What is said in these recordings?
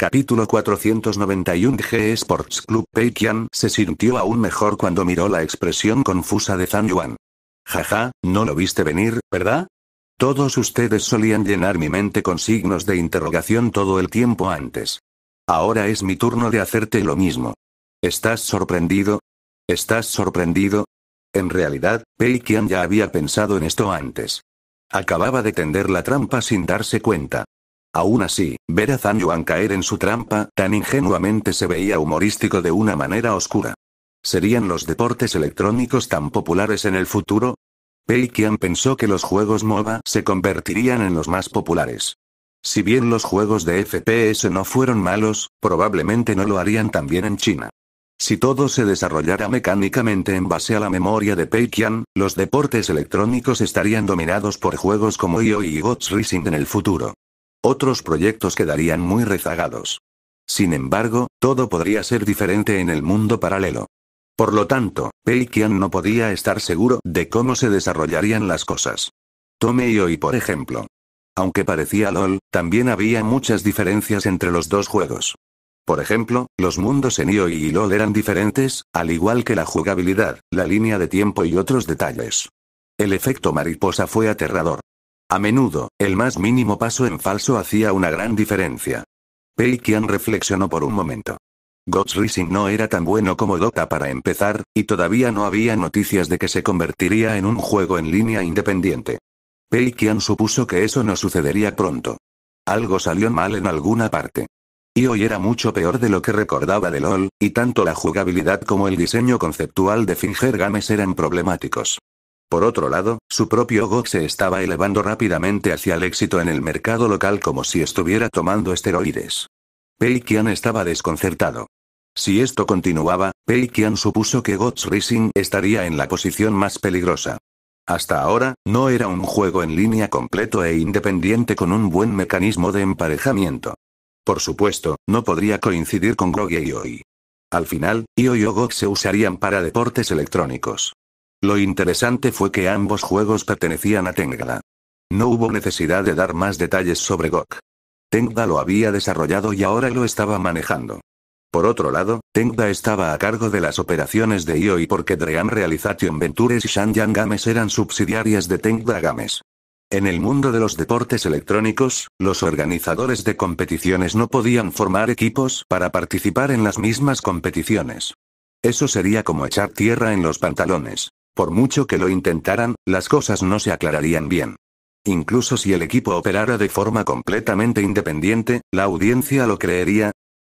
Capítulo 491 G e Sports Club Peikian se sintió aún mejor cuando miró la expresión confusa de Zhang Yuan. Jaja, no lo viste venir, ¿verdad? Todos ustedes solían llenar mi mente con signos de interrogación todo el tiempo antes. Ahora es mi turno de hacerte lo mismo. ¿Estás sorprendido? ¿Estás sorprendido? En realidad, Pei ya había pensado en esto antes. Acababa de tender la trampa sin darse cuenta. Aún así, ver a Zhang Yuan caer en su trampa tan ingenuamente se veía humorístico de una manera oscura. ¿Serían los deportes electrónicos tan populares en el futuro? Pei Qian pensó que los juegos MOBA se convertirían en los más populares. Si bien los juegos de FPS no fueron malos, probablemente no lo harían también en China. Si todo se desarrollara mecánicamente en base a la memoria de Pei Qian, los deportes electrónicos estarían dominados por juegos como IO y Gods Racing en el futuro otros proyectos quedarían muy rezagados. Sin embargo, todo podría ser diferente en el mundo paralelo. Por lo tanto, Peikian no podía estar seguro de cómo se desarrollarían las cosas. Tome y por ejemplo. Aunque parecía LOL, también había muchas diferencias entre los dos juegos. Por ejemplo, los mundos en IO y LOL eran diferentes, al igual que la jugabilidad, la línea de tiempo y otros detalles. El efecto mariposa fue aterrador. A menudo, el más mínimo paso en falso hacía una gran diferencia. Pei reflexionó por un momento. God's Racing no era tan bueno como Dota para empezar, y todavía no había noticias de que se convertiría en un juego en línea independiente. Pei supuso que eso no sucedería pronto. Algo salió mal en alguna parte. Y hoy era mucho peor de lo que recordaba de LOL, y tanto la jugabilidad como el diseño conceptual de Finger Games eran problemáticos. Por otro lado, su propio GOG se estaba elevando rápidamente hacia el éxito en el mercado local como si estuviera tomando esteroides. Pei estaba desconcertado. Si esto continuaba, Pei supuso que God Racing estaría en la posición más peligrosa. Hasta ahora, no era un juego en línea completo e independiente con un buen mecanismo de emparejamiento. Por supuesto, no podría coincidir con GOG y IOI. Al final, IOI y GOG se usarían para deportes electrónicos. Lo interesante fue que ambos juegos pertenecían a Tengda. No hubo necesidad de dar más detalles sobre GOK. Tengda lo había desarrollado y ahora lo estaba manejando. Por otro lado, Tengda estaba a cargo de las operaciones de IOI porque Dream Realization Ventures y Shanyang Games eran subsidiarias de Tengda Games. En el mundo de los deportes electrónicos, los organizadores de competiciones no podían formar equipos para participar en las mismas competiciones. Eso sería como echar tierra en los pantalones. Por mucho que lo intentaran, las cosas no se aclararían bien. Incluso si el equipo operara de forma completamente independiente, ¿la audiencia lo creería?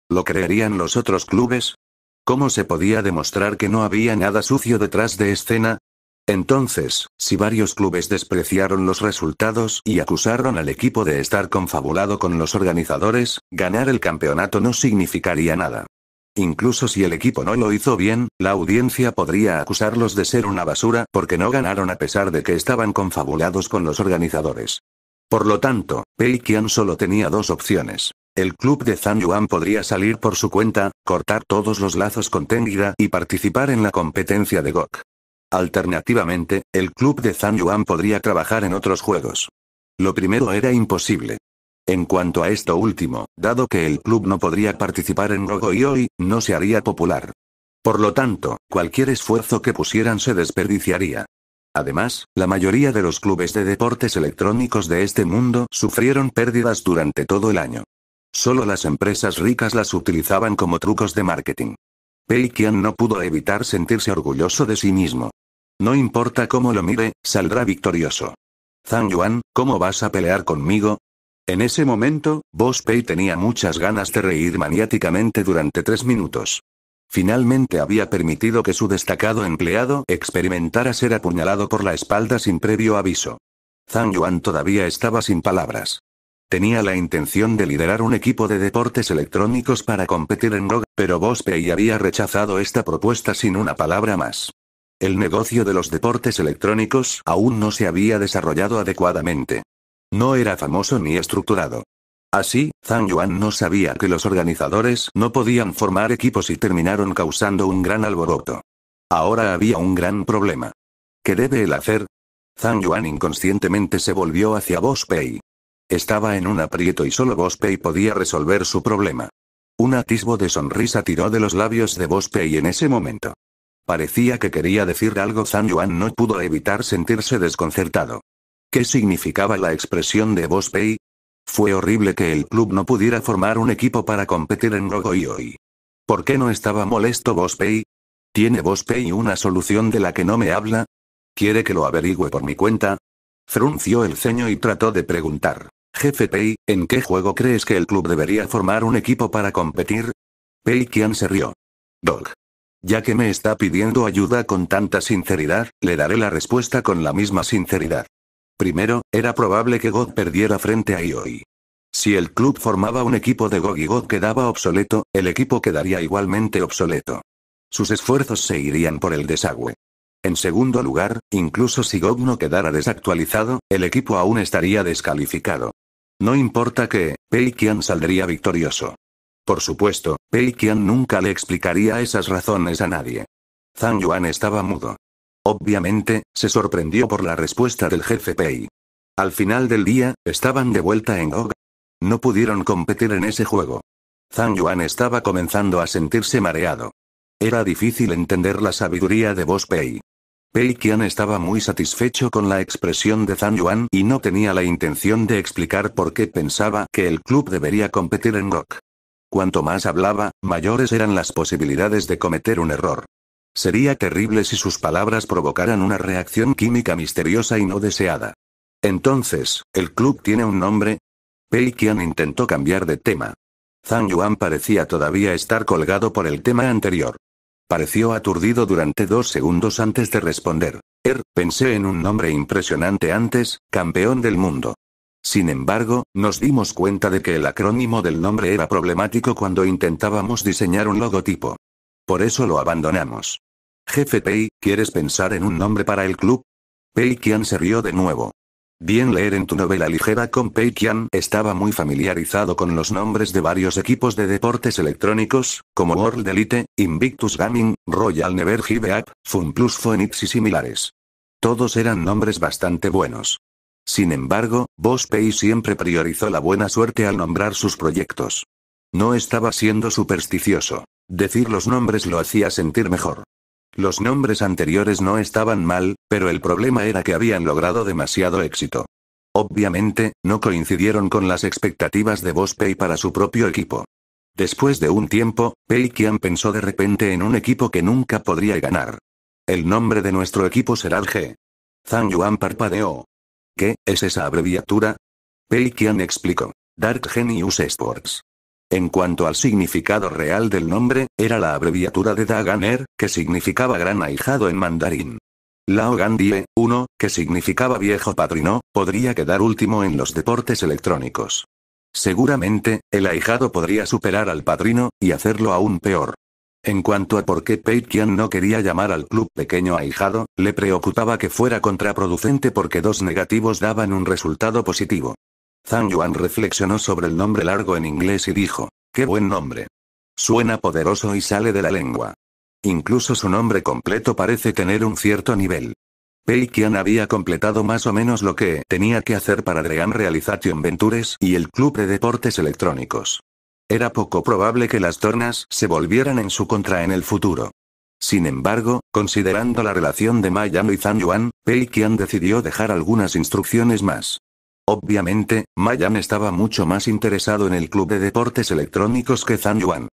¿Lo creerían los otros clubes? ¿Cómo se podía demostrar que no había nada sucio detrás de escena? Entonces, si varios clubes despreciaron los resultados y acusaron al equipo de estar confabulado con los organizadores, ganar el campeonato no significaría nada. Incluso si el equipo no lo hizo bien, la audiencia podría acusarlos de ser una basura porque no ganaron a pesar de que estaban confabulados con los organizadores. Por lo tanto, Pei Qian solo tenía dos opciones. El club de Zhang Yuan podría salir por su cuenta, cortar todos los lazos con Tengida y participar en la competencia de GOK. Alternativamente, el club de Zhang Yuan podría trabajar en otros juegos. Lo primero era imposible. En cuanto a esto último, dado que el club no podría participar en Rogo y hoy, no se haría popular. Por lo tanto, cualquier esfuerzo que pusieran se desperdiciaría. Además, la mayoría de los clubes de deportes electrónicos de este mundo sufrieron pérdidas durante todo el año. Solo las empresas ricas las utilizaban como trucos de marketing. Pei Qian no pudo evitar sentirse orgulloso de sí mismo. No importa cómo lo mire, saldrá victorioso. Zhang Yuan, ¿cómo vas a pelear conmigo? En ese momento, Boss Pei tenía muchas ganas de reír maniáticamente durante tres minutos. Finalmente había permitido que su destacado empleado experimentara ser apuñalado por la espalda sin previo aviso. Zhang Yuan todavía estaba sin palabras. Tenía la intención de liderar un equipo de deportes electrónicos para competir en Rogue, pero Pei había rechazado esta propuesta sin una palabra más. El negocio de los deportes electrónicos aún no se había desarrollado adecuadamente. No era famoso ni estructurado. Así, Zhang Yuan no sabía que los organizadores no podían formar equipos y terminaron causando un gran alboroto. Ahora había un gran problema. ¿Qué debe él hacer? Zhang Yuan inconscientemente se volvió hacia Bospei. Estaba en un aprieto y solo Bospei podía resolver su problema. Un atisbo de sonrisa tiró de los labios de Bospei en ese momento. Parecía que quería decir algo. Zhang Yuan no pudo evitar sentirse desconcertado. ¿Qué significaba la expresión de Boss Fue horrible que el club no pudiera formar un equipo para competir en Rogo hoy. ¿Por qué no estaba molesto Boss ¿Tiene Boss una solución de la que no me habla? ¿Quiere que lo averigüe por mi cuenta? Frunció el ceño y trató de preguntar. Jefe Pei, ¿en qué juego crees que el club debería formar un equipo para competir? Pei quien se rió. Dog. Ya que me está pidiendo ayuda con tanta sinceridad, le daré la respuesta con la misma sinceridad. Primero, era probable que God perdiera frente a Ioi. Si el club formaba un equipo de GOG y God quedaba obsoleto, el equipo quedaría igualmente obsoleto. Sus esfuerzos se irían por el desagüe. En segundo lugar, incluso si GOG no quedara desactualizado, el equipo aún estaría descalificado. No importa que, Pei Qian saldría victorioso. Por supuesto, Pei Qian nunca le explicaría esas razones a nadie. Zhang Yuan estaba mudo. Obviamente, se sorprendió por la respuesta del jefe Pei. Al final del día, estaban de vuelta en GOG. No pudieron competir en ese juego. Zhang Yuan estaba comenzando a sentirse mareado. Era difícil entender la sabiduría de Boss Pei. Pei Qian estaba muy satisfecho con la expresión de Zhang Yuan y no tenía la intención de explicar por qué pensaba que el club debería competir en GOK. Cuanto más hablaba, mayores eran las posibilidades de cometer un error. Sería terrible si sus palabras provocaran una reacción química misteriosa y no deseada. Entonces, ¿el club tiene un nombre? Pei Qian intentó cambiar de tema. Zhang Yuan parecía todavía estar colgado por el tema anterior. Pareció aturdido durante dos segundos antes de responder. Er, pensé en un nombre impresionante antes, campeón del mundo. Sin embargo, nos dimos cuenta de que el acrónimo del nombre era problemático cuando intentábamos diseñar un logotipo. Por eso lo abandonamos. Jefe Pei, ¿quieres pensar en un nombre para el club? Pei Qian se rió de nuevo. Bien leer en tu novela ligera con Pei Qian estaba muy familiarizado con los nombres de varios equipos de deportes electrónicos, como World Elite, Invictus Gaming, Royal Never Give Up, Plus Phoenix y similares. Todos eran nombres bastante buenos. Sin embargo, Boss Pei siempre priorizó la buena suerte al nombrar sus proyectos. No estaba siendo supersticioso. Decir los nombres lo hacía sentir mejor. Los nombres anteriores no estaban mal, pero el problema era que habían logrado demasiado éxito. Obviamente, no coincidieron con las expectativas de Bospei para su propio equipo. Después de un tiempo, Pei Qian pensó de repente en un equipo que nunca podría ganar. El nombre de nuestro equipo será G. Zhang Yuan parpadeó. ¿Qué es esa abreviatura? Pei Qian explicó. Dark Genius Sports. En cuanto al significado real del nombre, era la abreviatura de Daganer, que significaba gran ahijado en mandarín. Lao Gandhi, uno, que significaba viejo padrino, podría quedar último en los deportes electrónicos. Seguramente, el ahijado podría superar al padrino, y hacerlo aún peor. En cuanto a por qué Pei Qian no quería llamar al club pequeño ahijado, le preocupaba que fuera contraproducente porque dos negativos daban un resultado positivo. Zhang Yuan reflexionó sobre el nombre largo en inglés y dijo, ¡qué buen nombre! Suena poderoso y sale de la lengua. Incluso su nombre completo parece tener un cierto nivel. Pei Qian había completado más o menos lo que tenía que hacer para Dream Realization Ventures y el Club de Deportes Electrónicos. Era poco probable que las tornas se volvieran en su contra en el futuro. Sin embargo, considerando la relación de Mayano y Zhang Yuan, Pei Qian decidió dejar algunas instrucciones más. Obviamente, Mayan estaba mucho más interesado en el club de deportes electrónicos que Zhang Yuan.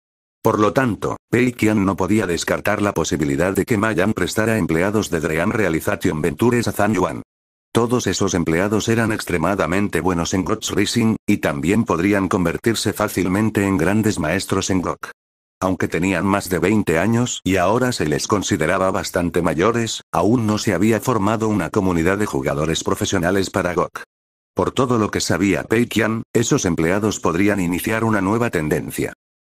Por lo tanto, Pei Qian no podía descartar la posibilidad de que Mayan prestara empleados de Dream Realization Ventures a Zhang Yuan. Todos esos empleados eran extremadamente buenos en God's Racing, y también podrían convertirse fácilmente en grandes maestros en GOK. Aunque tenían más de 20 años y ahora se les consideraba bastante mayores, aún no se había formado una comunidad de jugadores profesionales para GOK. Por todo lo que sabía Pei Qian, esos empleados podrían iniciar una nueva tendencia.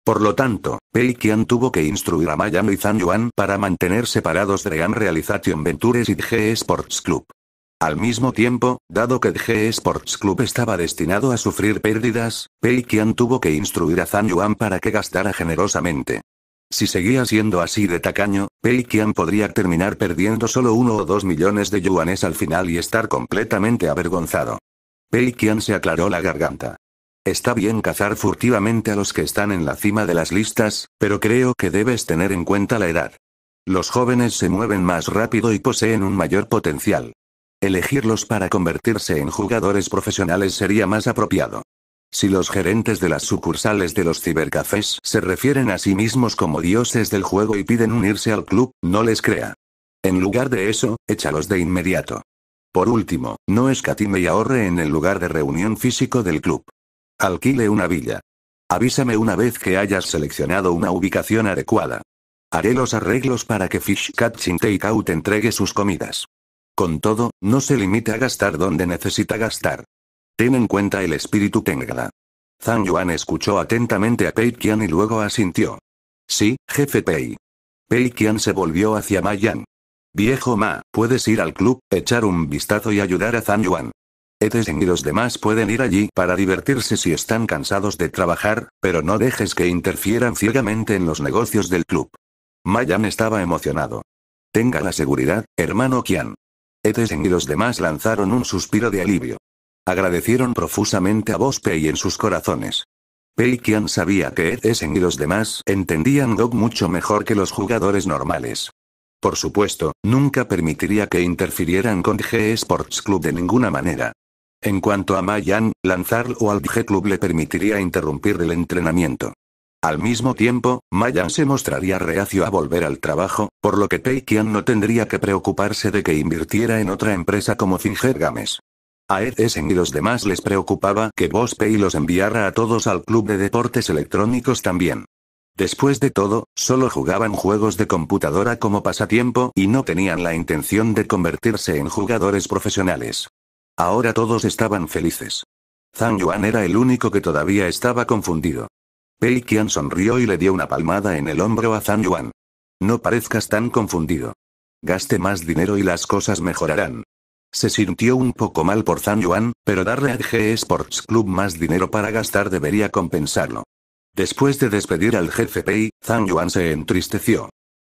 Por lo tanto, Pei Qian tuvo que instruir a Mayan y Zhang Yuan para mantener separados Dream Realization Ventures y DG e Sports Club. Al mismo tiempo, dado que DG e Sports Club estaba destinado a sufrir pérdidas, Pei Qian tuvo que instruir a Zhang Yuan para que gastara generosamente. Si seguía siendo así de tacaño, Pei Qian podría terminar perdiendo solo uno o dos millones de yuanes al final y estar completamente avergonzado. Pei se aclaró la garganta. Está bien cazar furtivamente a los que están en la cima de las listas, pero creo que debes tener en cuenta la edad. Los jóvenes se mueven más rápido y poseen un mayor potencial. Elegirlos para convertirse en jugadores profesionales sería más apropiado. Si los gerentes de las sucursales de los cibercafés se refieren a sí mismos como dioses del juego y piden unirse al club, no les crea. En lugar de eso, échalos de inmediato. Por último, no escatime y ahorre en el lugar de reunión físico del club. Alquile una villa. Avísame una vez que hayas seleccionado una ubicación adecuada. Haré los arreglos para que Fish Catching Takeout entregue sus comidas. Con todo, no se limite a gastar donde necesita gastar. Ten en cuenta el espíritu Tengada. Zhang Yuan escuchó atentamente a Pei Qian y luego asintió. Sí, jefe Pei. Pei Qian se volvió hacia Mayan. Viejo Ma, puedes ir al club, echar un vistazo y ayudar a Zan Yuan. Edesen y los demás pueden ir allí para divertirse si están cansados de trabajar, pero no dejes que interfieran ciegamente en los negocios del club. Mayan estaba emocionado. Tenga la seguridad, hermano Qian. Edesen y los demás lanzaron un suspiro de alivio. Agradecieron profusamente a Pei en sus corazones. Pei Qian sabía que Edesen y los demás entendían Gok mucho mejor que los jugadores normales. Por supuesto, nunca permitiría que interfirieran con G Sports Club de ninguna manera. En cuanto a Mayan, lanzarlo al G Club le permitiría interrumpir el entrenamiento. Al mismo tiempo, Mayan se mostraría reacio a volver al trabajo, por lo que Qian no tendría que preocuparse de que invirtiera en otra empresa como Finger Games. A Ed Essen y los demás les preocupaba que Pei los enviara a todos al club de deportes electrónicos también. Después de todo, solo jugaban juegos de computadora como pasatiempo y no tenían la intención de convertirse en jugadores profesionales. Ahora todos estaban felices. Zhang Yuan era el único que todavía estaba confundido. Pei Qian sonrió y le dio una palmada en el hombro a Zhang Yuan. No parezcas tan confundido. Gaste más dinero y las cosas mejorarán. Se sintió un poco mal por Zhang Yuan, pero darle al G Sports Club más dinero para gastar debería compensarlo. Después de despedir al jefe Pei, Zhang Yuan se entristeció.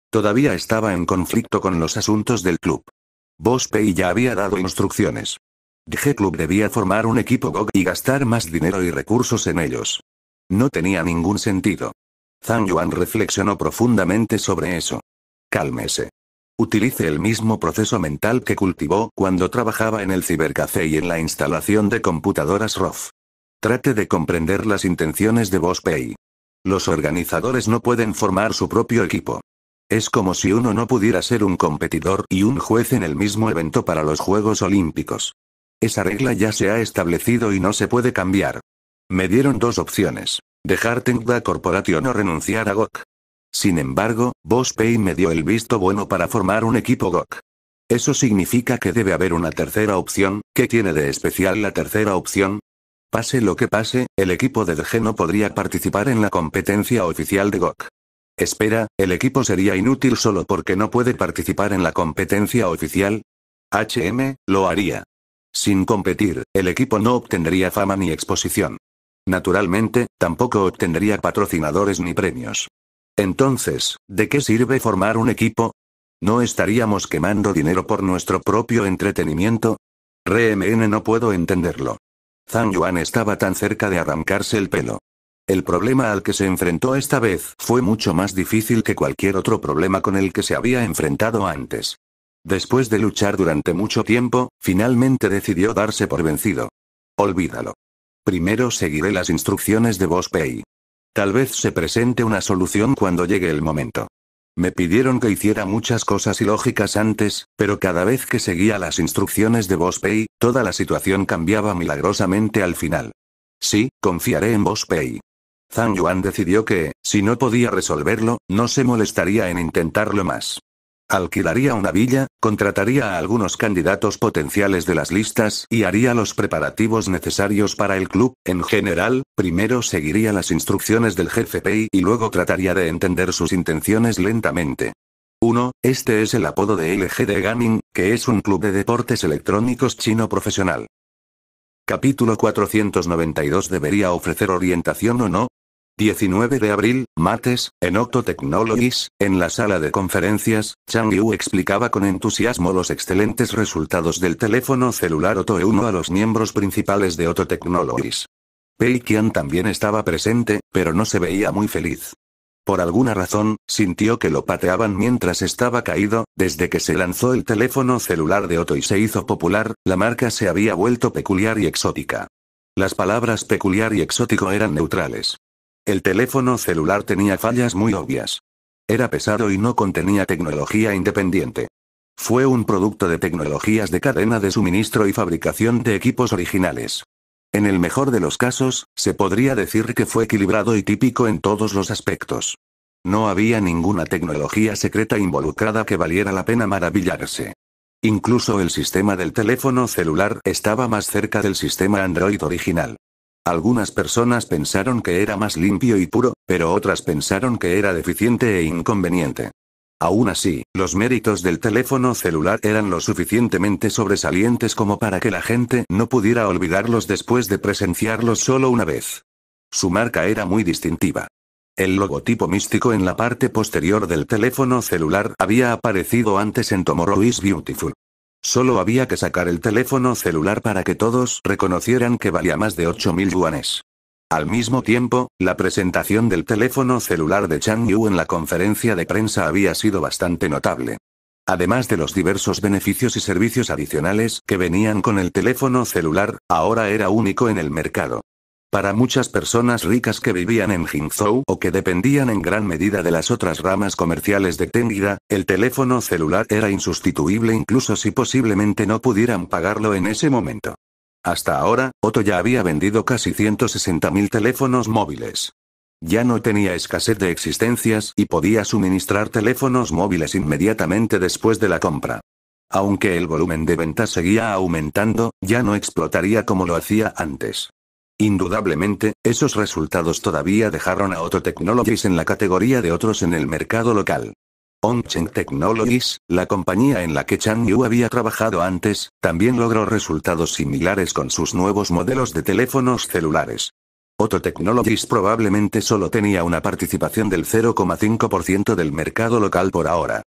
Todavía estaba en conflicto con los asuntos del club. Boss Pei ya había dado instrucciones. DG Club debía formar un equipo GOG y gastar más dinero y recursos en ellos. No tenía ningún sentido. Zhang Yuan reflexionó profundamente sobre eso. Cálmese. Utilice el mismo proceso mental que cultivó cuando trabajaba en el cibercafé y en la instalación de computadoras ROF. Trate de comprender las intenciones de Boss Pay. Los organizadores no pueden formar su propio equipo. Es como si uno no pudiera ser un competidor y un juez en el mismo evento para los Juegos Olímpicos. Esa regla ya se ha establecido y no se puede cambiar. Me dieron dos opciones. Dejar Tengda Corporation o renunciar a GOK. Sin embargo, Boss Pay me dio el visto bueno para formar un equipo GOK. Eso significa que debe haber una tercera opción, ¿qué tiene de especial la tercera opción? Pase lo que pase, el equipo de DG no podría participar en la competencia oficial de GOK. Espera, ¿el equipo sería inútil solo porque no puede participar en la competencia oficial? HM, lo haría. Sin competir, el equipo no obtendría fama ni exposición. Naturalmente, tampoco obtendría patrocinadores ni premios. Entonces, ¿de qué sirve formar un equipo? ¿No estaríamos quemando dinero por nuestro propio entretenimiento? RMN no puedo entenderlo. Zhang Yuan estaba tan cerca de arrancarse el pelo. El problema al que se enfrentó esta vez fue mucho más difícil que cualquier otro problema con el que se había enfrentado antes. Después de luchar durante mucho tiempo, finalmente decidió darse por vencido. Olvídalo. Primero seguiré las instrucciones de Boss Tal vez se presente una solución cuando llegue el momento. Me pidieron que hiciera muchas cosas ilógicas antes, pero cada vez que seguía las instrucciones de Boss Pei, toda la situación cambiaba milagrosamente al final. Sí, confiaré en Boss Pei. Zhang Yuan decidió que, si no podía resolverlo, no se molestaría en intentarlo más alquilaría una villa, contrataría a algunos candidatos potenciales de las listas y haría los preparativos necesarios para el club. En general, primero seguiría las instrucciones del jefe Pei y luego trataría de entender sus intenciones lentamente. 1. Este es el apodo de de Gaming, que es un club de deportes electrónicos chino profesional. Capítulo 492 debería ofrecer orientación o no, 19 de abril, martes, en Octo Technologies, en la sala de conferencias, Chang Yu explicaba con entusiasmo los excelentes resultados del teléfono celular Oto 1 e a los miembros principales de Otto Technologies. Pei Qian también estaba presente, pero no se veía muy feliz. Por alguna razón, sintió que lo pateaban mientras estaba caído, desde que se lanzó el teléfono celular de Otto y se hizo popular, la marca se había vuelto peculiar y exótica. Las palabras peculiar y exótico eran neutrales. El teléfono celular tenía fallas muy obvias. Era pesado y no contenía tecnología independiente. Fue un producto de tecnologías de cadena de suministro y fabricación de equipos originales. En el mejor de los casos, se podría decir que fue equilibrado y típico en todos los aspectos. No había ninguna tecnología secreta involucrada que valiera la pena maravillarse. Incluso el sistema del teléfono celular estaba más cerca del sistema Android original. Algunas personas pensaron que era más limpio y puro, pero otras pensaron que era deficiente e inconveniente. Aún así, los méritos del teléfono celular eran lo suficientemente sobresalientes como para que la gente no pudiera olvidarlos después de presenciarlos solo una vez. Su marca era muy distintiva. El logotipo místico en la parte posterior del teléfono celular había aparecido antes en Tomorrow is Beautiful. Solo había que sacar el teléfono celular para que todos reconocieran que valía más de 8.000 yuanes. Al mismo tiempo, la presentación del teléfono celular de Chang Yu en la conferencia de prensa había sido bastante notable. Además de los diversos beneficios y servicios adicionales que venían con el teléfono celular, ahora era único en el mercado. Para muchas personas ricas que vivían en Jinzhou o que dependían en gran medida de las otras ramas comerciales de Tengira, el teléfono celular era insustituible incluso si posiblemente no pudieran pagarlo en ese momento. Hasta ahora, Otto ya había vendido casi 160.000 teléfonos móviles. Ya no tenía escasez de existencias y podía suministrar teléfonos móviles inmediatamente después de la compra. Aunque el volumen de ventas seguía aumentando, ya no explotaría como lo hacía antes. Indudablemente, esos resultados todavía dejaron a Otto Technologies en la categoría de otros en el mercado local. Oncheng Technologies, la compañía en la que Chan Yu había trabajado antes, también logró resultados similares con sus nuevos modelos de teléfonos celulares. Otto Technologies probablemente solo tenía una participación del 0,5% del mercado local por ahora.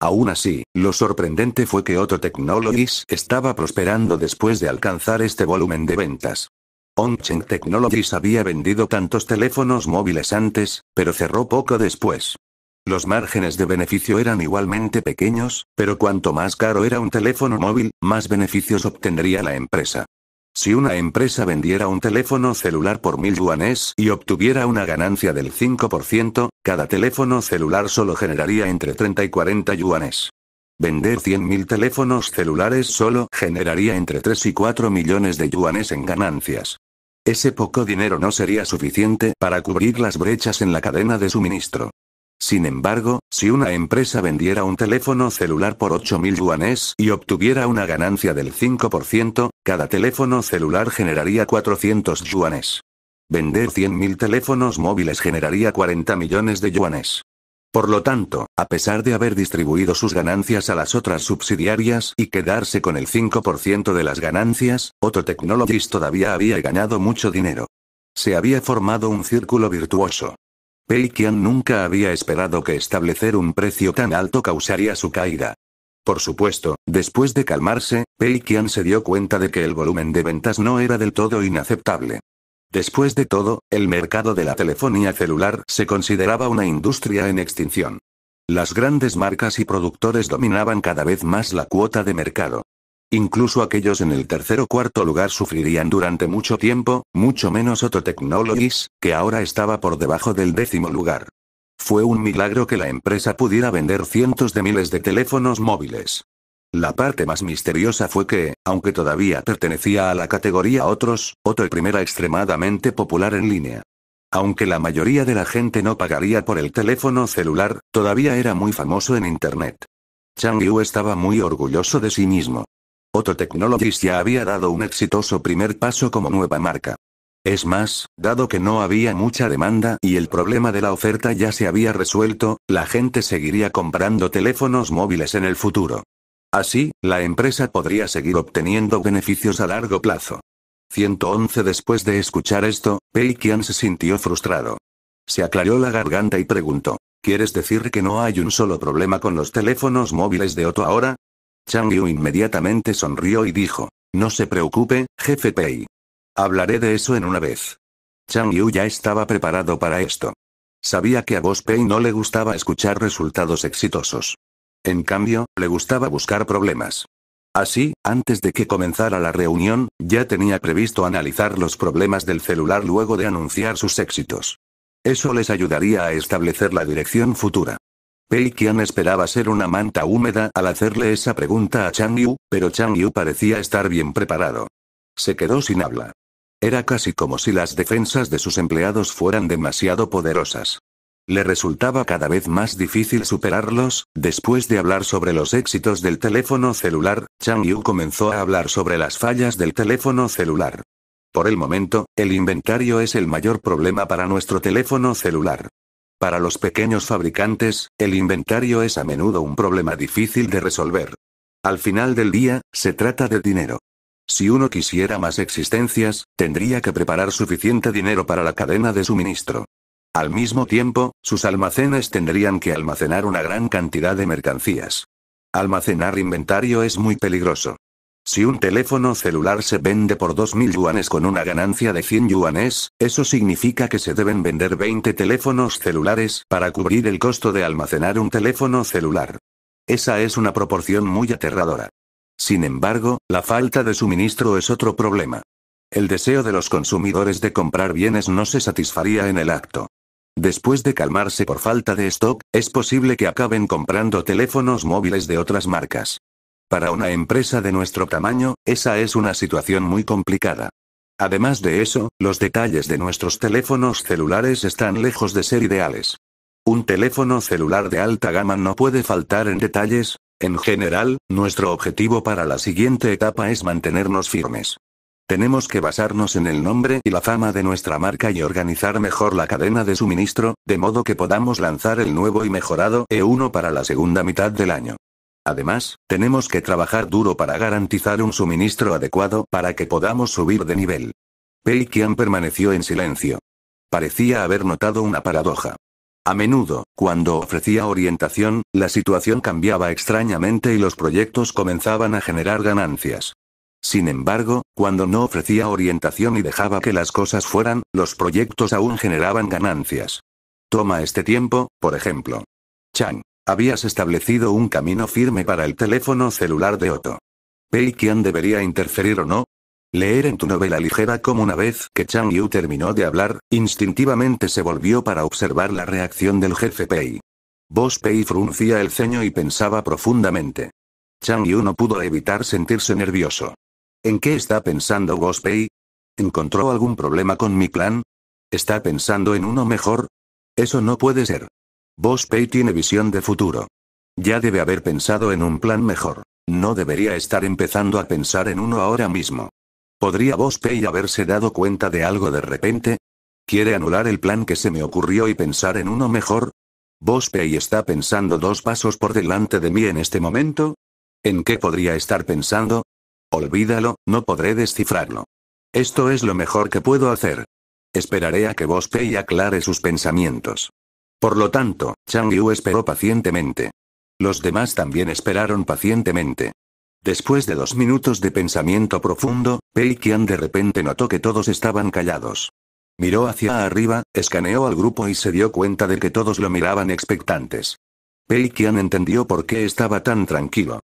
Aún así, lo sorprendente fue que Otto Technologies estaba prosperando después de alcanzar este volumen de ventas. Oncheng Technologies había vendido tantos teléfonos móviles antes, pero cerró poco después. Los márgenes de beneficio eran igualmente pequeños, pero cuanto más caro era un teléfono móvil, más beneficios obtendría la empresa. Si una empresa vendiera un teléfono celular por mil yuanes y obtuviera una ganancia del 5%, cada teléfono celular solo generaría entre 30 y 40 yuanes. Vender 100.000 teléfonos celulares solo generaría entre 3 y 4 millones de yuanes en ganancias. Ese poco dinero no sería suficiente para cubrir las brechas en la cadena de suministro. Sin embargo, si una empresa vendiera un teléfono celular por 8.000 yuanes y obtuviera una ganancia del 5%, cada teléfono celular generaría 400 yuanes. Vender 100.000 teléfonos móviles generaría 40 millones de yuanes. Por lo tanto, a pesar de haber distribuido sus ganancias a las otras subsidiarias y quedarse con el 5% de las ganancias, Otto Technologies todavía había ganado mucho dinero. Se había formado un círculo virtuoso. Peikian nunca había esperado que establecer un precio tan alto causaría su caída. Por supuesto, después de calmarse, Peikian se dio cuenta de que el volumen de ventas no era del todo inaceptable. Después de todo, el mercado de la telefonía celular se consideraba una industria en extinción. Las grandes marcas y productores dominaban cada vez más la cuota de mercado. Incluso aquellos en el tercer o cuarto lugar sufrirían durante mucho tiempo, mucho menos Otto Technologies, que ahora estaba por debajo del décimo lugar. Fue un milagro que la empresa pudiera vender cientos de miles de teléfonos móviles. La parte más misteriosa fue que, aunque todavía pertenecía a la categoría otros, Otto I era extremadamente popular en línea. Aunque la mayoría de la gente no pagaría por el teléfono celular, todavía era muy famoso en Internet. Chang Yu estaba muy orgulloso de sí mismo. Otto Technologies ya había dado un exitoso primer paso como nueva marca. Es más, dado que no había mucha demanda y el problema de la oferta ya se había resuelto, la gente seguiría comprando teléfonos móviles en el futuro. Así, la empresa podría seguir obteniendo beneficios a largo plazo. 111 Después de escuchar esto, Pei Qian se sintió frustrado. Se aclaró la garganta y preguntó. ¿Quieres decir que no hay un solo problema con los teléfonos móviles de Otto ahora? Chang Yu inmediatamente sonrió y dijo. No se preocupe, jefe Pei. Hablaré de eso en una vez. Chang Yu ya estaba preparado para esto. Sabía que a vos Pei no le gustaba escuchar resultados exitosos. En cambio, le gustaba buscar problemas. Así, antes de que comenzara la reunión, ya tenía previsto analizar los problemas del celular luego de anunciar sus éxitos. Eso les ayudaría a establecer la dirección futura. Pei Qian esperaba ser una manta húmeda al hacerle esa pregunta a Chang Yu, pero Chang Yu parecía estar bien preparado. Se quedó sin habla. Era casi como si las defensas de sus empleados fueran demasiado poderosas. Le resultaba cada vez más difícil superarlos, después de hablar sobre los éxitos del teléfono celular, Chang Yu comenzó a hablar sobre las fallas del teléfono celular. Por el momento, el inventario es el mayor problema para nuestro teléfono celular. Para los pequeños fabricantes, el inventario es a menudo un problema difícil de resolver. Al final del día, se trata de dinero. Si uno quisiera más existencias, tendría que preparar suficiente dinero para la cadena de suministro. Al mismo tiempo, sus almacenes tendrían que almacenar una gran cantidad de mercancías. Almacenar inventario es muy peligroso. Si un teléfono celular se vende por 2.000 yuanes con una ganancia de 100 yuanes, eso significa que se deben vender 20 teléfonos celulares para cubrir el costo de almacenar un teléfono celular. Esa es una proporción muy aterradora. Sin embargo, la falta de suministro es otro problema. El deseo de los consumidores de comprar bienes no se satisfaría en el acto. Después de calmarse por falta de stock, es posible que acaben comprando teléfonos móviles de otras marcas. Para una empresa de nuestro tamaño, esa es una situación muy complicada. Además de eso, los detalles de nuestros teléfonos celulares están lejos de ser ideales. Un teléfono celular de alta gama no puede faltar en detalles. En general, nuestro objetivo para la siguiente etapa es mantenernos firmes. Tenemos que basarnos en el nombre y la fama de nuestra marca y organizar mejor la cadena de suministro, de modo que podamos lanzar el nuevo y mejorado E1 para la segunda mitad del año. Además, tenemos que trabajar duro para garantizar un suministro adecuado para que podamos subir de nivel. Pei Qian permaneció en silencio. Parecía haber notado una paradoja. A menudo, cuando ofrecía orientación, la situación cambiaba extrañamente y los proyectos comenzaban a generar ganancias. Sin embargo, cuando no ofrecía orientación y dejaba que las cosas fueran, los proyectos aún generaban ganancias. Toma este tiempo, por ejemplo. Chang, Habías establecido un camino firme para el teléfono celular de Otto. Pei ¿Quién debería interferir o no, Leer en tu novela ligera como una vez que Chang Yu terminó de hablar, instintivamente se volvió para observar la reacción del jefe Pei. Boss Pei fruncía el ceño y pensaba profundamente. Chang Yu no pudo evitar sentirse nervioso. ¿En qué está pensando Bospey? ¿Encontró algún problema con mi plan? ¿Está pensando en uno mejor? Eso no puede ser. Pay tiene visión de futuro. Ya debe haber pensado en un plan mejor. No debería estar empezando a pensar en uno ahora mismo. ¿Podría Bospey haberse dado cuenta de algo de repente? ¿Quiere anular el plan que se me ocurrió y pensar en uno mejor? ¿Bospey está pensando dos pasos por delante de mí en este momento? ¿En qué podría estar pensando? Olvídalo, no podré descifrarlo. Esto es lo mejor que puedo hacer. Esperaré a que Bospei aclare sus pensamientos. Por lo tanto, Chang Yu esperó pacientemente. Los demás también esperaron pacientemente. Después de dos minutos de pensamiento profundo, Pei Qian de repente notó que todos estaban callados. Miró hacia arriba, escaneó al grupo y se dio cuenta de que todos lo miraban expectantes. Pei Qian entendió por qué estaba tan tranquilo.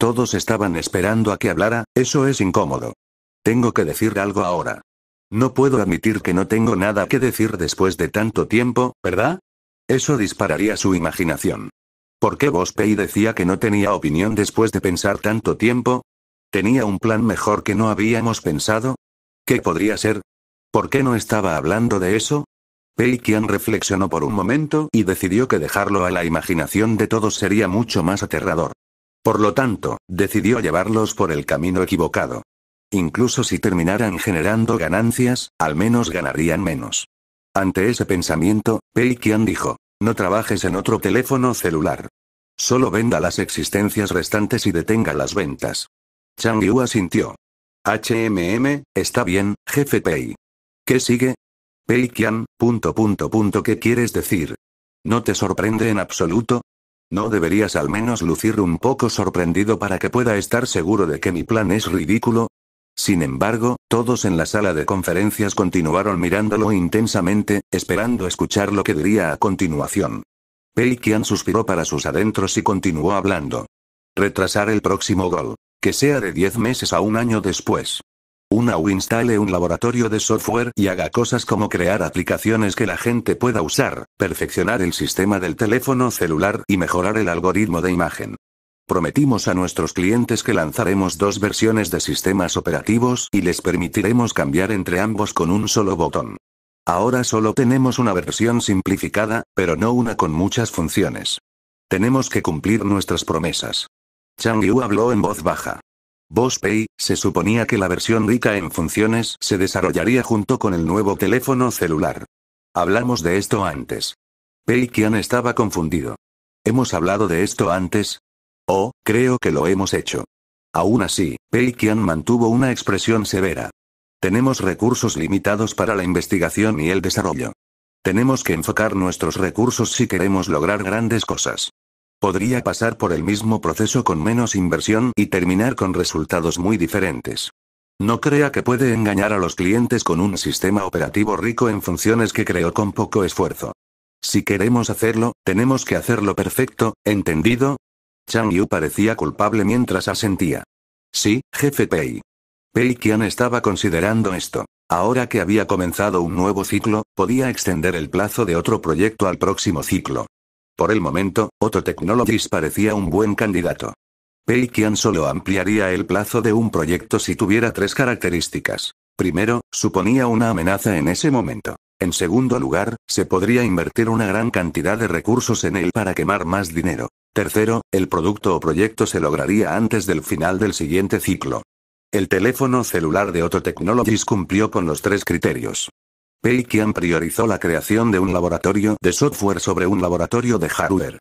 Todos estaban esperando a que hablara, eso es incómodo. Tengo que decir algo ahora. No puedo admitir que no tengo nada que decir después de tanto tiempo, ¿verdad? Eso dispararía su imaginación. ¿Por qué Pei decía que no tenía opinión después de pensar tanto tiempo? ¿Tenía un plan mejor que no habíamos pensado? ¿Qué podría ser? ¿Por qué no estaba hablando de eso? Pei Qian reflexionó por un momento y decidió que dejarlo a la imaginación de todos sería mucho más aterrador. Por lo tanto, decidió llevarlos por el camino equivocado. Incluso si terminaran generando ganancias, al menos ganarían menos. Ante ese pensamiento, Pei Qian dijo, no trabajes en otro teléfono celular. Solo venda las existencias restantes y detenga las ventas. Chang Yu asintió. HMM, está bien, jefe Pei. ¿Qué sigue? Pei Qian, punto punto punto ¿qué quieres decir? No te sorprende en absoluto, ¿No deberías al menos lucir un poco sorprendido para que pueda estar seguro de que mi plan es ridículo? Sin embargo, todos en la sala de conferencias continuaron mirándolo intensamente, esperando escuchar lo que diría a continuación. Pei Qian suspiró para sus adentros y continuó hablando. Retrasar el próximo gol. Que sea de 10 meses a un año después. Una o instale un laboratorio de software y haga cosas como crear aplicaciones que la gente pueda usar, perfeccionar el sistema del teléfono celular y mejorar el algoritmo de imagen. Prometimos a nuestros clientes que lanzaremos dos versiones de sistemas operativos y les permitiremos cambiar entre ambos con un solo botón. Ahora solo tenemos una versión simplificada, pero no una con muchas funciones. Tenemos que cumplir nuestras promesas. Chang Yu habló en voz baja. Boss Pay, se suponía que la versión rica en funciones se desarrollaría junto con el nuevo teléfono celular. Hablamos de esto antes. Pei estaba confundido. ¿Hemos hablado de esto antes? Oh, creo que lo hemos hecho. Aún así, Pei mantuvo una expresión severa. Tenemos recursos limitados para la investigación y el desarrollo. Tenemos que enfocar nuestros recursos si queremos lograr grandes cosas. Podría pasar por el mismo proceso con menos inversión y terminar con resultados muy diferentes. No crea que puede engañar a los clientes con un sistema operativo rico en funciones que creó con poco esfuerzo. Si queremos hacerlo, tenemos que hacerlo perfecto, ¿entendido? Chang Yu parecía culpable mientras asentía. Sí, jefe Pei. Pei Qian estaba considerando esto. Ahora que había comenzado un nuevo ciclo, podía extender el plazo de otro proyecto al próximo ciclo. Por el momento, Otto Technologies parecía un buen candidato. Peikian solo ampliaría el plazo de un proyecto si tuviera tres características. Primero, suponía una amenaza en ese momento. En segundo lugar, se podría invertir una gran cantidad de recursos en él para quemar más dinero. Tercero, el producto o proyecto se lograría antes del final del siguiente ciclo. El teléfono celular de Otto Technologies cumplió con los tres criterios. Peikian priorizó la creación de un laboratorio de software sobre un laboratorio de hardware.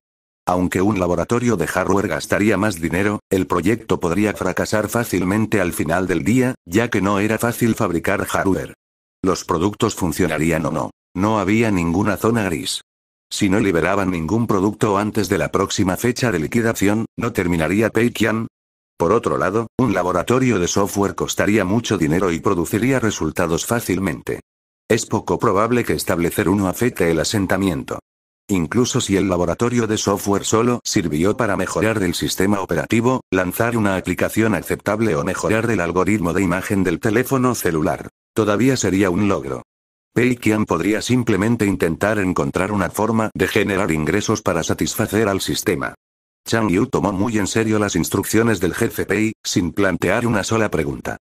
Aunque un laboratorio de hardware gastaría más dinero, el proyecto podría fracasar fácilmente al final del día, ya que no era fácil fabricar hardware. Los productos funcionarían o no. No había ninguna zona gris. Si no liberaban ningún producto antes de la próxima fecha de liquidación, no terminaría Peikian, por otro lado, un laboratorio de software costaría mucho dinero y produciría resultados fácilmente. Es poco probable que establecer uno afecte el asentamiento. Incluso si el laboratorio de software solo sirvió para mejorar el sistema operativo, lanzar una aplicación aceptable o mejorar el algoritmo de imagen del teléfono celular, todavía sería un logro. Pei Qian podría simplemente intentar encontrar una forma de generar ingresos para satisfacer al sistema. Chang Yu tomó muy en serio las instrucciones del jefe Pei, sin plantear una sola pregunta.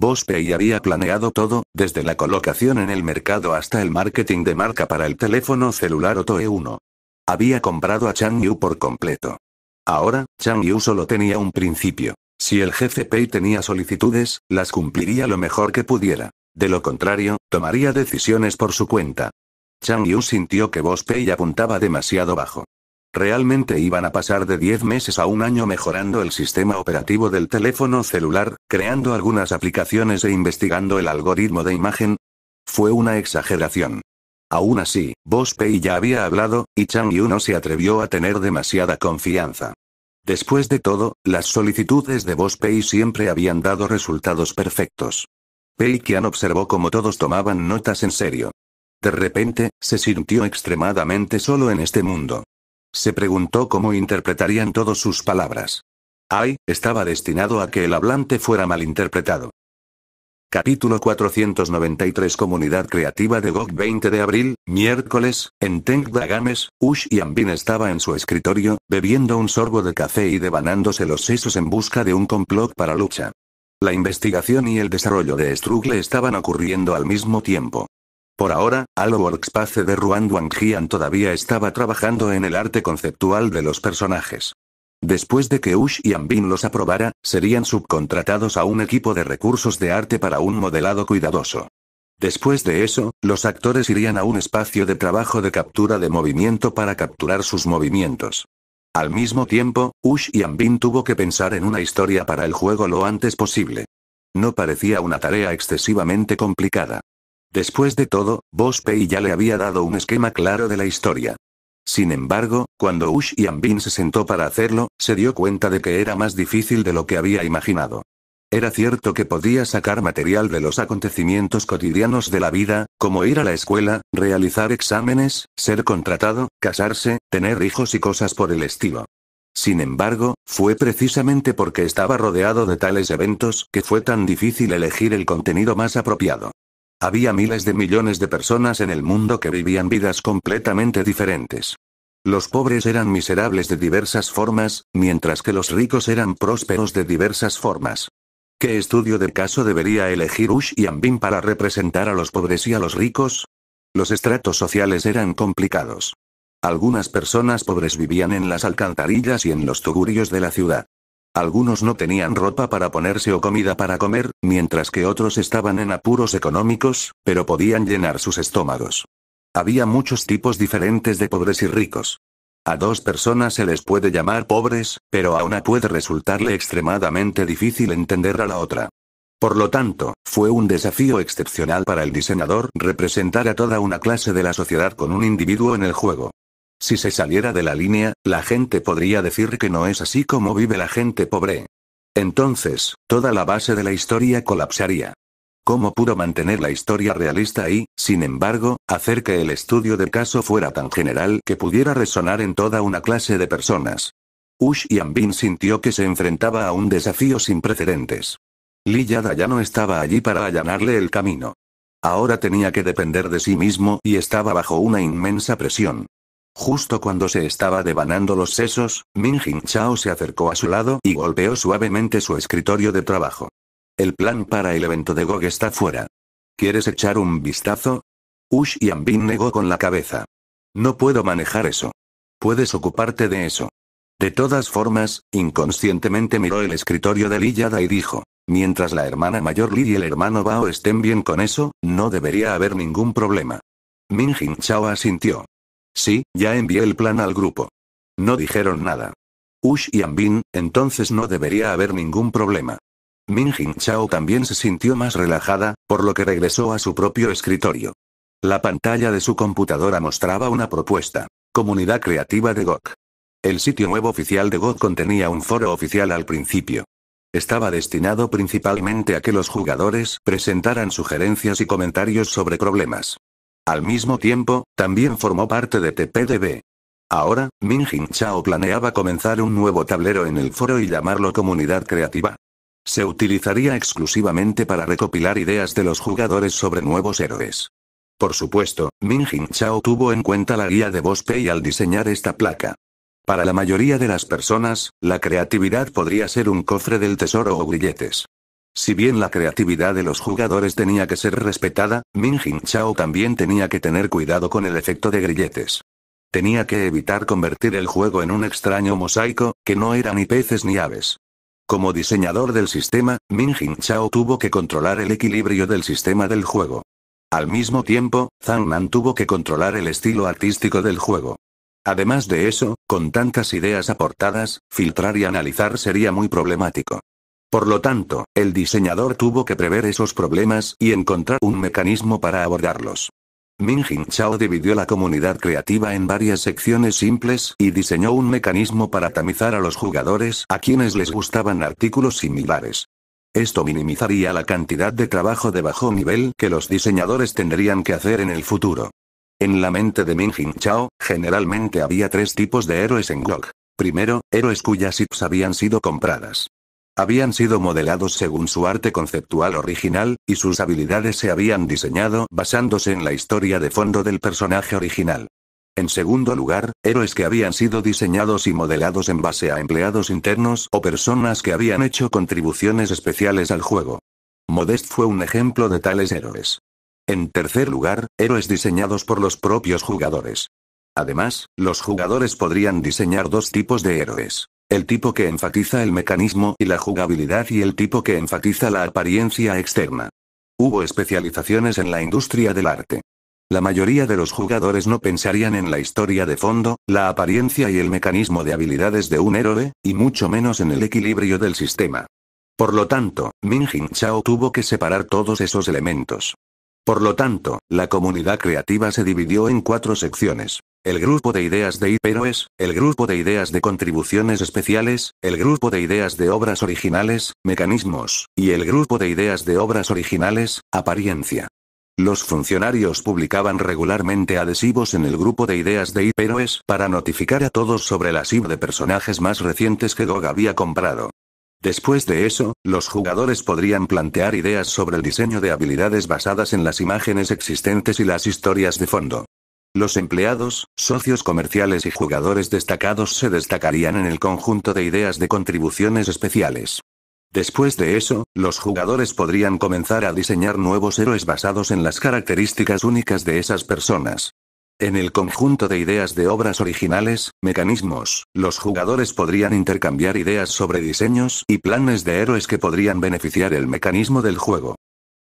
Bospei había planeado todo, desde la colocación en el mercado hasta el marketing de marca para el teléfono celular Otoe 1. Había comprado a Chang Yu por completo. Ahora, Chang Yu solo tenía un principio. Si el jefe Pei tenía solicitudes, las cumpliría lo mejor que pudiera. De lo contrario, tomaría decisiones por su cuenta. Chang Yu sintió que Bospei apuntaba demasiado bajo. Realmente iban a pasar de 10 meses a un año mejorando el sistema operativo del teléfono celular, creando algunas aplicaciones e investigando el algoritmo de imagen. Fue una exageración. Aún así, Boss Pei ya había hablado, y Chang Yu no se atrevió a tener demasiada confianza. Después de todo, las solicitudes de Boss siempre habían dado resultados perfectos. Pei observó como todos tomaban notas en serio. De repente, se sintió extremadamente solo en este mundo. Se preguntó cómo interpretarían todos sus palabras. Ay, estaba destinado a que el hablante fuera malinterpretado. Capítulo 493 Comunidad Creativa de GOG 20 de abril, miércoles, en Teng Dagames Ush y Ambin estaba en su escritorio, bebiendo un sorbo de café y devanándose los sesos en busca de un complot para lucha. La investigación y el desarrollo de Strugle estaban ocurriendo al mismo tiempo. Por ahora, Al Workspace de Ruan Wangjian todavía estaba trabajando en el arte conceptual de los personajes. Después de que Ush y Ambin los aprobara, serían subcontratados a un equipo de recursos de arte para un modelado cuidadoso. Después de eso, los actores irían a un espacio de trabajo de captura de movimiento para capturar sus movimientos. Al mismo tiempo, Ush y Ambin tuvo que pensar en una historia para el juego lo antes posible. No parecía una tarea excesivamente complicada. Después de todo, Boss ya le había dado un esquema claro de la historia. Sin embargo, cuando Ush y Ambin se sentó para hacerlo, se dio cuenta de que era más difícil de lo que había imaginado. Era cierto que podía sacar material de los acontecimientos cotidianos de la vida, como ir a la escuela, realizar exámenes, ser contratado, casarse, tener hijos y cosas por el estilo. Sin embargo, fue precisamente porque estaba rodeado de tales eventos que fue tan difícil elegir el contenido más apropiado. Había miles de millones de personas en el mundo que vivían vidas completamente diferentes. Los pobres eran miserables de diversas formas, mientras que los ricos eran prósperos de diversas formas. ¿Qué estudio de caso debería elegir Ush y Ambin para representar a los pobres y a los ricos? Los estratos sociales eran complicados. Algunas personas pobres vivían en las alcantarillas y en los tugurios de la ciudad. Algunos no tenían ropa para ponerse o comida para comer, mientras que otros estaban en apuros económicos, pero podían llenar sus estómagos. Había muchos tipos diferentes de pobres y ricos. A dos personas se les puede llamar pobres, pero a una puede resultarle extremadamente difícil entender a la otra. Por lo tanto, fue un desafío excepcional para el diseñador representar a toda una clase de la sociedad con un individuo en el juego. Si se saliera de la línea, la gente podría decir que no es así como vive la gente pobre. Entonces, toda la base de la historia colapsaría. ¿Cómo pudo mantener la historia realista y, sin embargo, hacer que el estudio del caso fuera tan general que pudiera resonar en toda una clase de personas? Ush Yambin sintió que se enfrentaba a un desafío sin precedentes. Liyada ya no estaba allí para allanarle el camino. Ahora tenía que depender de sí mismo y estaba bajo una inmensa presión. Justo cuando se estaba devanando los sesos, Min Jin Chao se acercó a su lado y golpeó suavemente su escritorio de trabajo. El plan para el evento de GOG está fuera. ¿Quieres echar un vistazo? Ush y negó con la cabeza. No puedo manejar eso. Puedes ocuparte de eso. De todas formas, inconscientemente miró el escritorio de Yada y dijo, mientras la hermana mayor Li y el hermano Bao estén bien con eso, no debería haber ningún problema. Min Jin Chao asintió. Sí, ya envié el plan al grupo. No dijeron nada. Ush y Ambin, entonces no debería haber ningún problema. Min Jin Chao también se sintió más relajada, por lo que regresó a su propio escritorio. La pantalla de su computadora mostraba una propuesta. Comunidad creativa de GOK. El sitio web oficial de GOK contenía un foro oficial al principio. Estaba destinado principalmente a que los jugadores presentaran sugerencias y comentarios sobre problemas. Al mismo tiempo, también formó parte de TPDB. Ahora, Minjin Chao planeaba comenzar un nuevo tablero en el foro y llamarlo Comunidad Creativa. Se utilizaría exclusivamente para recopilar ideas de los jugadores sobre nuevos héroes. Por supuesto, Minjin Chao tuvo en cuenta la guía de Bospei al diseñar esta placa. Para la mayoría de las personas, la creatividad podría ser un cofre del tesoro o billetes. Si bien la creatividad de los jugadores tenía que ser respetada, Min Jin Chao también tenía que tener cuidado con el efecto de grilletes. Tenía que evitar convertir el juego en un extraño mosaico, que no era ni peces ni aves. Como diseñador del sistema, Min Jin Chao tuvo que controlar el equilibrio del sistema del juego. Al mismo tiempo, Zhang Nan tuvo que controlar el estilo artístico del juego. Además de eso, con tantas ideas aportadas, filtrar y analizar sería muy problemático. Por lo tanto, el diseñador tuvo que prever esos problemas y encontrar un mecanismo para abordarlos. Minjin Chao dividió la comunidad creativa en varias secciones simples y diseñó un mecanismo para tamizar a los jugadores a quienes les gustaban artículos similares. Esto minimizaría la cantidad de trabajo de bajo nivel que los diseñadores tendrían que hacer en el futuro. En la mente de Minjin Chao, generalmente había tres tipos de héroes en Glock. Primero, héroes cuyas IPs habían sido compradas. Habían sido modelados según su arte conceptual original, y sus habilidades se habían diseñado basándose en la historia de fondo del personaje original. En segundo lugar, héroes que habían sido diseñados y modelados en base a empleados internos o personas que habían hecho contribuciones especiales al juego. Modest fue un ejemplo de tales héroes. En tercer lugar, héroes diseñados por los propios jugadores. Además, los jugadores podrían diseñar dos tipos de héroes. El tipo que enfatiza el mecanismo y la jugabilidad y el tipo que enfatiza la apariencia externa. Hubo especializaciones en la industria del arte. La mayoría de los jugadores no pensarían en la historia de fondo, la apariencia y el mecanismo de habilidades de un héroe, y mucho menos en el equilibrio del sistema. Por lo tanto, Minjin Chao tuvo que separar todos esos elementos. Por lo tanto, la comunidad creativa se dividió en cuatro secciones el grupo de ideas de héroes, el grupo de ideas de contribuciones especiales, el grupo de ideas de obras originales, mecanismos, y el grupo de ideas de obras originales, apariencia. Los funcionarios publicaban regularmente adhesivos en el grupo de ideas de héroes para notificar a todos sobre la sim de personajes más recientes que GOG había comprado. Después de eso, los jugadores podrían plantear ideas sobre el diseño de habilidades basadas en las imágenes existentes y las historias de fondo. Los empleados, socios comerciales y jugadores destacados se destacarían en el conjunto de ideas de contribuciones especiales. Después de eso, los jugadores podrían comenzar a diseñar nuevos héroes basados en las características únicas de esas personas. En el conjunto de ideas de obras originales, mecanismos, los jugadores podrían intercambiar ideas sobre diseños y planes de héroes que podrían beneficiar el mecanismo del juego.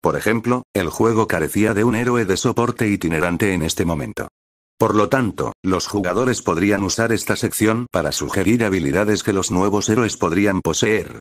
Por ejemplo, el juego carecía de un héroe de soporte itinerante en este momento. Por lo tanto, los jugadores podrían usar esta sección para sugerir habilidades que los nuevos héroes podrían poseer.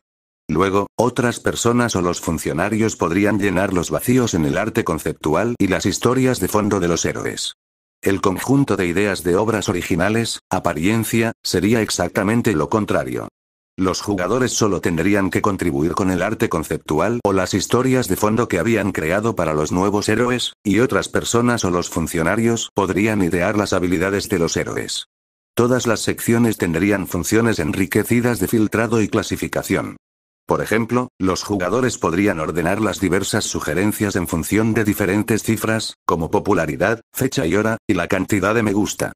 Luego, otras personas o los funcionarios podrían llenar los vacíos en el arte conceptual y las historias de fondo de los héroes. El conjunto de ideas de obras originales, apariencia, sería exactamente lo contrario. Los jugadores solo tendrían que contribuir con el arte conceptual o las historias de fondo que habían creado para los nuevos héroes, y otras personas o los funcionarios podrían idear las habilidades de los héroes. Todas las secciones tendrían funciones enriquecidas de filtrado y clasificación. Por ejemplo, los jugadores podrían ordenar las diversas sugerencias en función de diferentes cifras, como popularidad, fecha y hora, y la cantidad de me gusta.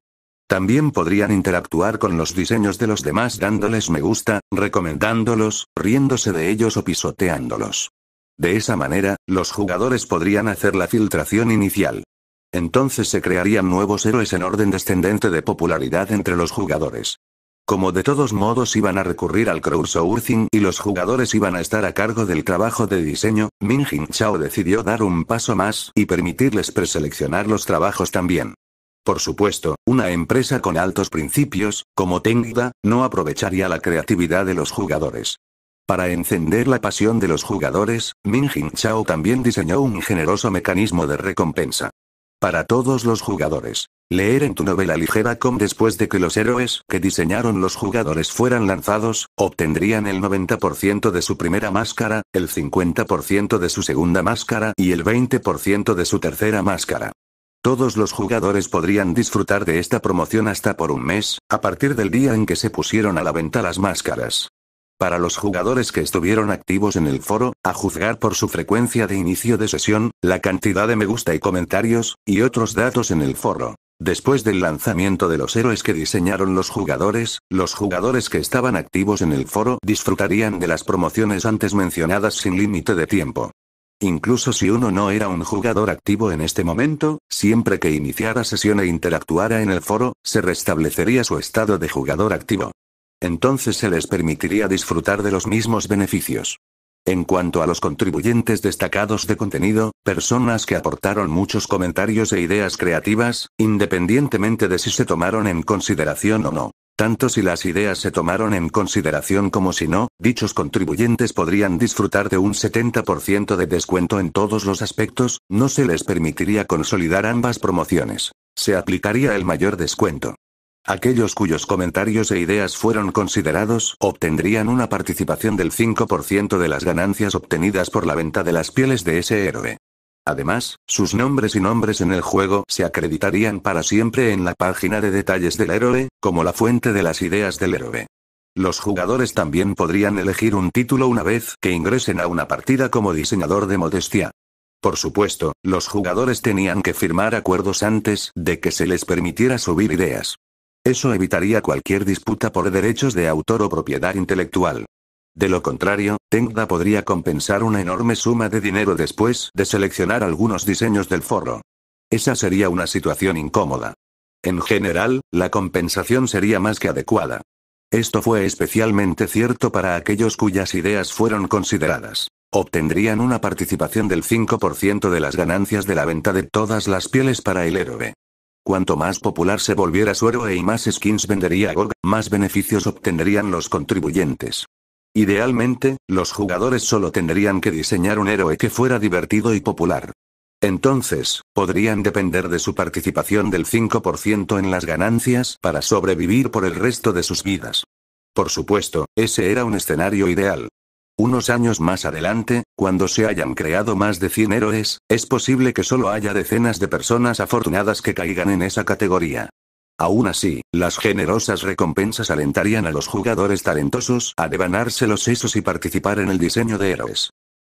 También podrían interactuar con los diseños de los demás dándoles me gusta, recomendándolos, riéndose de ellos o pisoteándolos. De esa manera, los jugadores podrían hacer la filtración inicial. Entonces se crearían nuevos héroes en orden descendente de popularidad entre los jugadores. Como de todos modos iban a recurrir al crowdsourcing y los jugadores iban a estar a cargo del trabajo de diseño, Min Chao decidió dar un paso más y permitirles preseleccionar los trabajos también. Por supuesto, una empresa con altos principios, como Tengda, no aprovecharía la creatividad de los jugadores. Para encender la pasión de los jugadores, Mingjing Chao también diseñó un generoso mecanismo de recompensa. Para todos los jugadores. Leer en tu novela ligera com después de que los héroes que diseñaron los jugadores fueran lanzados, obtendrían el 90% de su primera máscara, el 50% de su segunda máscara y el 20% de su tercera máscara. Todos los jugadores podrían disfrutar de esta promoción hasta por un mes, a partir del día en que se pusieron a la venta las máscaras. Para los jugadores que estuvieron activos en el foro, a juzgar por su frecuencia de inicio de sesión, la cantidad de me gusta y comentarios, y otros datos en el foro. Después del lanzamiento de los héroes que diseñaron los jugadores, los jugadores que estaban activos en el foro disfrutarían de las promociones antes mencionadas sin límite de tiempo. Incluso si uno no era un jugador activo en este momento, siempre que iniciara sesión e interactuara en el foro, se restablecería su estado de jugador activo. Entonces se les permitiría disfrutar de los mismos beneficios. En cuanto a los contribuyentes destacados de contenido, personas que aportaron muchos comentarios e ideas creativas, independientemente de si se tomaron en consideración o no. Tanto si las ideas se tomaron en consideración como si no, dichos contribuyentes podrían disfrutar de un 70% de descuento en todos los aspectos, no se les permitiría consolidar ambas promociones. Se aplicaría el mayor descuento. Aquellos cuyos comentarios e ideas fueron considerados obtendrían una participación del 5% de las ganancias obtenidas por la venta de las pieles de ese héroe. Además, sus nombres y nombres en el juego se acreditarían para siempre en la página de detalles del héroe, como la fuente de las ideas del héroe. Los jugadores también podrían elegir un título una vez que ingresen a una partida como diseñador de modestia. Por supuesto, los jugadores tenían que firmar acuerdos antes de que se les permitiera subir ideas. Eso evitaría cualquier disputa por derechos de autor o propiedad intelectual. De lo contrario, Tengda podría compensar una enorme suma de dinero después de seleccionar algunos diseños del forro. Esa sería una situación incómoda. En general, la compensación sería más que adecuada. Esto fue especialmente cierto para aquellos cuyas ideas fueron consideradas. Obtendrían una participación del 5% de las ganancias de la venta de todas las pieles para el héroe. Cuanto más popular se volviera su héroe y más skins vendería Gorg, más beneficios obtendrían los contribuyentes. Idealmente, los jugadores solo tendrían que diseñar un héroe que fuera divertido y popular. Entonces, podrían depender de su participación del 5% en las ganancias para sobrevivir por el resto de sus vidas. Por supuesto, ese era un escenario ideal. Unos años más adelante, cuando se hayan creado más de 100 héroes, es posible que solo haya decenas de personas afortunadas que caigan en esa categoría. Aún así, las generosas recompensas alentarían a los jugadores talentosos a devanarse los sesos y participar en el diseño de héroes.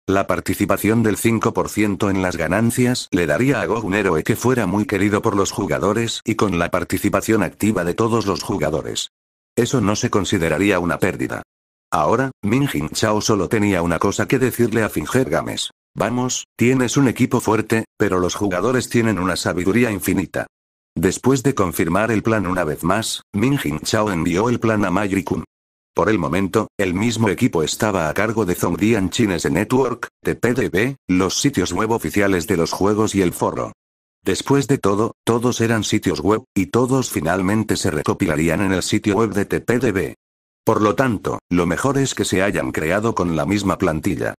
La participación del 5% en las ganancias le daría a Go un héroe que fuera muy querido por los jugadores y con la participación activa de todos los jugadores. Eso no se consideraría una pérdida. Ahora, Minjin Chao solo tenía una cosa que decirle a Finger Games. Vamos, tienes un equipo fuerte, pero los jugadores tienen una sabiduría infinita. Después de confirmar el plan una vez más, Min Chao envió el plan a Magri Por el momento, el mismo equipo estaba a cargo de Zongdian Chinese Network, TPDB, los sitios web oficiales de los juegos y el foro. Después de todo, todos eran sitios web, y todos finalmente se recopilarían en el sitio web de TPDB. Por lo tanto, lo mejor es que se hayan creado con la misma plantilla.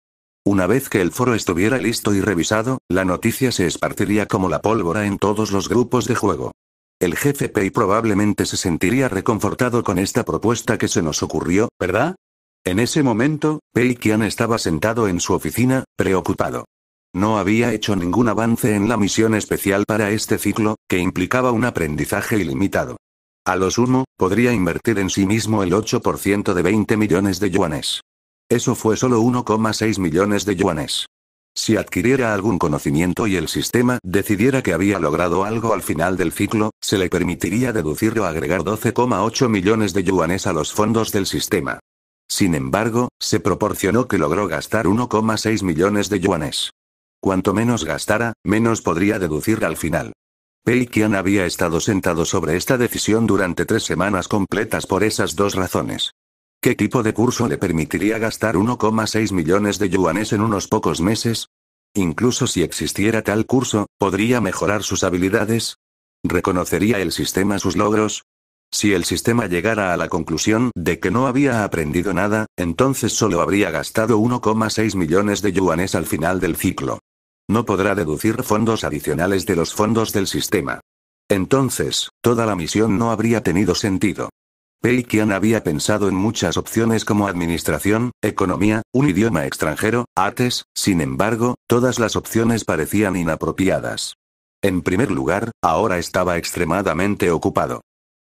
Una vez que el foro estuviera listo y revisado, la noticia se esparciría como la pólvora en todos los grupos de juego. El jefe Pei probablemente se sentiría reconfortado con esta propuesta que se nos ocurrió, ¿verdad? En ese momento, Pei Qian estaba sentado en su oficina, preocupado. No había hecho ningún avance en la misión especial para este ciclo, que implicaba un aprendizaje ilimitado. A lo sumo, podría invertir en sí mismo el 8% de 20 millones de yuanes. Eso fue solo 1,6 millones de yuanes. Si adquiriera algún conocimiento y el sistema decidiera que había logrado algo al final del ciclo, se le permitiría deducir o agregar 12,8 millones de yuanes a los fondos del sistema. Sin embargo, se proporcionó que logró gastar 1,6 millones de yuanes. Cuanto menos gastara, menos podría deducir al final. Pei Qian había estado sentado sobre esta decisión durante tres semanas completas por esas dos razones. ¿Qué tipo de curso le permitiría gastar 1,6 millones de yuanes en unos pocos meses? Incluso si existiera tal curso, ¿podría mejorar sus habilidades? ¿Reconocería el sistema sus logros? Si el sistema llegara a la conclusión de que no había aprendido nada, entonces solo habría gastado 1,6 millones de yuanes al final del ciclo. No podrá deducir fondos adicionales de los fondos del sistema. Entonces, toda la misión no habría tenido sentido. Pei había pensado en muchas opciones como administración, economía, un idioma extranjero, artes, sin embargo, todas las opciones parecían inapropiadas. En primer lugar, ahora estaba extremadamente ocupado.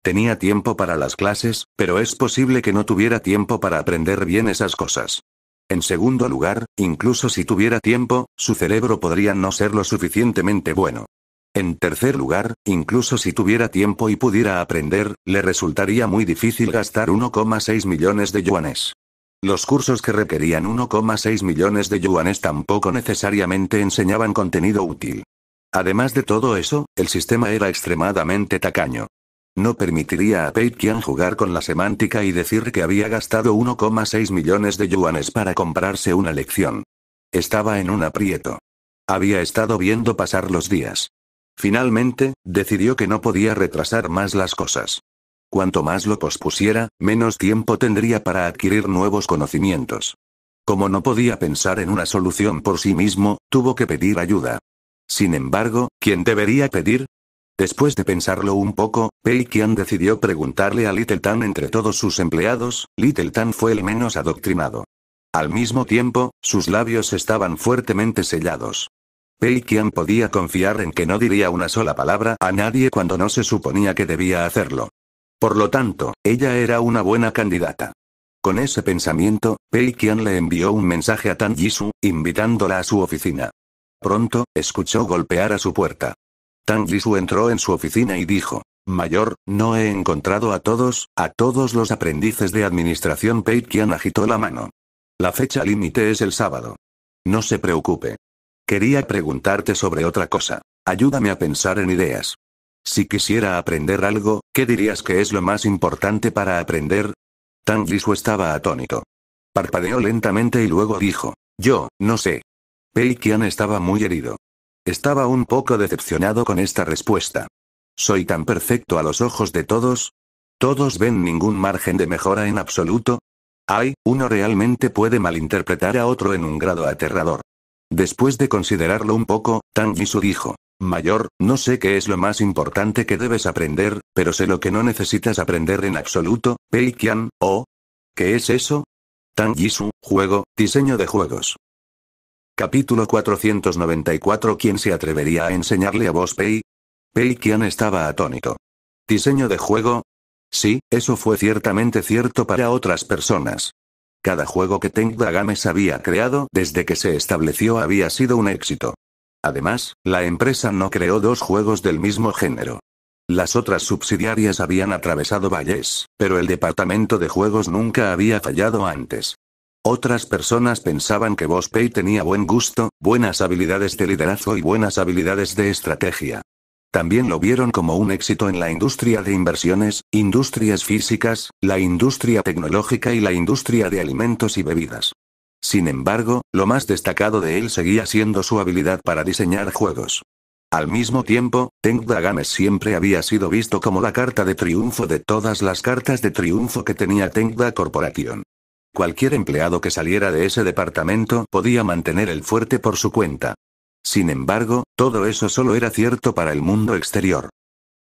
Tenía tiempo para las clases, pero es posible que no tuviera tiempo para aprender bien esas cosas. En segundo lugar, incluso si tuviera tiempo, su cerebro podría no ser lo suficientemente bueno. En tercer lugar, incluso si tuviera tiempo y pudiera aprender, le resultaría muy difícil gastar 1,6 millones de yuanes. Los cursos que requerían 1,6 millones de yuanes tampoco necesariamente enseñaban contenido útil. Además de todo eso, el sistema era extremadamente tacaño. No permitiría a Pei Qian jugar con la semántica y decir que había gastado 1,6 millones de yuanes para comprarse una lección. Estaba en un aprieto. Había estado viendo pasar los días. Finalmente, decidió que no podía retrasar más las cosas. Cuanto más lo pospusiera, menos tiempo tendría para adquirir nuevos conocimientos. Como no podía pensar en una solución por sí mismo, tuvo que pedir ayuda. Sin embargo, ¿quién debería pedir? Después de pensarlo un poco, Pei Qian decidió preguntarle a Little Tan entre todos sus empleados, Little Tan fue el menos adoctrinado. Al mismo tiempo, sus labios estaban fuertemente sellados. Pei Qian podía confiar en que no diría una sola palabra a nadie cuando no se suponía que debía hacerlo. Por lo tanto, ella era una buena candidata. Con ese pensamiento, Pei Qian le envió un mensaje a Tan Yishu, invitándola a su oficina. Pronto, escuchó golpear a su puerta. Tang Yishu entró en su oficina y dijo, Mayor, no he encontrado a todos, a todos los aprendices de administración Pei Qian agitó la mano. La fecha límite es el sábado. No se preocupe, Quería preguntarte sobre otra cosa. Ayúdame a pensar en ideas. Si quisiera aprender algo, ¿qué dirías que es lo más importante para aprender? Tang Lisu estaba atónito. Parpadeó lentamente y luego dijo, yo, no sé. Pei Qian estaba muy herido. Estaba un poco decepcionado con esta respuesta. ¿Soy tan perfecto a los ojos de todos? ¿Todos ven ningún margen de mejora en absoluto? Ay, uno realmente puede malinterpretar a otro en un grado aterrador. Después de considerarlo un poco, Tang Yisu dijo. Mayor, no sé qué es lo más importante que debes aprender, pero sé lo que no necesitas aprender en absoluto, Pei Qian, o... ¿Qué es eso? Tang Yisu, juego, diseño de juegos. Capítulo 494 ¿Quién se atrevería a enseñarle a vos Pei? Pei estaba atónito. ¿Diseño de juego? Sí, eso fue ciertamente cierto para otras personas. Cada juego que Tenga Games había creado desde que se estableció había sido un éxito. Además, la empresa no creó dos juegos del mismo género. Las otras subsidiarias habían atravesado valles, pero el departamento de juegos nunca había fallado antes. Otras personas pensaban que Boss tenía buen gusto, buenas habilidades de liderazgo y buenas habilidades de estrategia. También lo vieron como un éxito en la industria de inversiones, industrias físicas, la industria tecnológica y la industria de alimentos y bebidas. Sin embargo, lo más destacado de él seguía siendo su habilidad para diseñar juegos. Al mismo tiempo, Tengda Games siempre había sido visto como la carta de triunfo de todas las cartas de triunfo que tenía Tengda Corporation. Cualquier empleado que saliera de ese departamento podía mantener el fuerte por su cuenta. Sin embargo, todo eso solo era cierto para el mundo exterior.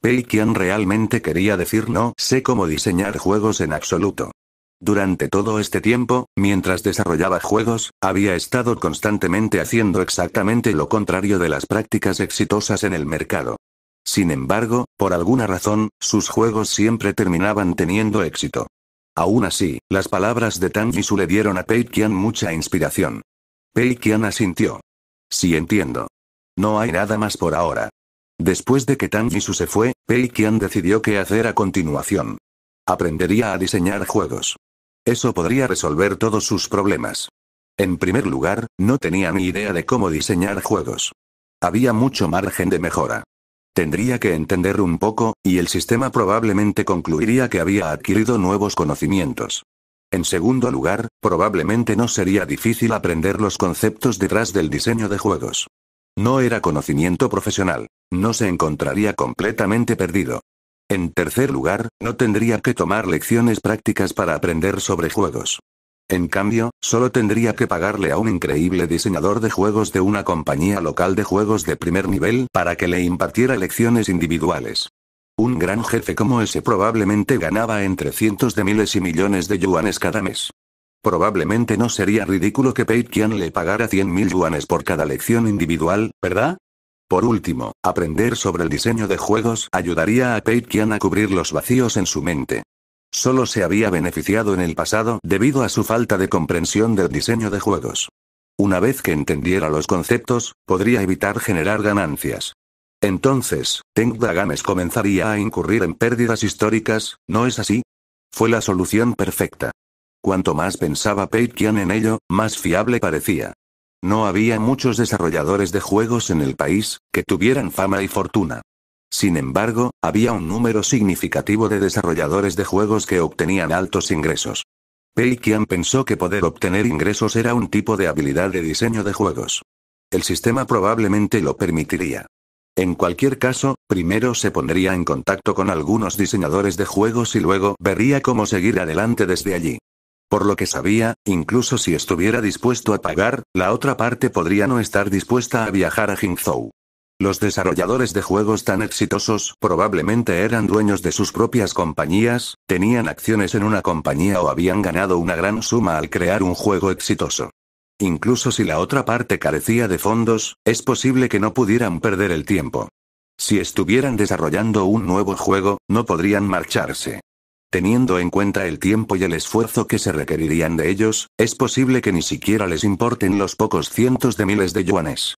Pei Qian realmente quería decir no sé cómo diseñar juegos en absoluto. Durante todo este tiempo, mientras desarrollaba juegos, había estado constantemente haciendo exactamente lo contrario de las prácticas exitosas en el mercado. Sin embargo, por alguna razón, sus juegos siempre terminaban teniendo éxito. Aún así, las palabras de Tang Yisu le dieron a Pei Qian mucha inspiración. Pei Qian asintió. Si entiendo. No hay nada más por ahora. Después de que Tan su se fue, Pei Qian decidió qué hacer a continuación. Aprendería a diseñar juegos. Eso podría resolver todos sus problemas. En primer lugar, no tenía ni idea de cómo diseñar juegos. Había mucho margen de mejora. Tendría que entender un poco, y el sistema probablemente concluiría que había adquirido nuevos conocimientos. En segundo lugar, probablemente no sería difícil aprender los conceptos detrás del diseño de juegos. No era conocimiento profesional. No se encontraría completamente perdido. En tercer lugar, no tendría que tomar lecciones prácticas para aprender sobre juegos. En cambio, solo tendría que pagarle a un increíble diseñador de juegos de una compañía local de juegos de primer nivel para que le impartiera lecciones individuales. Un gran jefe como ese probablemente ganaba entre cientos de miles y millones de yuanes cada mes. Probablemente no sería ridículo que Pei Qian le pagara 100.000 yuanes por cada lección individual, ¿verdad? Por último, aprender sobre el diseño de juegos ayudaría a Pei Qian a cubrir los vacíos en su mente. Solo se había beneficiado en el pasado debido a su falta de comprensión del diseño de juegos. Una vez que entendiera los conceptos, podría evitar generar ganancias. Entonces, Tengda Games comenzaría a incurrir en pérdidas históricas, ¿no es así? Fue la solución perfecta. Cuanto más pensaba Pei en ello, más fiable parecía. No había muchos desarrolladores de juegos en el país, que tuvieran fama y fortuna. Sin embargo, había un número significativo de desarrolladores de juegos que obtenían altos ingresos. Pei pensó que poder obtener ingresos era un tipo de habilidad de diseño de juegos. El sistema probablemente lo permitiría. En cualquier caso, primero se pondría en contacto con algunos diseñadores de juegos y luego vería cómo seguir adelante desde allí. Por lo que sabía, incluso si estuviera dispuesto a pagar, la otra parte podría no estar dispuesta a viajar a Jingzhou. Los desarrolladores de juegos tan exitosos probablemente eran dueños de sus propias compañías, tenían acciones en una compañía o habían ganado una gran suma al crear un juego exitoso. Incluso si la otra parte carecía de fondos, es posible que no pudieran perder el tiempo. Si estuvieran desarrollando un nuevo juego, no podrían marcharse. Teniendo en cuenta el tiempo y el esfuerzo que se requerirían de ellos, es posible que ni siquiera les importen los pocos cientos de miles de yuanes.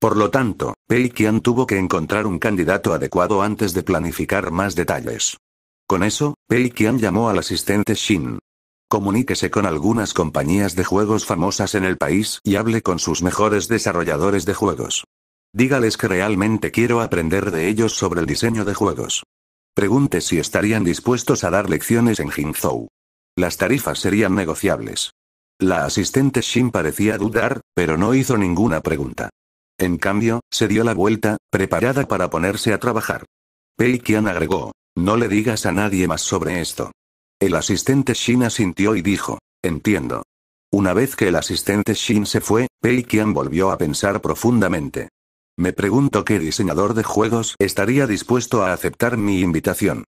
Por lo tanto, Pei Qian tuvo que encontrar un candidato adecuado antes de planificar más detalles. Con eso, Pei Qian llamó al asistente Shin. Comuníquese con algunas compañías de juegos famosas en el país y hable con sus mejores desarrolladores de juegos. Dígales que realmente quiero aprender de ellos sobre el diseño de juegos. Pregunte si estarían dispuestos a dar lecciones en Jinzhou. Las tarifas serían negociables. La asistente Shin parecía dudar, pero no hizo ninguna pregunta. En cambio, se dio la vuelta, preparada para ponerse a trabajar. Pei Qian agregó, no le digas a nadie más sobre esto. El asistente Shin asintió y dijo, entiendo. Una vez que el asistente Shin se fue, Pei Qian volvió a pensar profundamente. Me pregunto qué diseñador de juegos estaría dispuesto a aceptar mi invitación.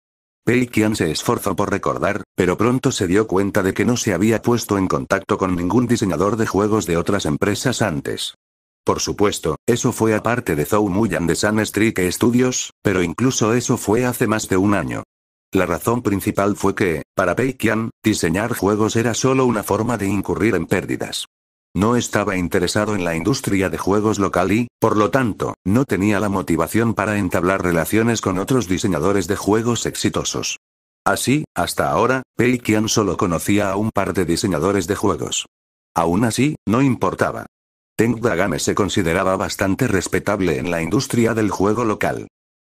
Pei Qian se esforzó por recordar, pero pronto se dio cuenta de que no se había puesto en contacto con ningún diseñador de juegos de otras empresas antes. Por supuesto, eso fue aparte de Zhou Muyan de Sun Street Studios, pero incluso eso fue hace más de un año. La razón principal fue que, para Pei diseñar juegos era solo una forma de incurrir en pérdidas. No estaba interesado en la industria de juegos local y, por lo tanto, no tenía la motivación para entablar relaciones con otros diseñadores de juegos exitosos. Así, hasta ahora, Pei solo conocía a un par de diseñadores de juegos. Aún así, no importaba. Teng Dagame se consideraba bastante respetable en la industria del juego local.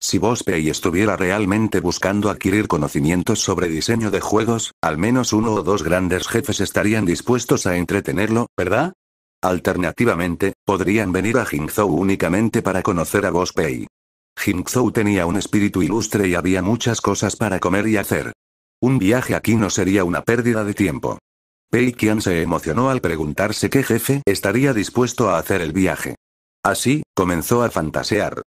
Si Bospei estuviera realmente buscando adquirir conocimientos sobre diseño de juegos, al menos uno o dos grandes jefes estarían dispuestos a entretenerlo, ¿verdad? Alternativamente, podrían venir a Jingzhou únicamente para conocer a Bospei. Jingzhou tenía un espíritu ilustre y había muchas cosas para comer y hacer. Un viaje aquí no sería una pérdida de tiempo. Pei Qian se emocionó al preguntarse qué jefe estaría dispuesto a hacer el viaje. Así, comenzó a fantasear.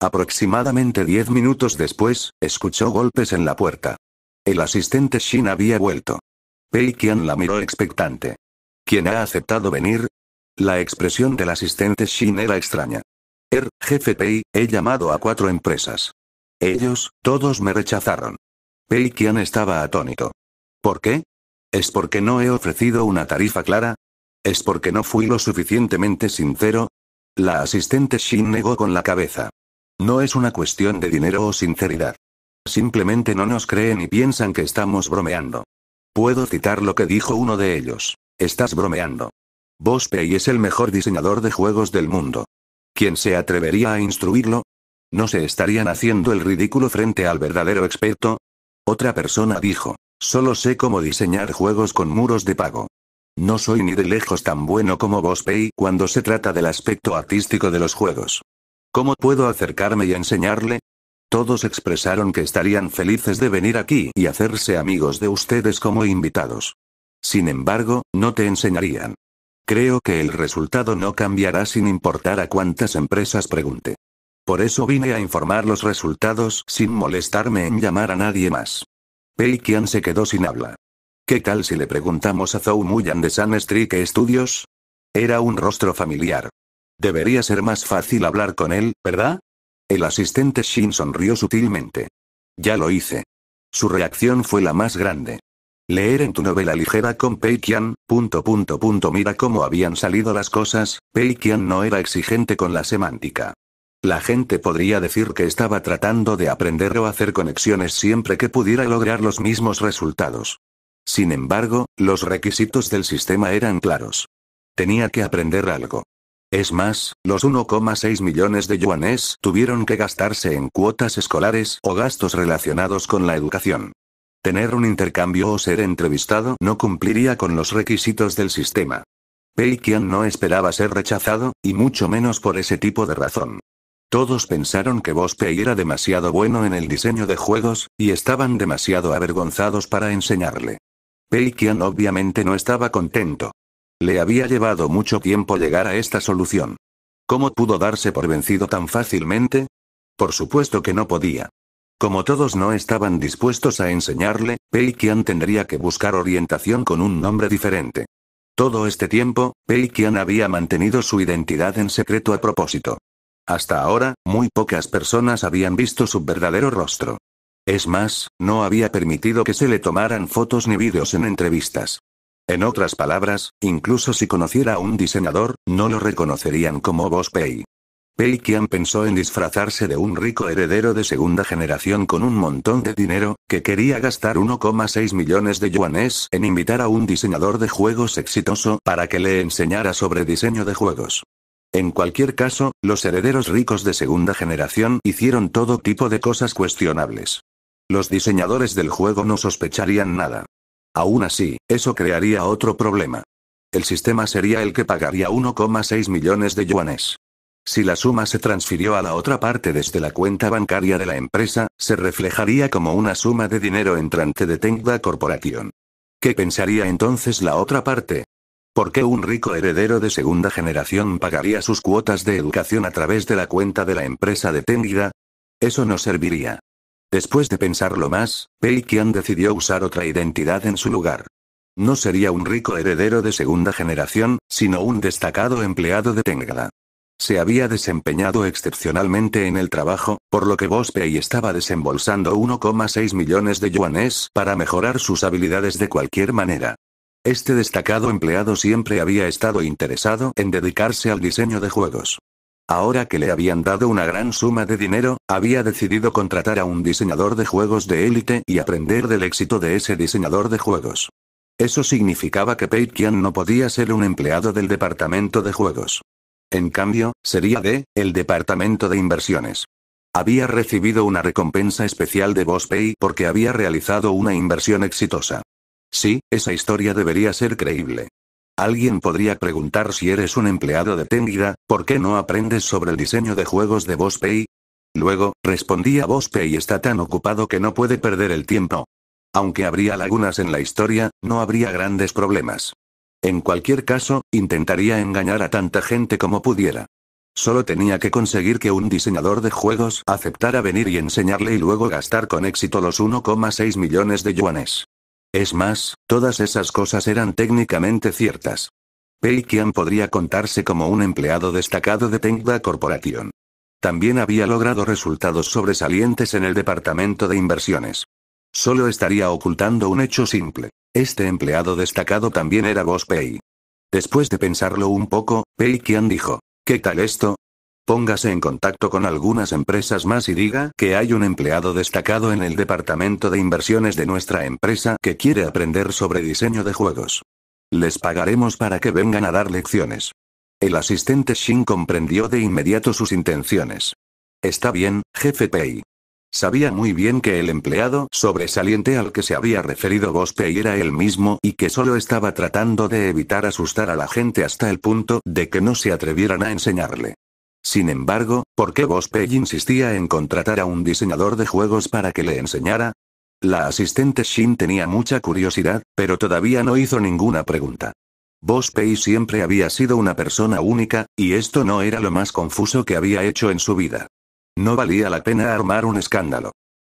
Aproximadamente diez minutos después, escuchó golpes en la puerta. El asistente Shin había vuelto. Pei Qian la miró expectante. ¿Quién ha aceptado venir? La expresión del asistente Shin era extraña. Er, jefe Pei, he llamado a cuatro empresas. Ellos, todos me rechazaron. Pei Qian estaba atónito. ¿Por qué? ¿Es porque no he ofrecido una tarifa clara? ¿Es porque no fui lo suficientemente sincero? La asistente Shin negó con la cabeza. No es una cuestión de dinero o sinceridad. Simplemente no nos creen y piensan que estamos bromeando. Puedo citar lo que dijo uno de ellos. Estás bromeando. Vos es el mejor diseñador de juegos del mundo. ¿Quién se atrevería a instruirlo? ¿No se estarían haciendo el ridículo frente al verdadero experto? Otra persona dijo, solo sé cómo diseñar juegos con muros de pago. No soy ni de lejos tan bueno como Bospey cuando se trata del aspecto artístico de los juegos. ¿Cómo puedo acercarme y enseñarle? Todos expresaron que estarían felices de venir aquí y hacerse amigos de ustedes como invitados. Sin embargo, no te enseñarían. Creo que el resultado no cambiará sin importar a cuántas empresas pregunte. Por eso vine a informar los resultados sin molestarme en llamar a nadie más. Pei Qian se quedó sin habla. ¿Qué tal si le preguntamos a Zhou Muyan de San Street estudios? Era un rostro familiar. Debería ser más fácil hablar con él, ¿verdad? El asistente Shin sonrió sutilmente. Ya lo hice. Su reacción fue la más grande. Leer en tu novela ligera con Pei punto mira cómo habían salido las cosas, Pei no era exigente con la semántica. La gente podría decir que estaba tratando de aprender o hacer conexiones siempre que pudiera lograr los mismos resultados. Sin embargo, los requisitos del sistema eran claros. Tenía que aprender algo. Es más, los 1,6 millones de yuanes tuvieron que gastarse en cuotas escolares o gastos relacionados con la educación. Tener un intercambio o ser entrevistado no cumpliría con los requisitos del sistema. Pei Qian no esperaba ser rechazado, y mucho menos por ese tipo de razón. Todos pensaron que Pei era demasiado bueno en el diseño de juegos, y estaban demasiado avergonzados para enseñarle. Pei Qian obviamente no estaba contento. Le había llevado mucho tiempo llegar a esta solución. ¿Cómo pudo darse por vencido tan fácilmente? Por supuesto que no podía. Como todos no estaban dispuestos a enseñarle, Pei tendría que buscar orientación con un nombre diferente. Todo este tiempo, Pei había mantenido su identidad en secreto a propósito. Hasta ahora, muy pocas personas habían visto su verdadero rostro. Es más, no había permitido que se le tomaran fotos ni vídeos en entrevistas. En otras palabras, incluso si conociera a un diseñador, no lo reconocerían como Boss Pei. Pei Qian pensó en disfrazarse de un rico heredero de segunda generación con un montón de dinero, que quería gastar 1,6 millones de yuanes en invitar a un diseñador de juegos exitoso para que le enseñara sobre diseño de juegos. En cualquier caso, los herederos ricos de segunda generación hicieron todo tipo de cosas cuestionables. Los diseñadores del juego no sospecharían nada. Aún así, eso crearía otro problema. El sistema sería el que pagaría 1,6 millones de yuanes. Si la suma se transfirió a la otra parte desde la cuenta bancaria de la empresa, se reflejaría como una suma de dinero entrante de Tengda Corporation. ¿Qué pensaría entonces la otra parte? ¿Por qué un rico heredero de segunda generación pagaría sus cuotas de educación a través de la cuenta de la empresa de Tengda? Eso no serviría. Después de pensarlo más, Pei Qian decidió usar otra identidad en su lugar. No sería un rico heredero de segunda generación, sino un destacado empleado de Tengada. Se había desempeñado excepcionalmente en el trabajo, por lo que Boss Pei estaba desembolsando 1,6 millones de yuanes para mejorar sus habilidades de cualquier manera. Este destacado empleado siempre había estado interesado en dedicarse al diseño de juegos. Ahora que le habían dado una gran suma de dinero, había decidido contratar a un diseñador de juegos de élite y aprender del éxito de ese diseñador de juegos. Eso significaba que Pei Qian no podía ser un empleado del departamento de juegos. En cambio, sería de, el departamento de inversiones. Había recibido una recompensa especial de Boss Pei porque había realizado una inversión exitosa. Sí, esa historia debería ser creíble. Alguien podría preguntar si eres un empleado de Tengida, ¿por qué no aprendes sobre el diseño de juegos de Bospey? Luego, respondía Bospey está tan ocupado que no puede perder el tiempo. Aunque habría lagunas en la historia, no habría grandes problemas. En cualquier caso, intentaría engañar a tanta gente como pudiera. Solo tenía que conseguir que un diseñador de juegos aceptara venir y enseñarle y luego gastar con éxito los 1,6 millones de yuanes. Es más, todas esas cosas eran técnicamente ciertas. Pei Qian podría contarse como un empleado destacado de Tengda Corporation. También había logrado resultados sobresalientes en el departamento de inversiones. Solo estaría ocultando un hecho simple. Este empleado destacado también era Boss Pei. Después de pensarlo un poco, Pei Qian dijo, ¿qué tal esto? Póngase en contacto con algunas empresas más y diga que hay un empleado destacado en el departamento de inversiones de nuestra empresa que quiere aprender sobre diseño de juegos. Les pagaremos para que vengan a dar lecciones. El asistente Shin comprendió de inmediato sus intenciones. Está bien, jefe Pei. Sabía muy bien que el empleado sobresaliente al que se había referido Pei era él mismo y que solo estaba tratando de evitar asustar a la gente hasta el punto de que no se atrevieran a enseñarle. Sin embargo, ¿por qué Gospel insistía en contratar a un diseñador de juegos para que le enseñara? La asistente Shin tenía mucha curiosidad, pero todavía no hizo ninguna pregunta. Pei siempre había sido una persona única, y esto no era lo más confuso que había hecho en su vida. No valía la pena armar un escándalo.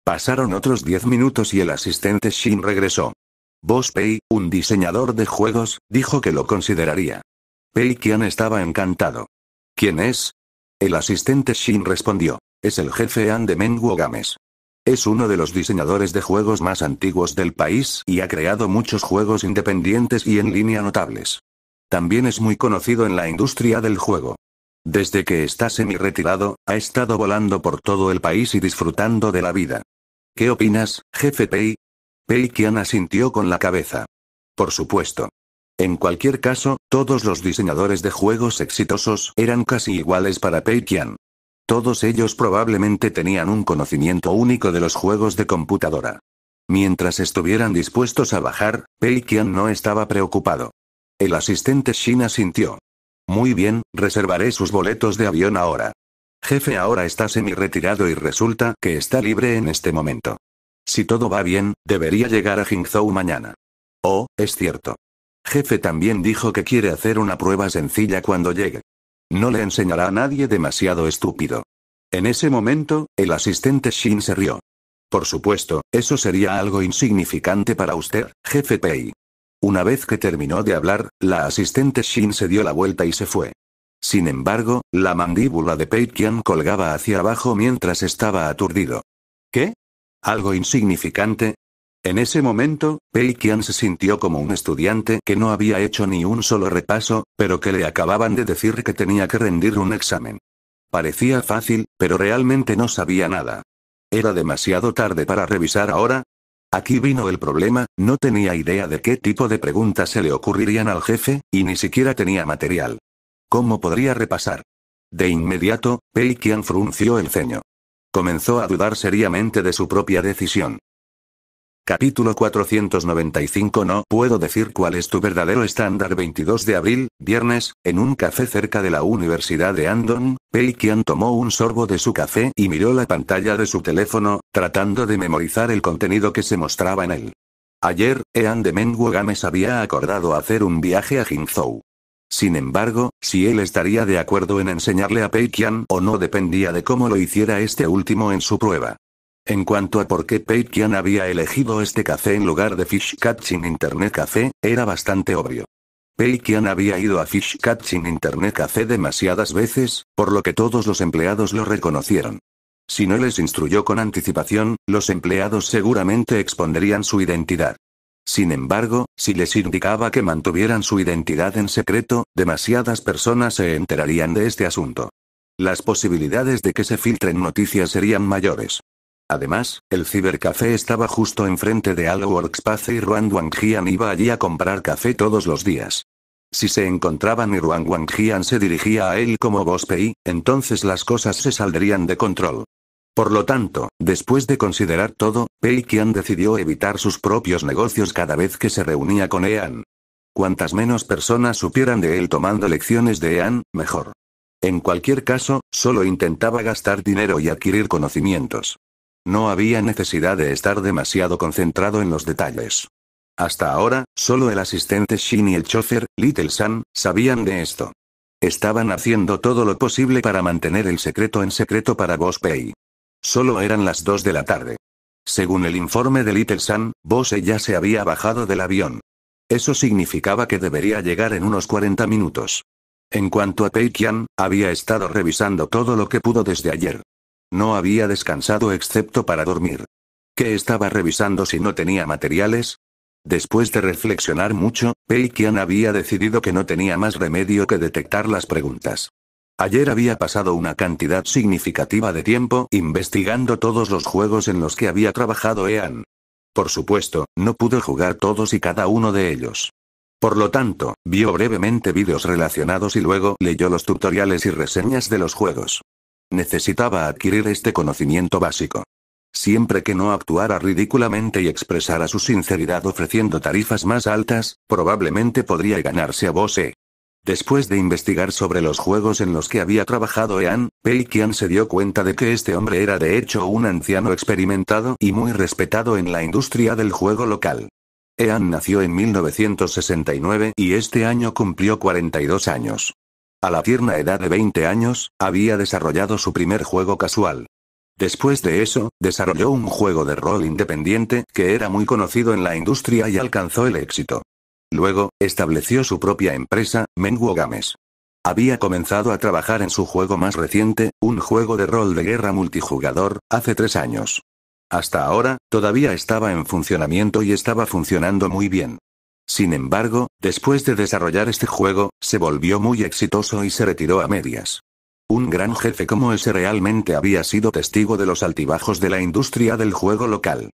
Pasaron otros diez minutos y el asistente Shin regresó. Bospei, un diseñador de juegos, dijo que lo consideraría. Pei estaba encantado. ¿Quién es? El asistente Shin respondió. Es el jefe Menguo Games. Es uno de los diseñadores de juegos más antiguos del país y ha creado muchos juegos independientes y en línea notables. También es muy conocido en la industria del juego. Desde que está semi-retirado, ha estado volando por todo el país y disfrutando de la vida. ¿Qué opinas, jefe Pei? Pei Kian asintió con la cabeza. Por supuesto. En cualquier caso, todos los diseñadores de juegos exitosos eran casi iguales para Pei Todos ellos probablemente tenían un conocimiento único de los juegos de computadora. Mientras estuvieran dispuestos a bajar, Pei no estaba preocupado. El asistente Shin asintió. Muy bien, reservaré sus boletos de avión ahora. Jefe ahora está semi-retirado y resulta que está libre en este momento. Si todo va bien, debería llegar a Jingzhou mañana. Oh, es cierto. Jefe también dijo que quiere hacer una prueba sencilla cuando llegue. No le enseñará a nadie demasiado estúpido. En ese momento, el asistente Shin se rió. Por supuesto, eso sería algo insignificante para usted, jefe Pei. Una vez que terminó de hablar, la asistente Shin se dio la vuelta y se fue. Sin embargo, la mandíbula de Pei Qian colgaba hacia abajo mientras estaba aturdido. ¿Qué? ¿Algo insignificante? En ese momento, Pei Qian se sintió como un estudiante que no había hecho ni un solo repaso, pero que le acababan de decir que tenía que rendir un examen. Parecía fácil, pero realmente no sabía nada. Era demasiado tarde para revisar ahora, Aquí vino el problema, no tenía idea de qué tipo de preguntas se le ocurrirían al jefe, y ni siquiera tenía material. ¿Cómo podría repasar? De inmediato, Pei Qian frunció el ceño. Comenzó a dudar seriamente de su propia decisión. Capítulo 495 No puedo decir cuál es tu verdadero estándar 22 de abril, viernes, en un café cerca de la Universidad de Andon, Pei Qian tomó un sorbo de su café y miró la pantalla de su teléfono, tratando de memorizar el contenido que se mostraba en él. Ayer, Ean de Games había acordado hacer un viaje a Jinzhou. Sin embargo, si él estaría de acuerdo en enseñarle a Pei Qian o no dependía de cómo lo hiciera este último en su prueba. En cuanto a por qué pei había elegido este café en lugar de Fish Catching Internet Café, era bastante obvio. pei había ido a Fish Catching Internet Café demasiadas veces, por lo que todos los empleados lo reconocieron. Si no les instruyó con anticipación, los empleados seguramente expondrían su identidad. Sin embargo, si les indicaba que mantuvieran su identidad en secreto, demasiadas personas se enterarían de este asunto. Las posibilidades de que se filtren noticias serían mayores. Además, el cibercafé estaba justo enfrente de algo Workspace y Ruan Wangjian iba allí a comprar café todos los días. Si se encontraban y Ruan Wangjian se dirigía a él como Boss entonces las cosas se saldrían de control. Por lo tanto, después de considerar todo, Pei Qian decidió evitar sus propios negocios cada vez que se reunía con Ean. Cuantas menos personas supieran de él tomando lecciones de Ean, mejor. En cualquier caso, solo intentaba gastar dinero y adquirir conocimientos. No había necesidad de estar demasiado concentrado en los detalles. Hasta ahora, solo el asistente Shin y el chofer, Little Sam, sabían de esto. Estaban haciendo todo lo posible para mantener el secreto en secreto para Boss Pei. Solo eran las 2 de la tarde. Según el informe de Little Sam, Boss ya se había bajado del avión. Eso significaba que debería llegar en unos 40 minutos. En cuanto a Pei Qian, había estado revisando todo lo que pudo desde ayer. No había descansado excepto para dormir. ¿Qué estaba revisando si no tenía materiales? Después de reflexionar mucho, Peikian había decidido que no tenía más remedio que detectar las preguntas. Ayer había pasado una cantidad significativa de tiempo investigando todos los juegos en los que había trabajado Ean. Por supuesto, no pudo jugar todos y cada uno de ellos. Por lo tanto, vio brevemente vídeos relacionados y luego leyó los tutoriales y reseñas de los juegos. Necesitaba adquirir este conocimiento básico. Siempre que no actuara ridículamente y expresara su sinceridad ofreciendo tarifas más altas, probablemente podría ganarse a Bose. Después de investigar sobre los juegos en los que había trabajado Ean, Peikian se dio cuenta de que este hombre era de hecho un anciano experimentado y muy respetado en la industria del juego local. Ean nació en 1969 y este año cumplió 42 años. A la tierna edad de 20 años, había desarrollado su primer juego casual. Después de eso, desarrolló un juego de rol independiente, que era muy conocido en la industria y alcanzó el éxito. Luego, estableció su propia empresa, Menguo Games. Había comenzado a trabajar en su juego más reciente, un juego de rol de guerra multijugador, hace tres años. Hasta ahora, todavía estaba en funcionamiento y estaba funcionando muy bien. Sin embargo, después de desarrollar este juego, se volvió muy exitoso y se retiró a medias. Un gran jefe como ese realmente había sido testigo de los altibajos de la industria del juego local.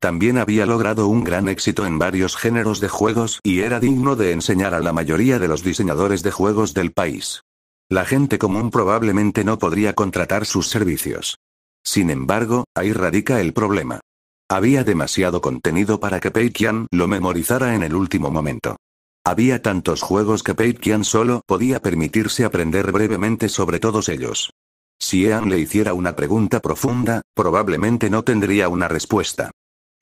También había logrado un gran éxito en varios géneros de juegos y era digno de enseñar a la mayoría de los diseñadores de juegos del país. La gente común probablemente no podría contratar sus servicios. Sin embargo, ahí radica el problema. Había demasiado contenido para que Pei Qian lo memorizara en el último momento. Había tantos juegos que Pei Qian solo podía permitirse aprender brevemente sobre todos ellos. Si Ean le hiciera una pregunta profunda, probablemente no tendría una respuesta.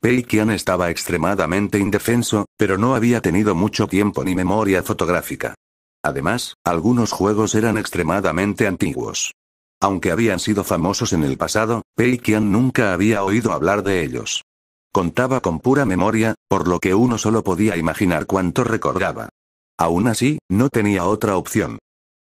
Pei Qian estaba extremadamente indefenso, pero no había tenido mucho tiempo ni memoria fotográfica. Además, algunos juegos eran extremadamente antiguos. Aunque habían sido famosos en el pasado, Pei Qian nunca había oído hablar de ellos. Contaba con pura memoria, por lo que uno solo podía imaginar cuánto recordaba. Aún así, no tenía otra opción.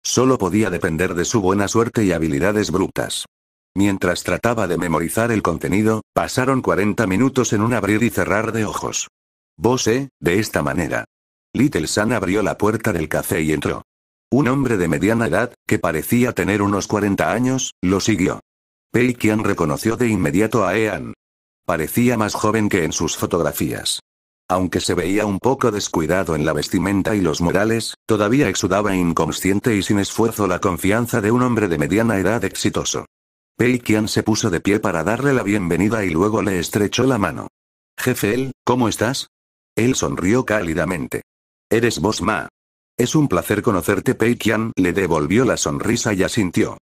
Solo podía depender de su buena suerte y habilidades brutas. Mientras trataba de memorizar el contenido, pasaron 40 minutos en un abrir y cerrar de ojos. Bose, eh, de esta manera. Little San abrió la puerta del café y entró. Un hombre de mediana edad, que parecía tener unos 40 años, lo siguió. Pei Qian reconoció de inmediato a Ean. Parecía más joven que en sus fotografías. Aunque se veía un poco descuidado en la vestimenta y los modales, todavía exudaba inconsciente y sin esfuerzo la confianza de un hombre de mediana edad exitoso. Pei Qian se puso de pie para darle la bienvenida y luego le estrechó la mano. Jefe él, ¿cómo estás? Él sonrió cálidamente. Eres vos Ma. Es un placer conocerte Pei Qian le devolvió la sonrisa y asintió.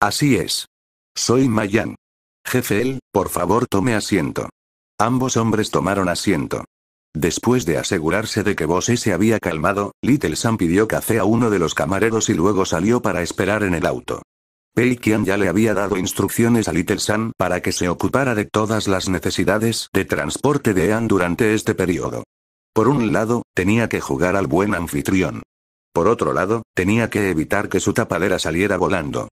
Así es. Soy Mayan. Jefe él, por favor tome asiento. Ambos hombres tomaron asiento. Después de asegurarse de que Bossy se había calmado, Little Sam pidió café a uno de los camareros y luego salió para esperar en el auto. Pei Qian ya le había dado instrucciones a Little Sam para que se ocupara de todas las necesidades de transporte de An durante este periodo. Por un lado, tenía que jugar al buen anfitrión. Por otro lado, tenía que evitar que su tapadera saliera volando.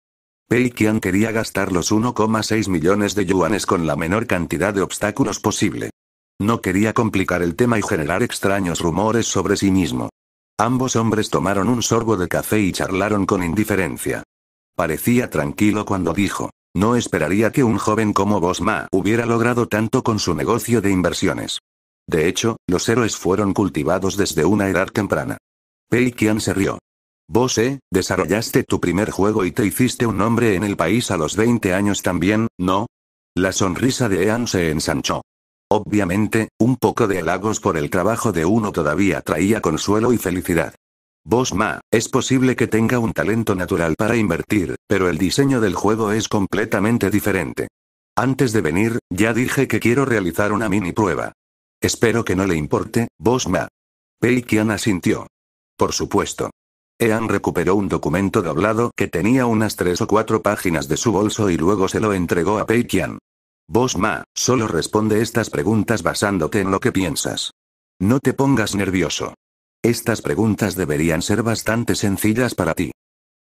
Pei quería gastar los 1,6 millones de yuanes con la menor cantidad de obstáculos posible. No quería complicar el tema y generar extraños rumores sobre sí mismo. Ambos hombres tomaron un sorbo de café y charlaron con indiferencia. Parecía tranquilo cuando dijo, no esperaría que un joven como Bosma hubiera logrado tanto con su negocio de inversiones. De hecho, los héroes fueron cultivados desde una edad temprana. Pei Qian se rió. Vos, eh, desarrollaste tu primer juego y te hiciste un nombre en el país a los 20 años también, ¿no? La sonrisa de Ean se ensanchó. Obviamente, un poco de halagos por el trabajo de uno todavía traía consuelo y felicidad. Vos Ma, es posible que tenga un talento natural para invertir, pero el diseño del juego es completamente diferente. Antes de venir, ya dije que quiero realizar una mini prueba. Espero que no le importe, Vos Ma. Peikian asintió. Por supuesto. Ean recuperó un documento doblado que tenía unas tres o cuatro páginas de su bolso y luego se lo entregó a Pei Qian. solo responde estas preguntas basándote en lo que piensas. No te pongas nervioso. Estas preguntas deberían ser bastante sencillas para ti.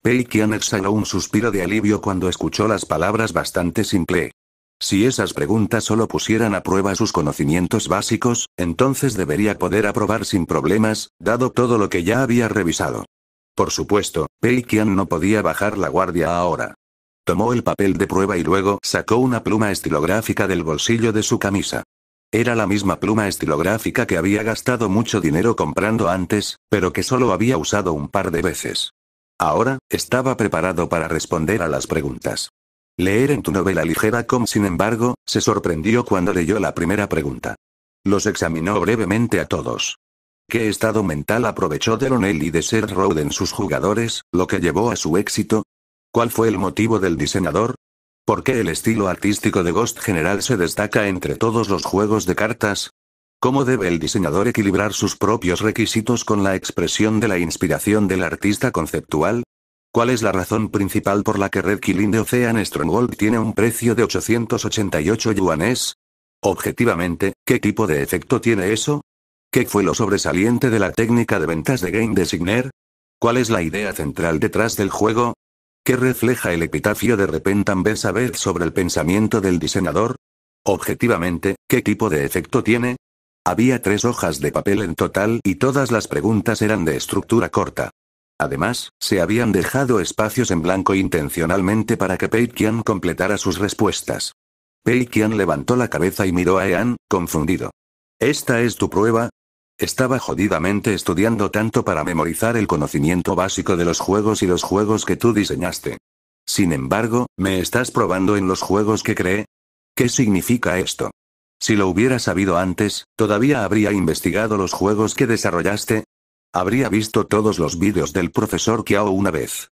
Pei exhaló un suspiro de alivio cuando escuchó las palabras bastante simple. Si esas preguntas solo pusieran a prueba sus conocimientos básicos, entonces debería poder aprobar sin problemas, dado todo lo que ya había revisado. Por supuesto, Pei no podía bajar la guardia ahora. Tomó el papel de prueba y luego sacó una pluma estilográfica del bolsillo de su camisa. Era la misma pluma estilográfica que había gastado mucho dinero comprando antes, pero que solo había usado un par de veces. Ahora, estaba preparado para responder a las preguntas. Leer en tu novela ligera com sin embargo, se sorprendió cuando leyó la primera pregunta. Los examinó brevemente a todos. ¿Qué estado mental aprovechó de y de Seth en sus jugadores, lo que llevó a su éxito? ¿Cuál fue el motivo del diseñador? ¿Por qué el estilo artístico de Ghost General se destaca entre todos los juegos de cartas? ¿Cómo debe el diseñador equilibrar sus propios requisitos con la expresión de la inspiración del artista conceptual? ¿Cuál es la razón principal por la que Red Killing de Ocean Stronghold tiene un precio de 888 yuanes? Objetivamente, ¿qué tipo de efecto tiene eso? ¿Qué fue lo sobresaliente de la técnica de ventas de Game Designer? ¿Cuál es la idea central detrás del juego? ¿Qué refleja el epitafio de Repentan vez a vez sobre el pensamiento del diseñador? Objetivamente, ¿qué tipo de efecto tiene? Había tres hojas de papel en total y todas las preguntas eran de estructura corta. Además, se habían dejado espacios en blanco intencionalmente para que Pei completara sus respuestas. Pei levantó la cabeza y miró a Ean, confundido. ¿Esta es tu prueba? Estaba jodidamente estudiando tanto para memorizar el conocimiento básico de los juegos y los juegos que tú diseñaste. Sin embargo, ¿me estás probando en los juegos que creé? ¿Qué significa esto? Si lo hubiera sabido antes, todavía habría investigado los juegos que desarrollaste. Habría visto todos los vídeos del profesor Kiao una vez.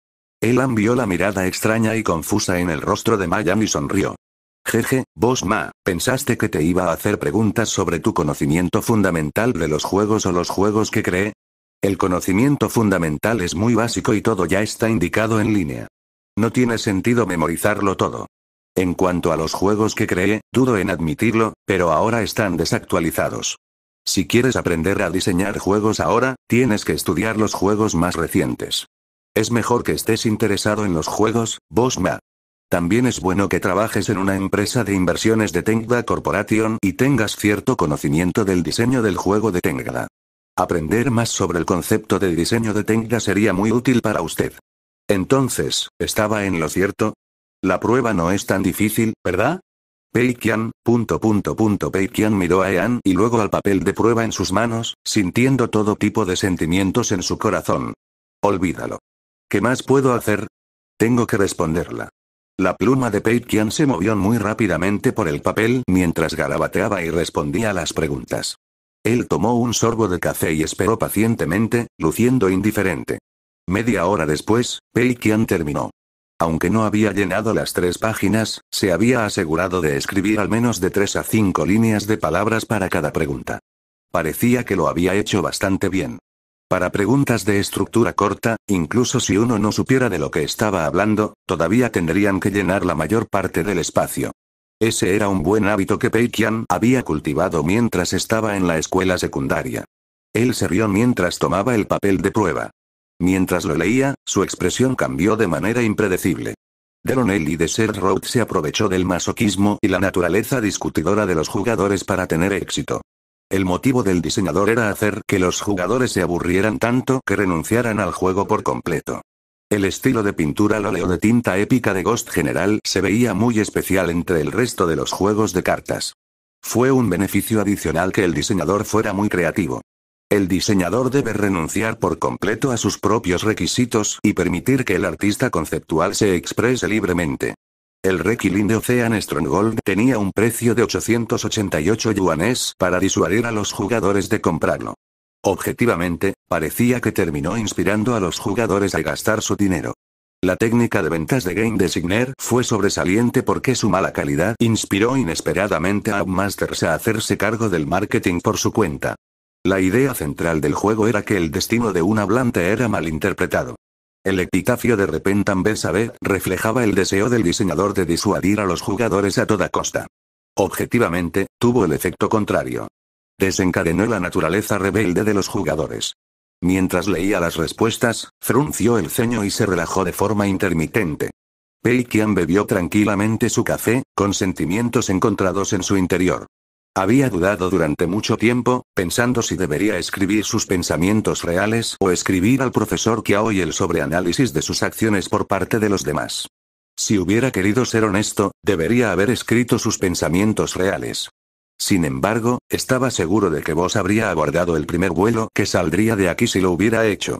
Elan vio la mirada extraña y confusa en el rostro de Miami y sonrió. Jeje, vos pensaste que te iba a hacer preguntas sobre tu conocimiento fundamental de los juegos o los juegos que cree. El conocimiento fundamental es muy básico y todo ya está indicado en línea. No tiene sentido memorizarlo todo. En cuanto a los juegos que cree, dudo en admitirlo, pero ahora están desactualizados. Si quieres aprender a diseñar juegos ahora, tienes que estudiar los juegos más recientes. Es mejor que estés interesado en los juegos, Bosma, también es bueno que trabajes en una empresa de inversiones de Tengda Corporation y tengas cierto conocimiento del diseño del juego de Tengda. Aprender más sobre el concepto de diseño de Tengda sería muy útil para usted. Entonces, ¿estaba en lo cierto? La prueba no es tan difícil, ¿verdad? Peikian, punto punto punto Peikian miró a Ean y luego al papel de prueba en sus manos, sintiendo todo tipo de sentimientos en su corazón. Olvídalo. ¿Qué más puedo hacer? Tengo que responderla. La pluma de Pei Qian se movió muy rápidamente por el papel mientras garabateaba y respondía a las preguntas. Él tomó un sorbo de café y esperó pacientemente, luciendo indiferente. Media hora después, Pei Qian terminó. Aunque no había llenado las tres páginas, se había asegurado de escribir al menos de tres a cinco líneas de palabras para cada pregunta. Parecía que lo había hecho bastante bien. Para preguntas de estructura corta, incluso si uno no supiera de lo que estaba hablando, todavía tendrían que llenar la mayor parte del espacio. Ese era un buen hábito que Pei Qian había cultivado mientras estaba en la escuela secundaria. Él se rió mientras tomaba el papel de prueba. Mientras lo leía, su expresión cambió de manera impredecible. Delonel y Desert Road se aprovechó del masoquismo y la naturaleza discutidora de los jugadores para tener éxito. El motivo del diseñador era hacer que los jugadores se aburrieran tanto que renunciaran al juego por completo. El estilo de pintura al óleo de tinta épica de Ghost General se veía muy especial entre el resto de los juegos de cartas. Fue un beneficio adicional que el diseñador fuera muy creativo. El diseñador debe renunciar por completo a sus propios requisitos y permitir que el artista conceptual se exprese libremente. El Requilín de Ocean Stronghold tenía un precio de 888 yuanes para disuadir a los jugadores de comprarlo. Objetivamente, parecía que terminó inspirando a los jugadores a gastar su dinero. La técnica de ventas de Game Designer fue sobresaliente porque su mala calidad inspiró inesperadamente a Upmasters a hacerse cargo del marketing por su cuenta. La idea central del juego era que el destino de un hablante era malinterpretado. El epitafio de Repentan Sabe reflejaba el deseo del diseñador de disuadir a los jugadores a toda costa. Objetivamente, tuvo el efecto contrario. Desencadenó la naturaleza rebelde de los jugadores. Mientras leía las respuestas, frunció el ceño y se relajó de forma intermitente. Pei bebió tranquilamente su café, con sentimientos encontrados en su interior. Había dudado durante mucho tiempo, pensando si debería escribir sus pensamientos reales o escribir al profesor Kiao y el sobreanálisis de sus acciones por parte de los demás. Si hubiera querido ser honesto, debería haber escrito sus pensamientos reales. Sin embargo, estaba seguro de que vos habría abordado el primer vuelo que saldría de aquí si lo hubiera hecho.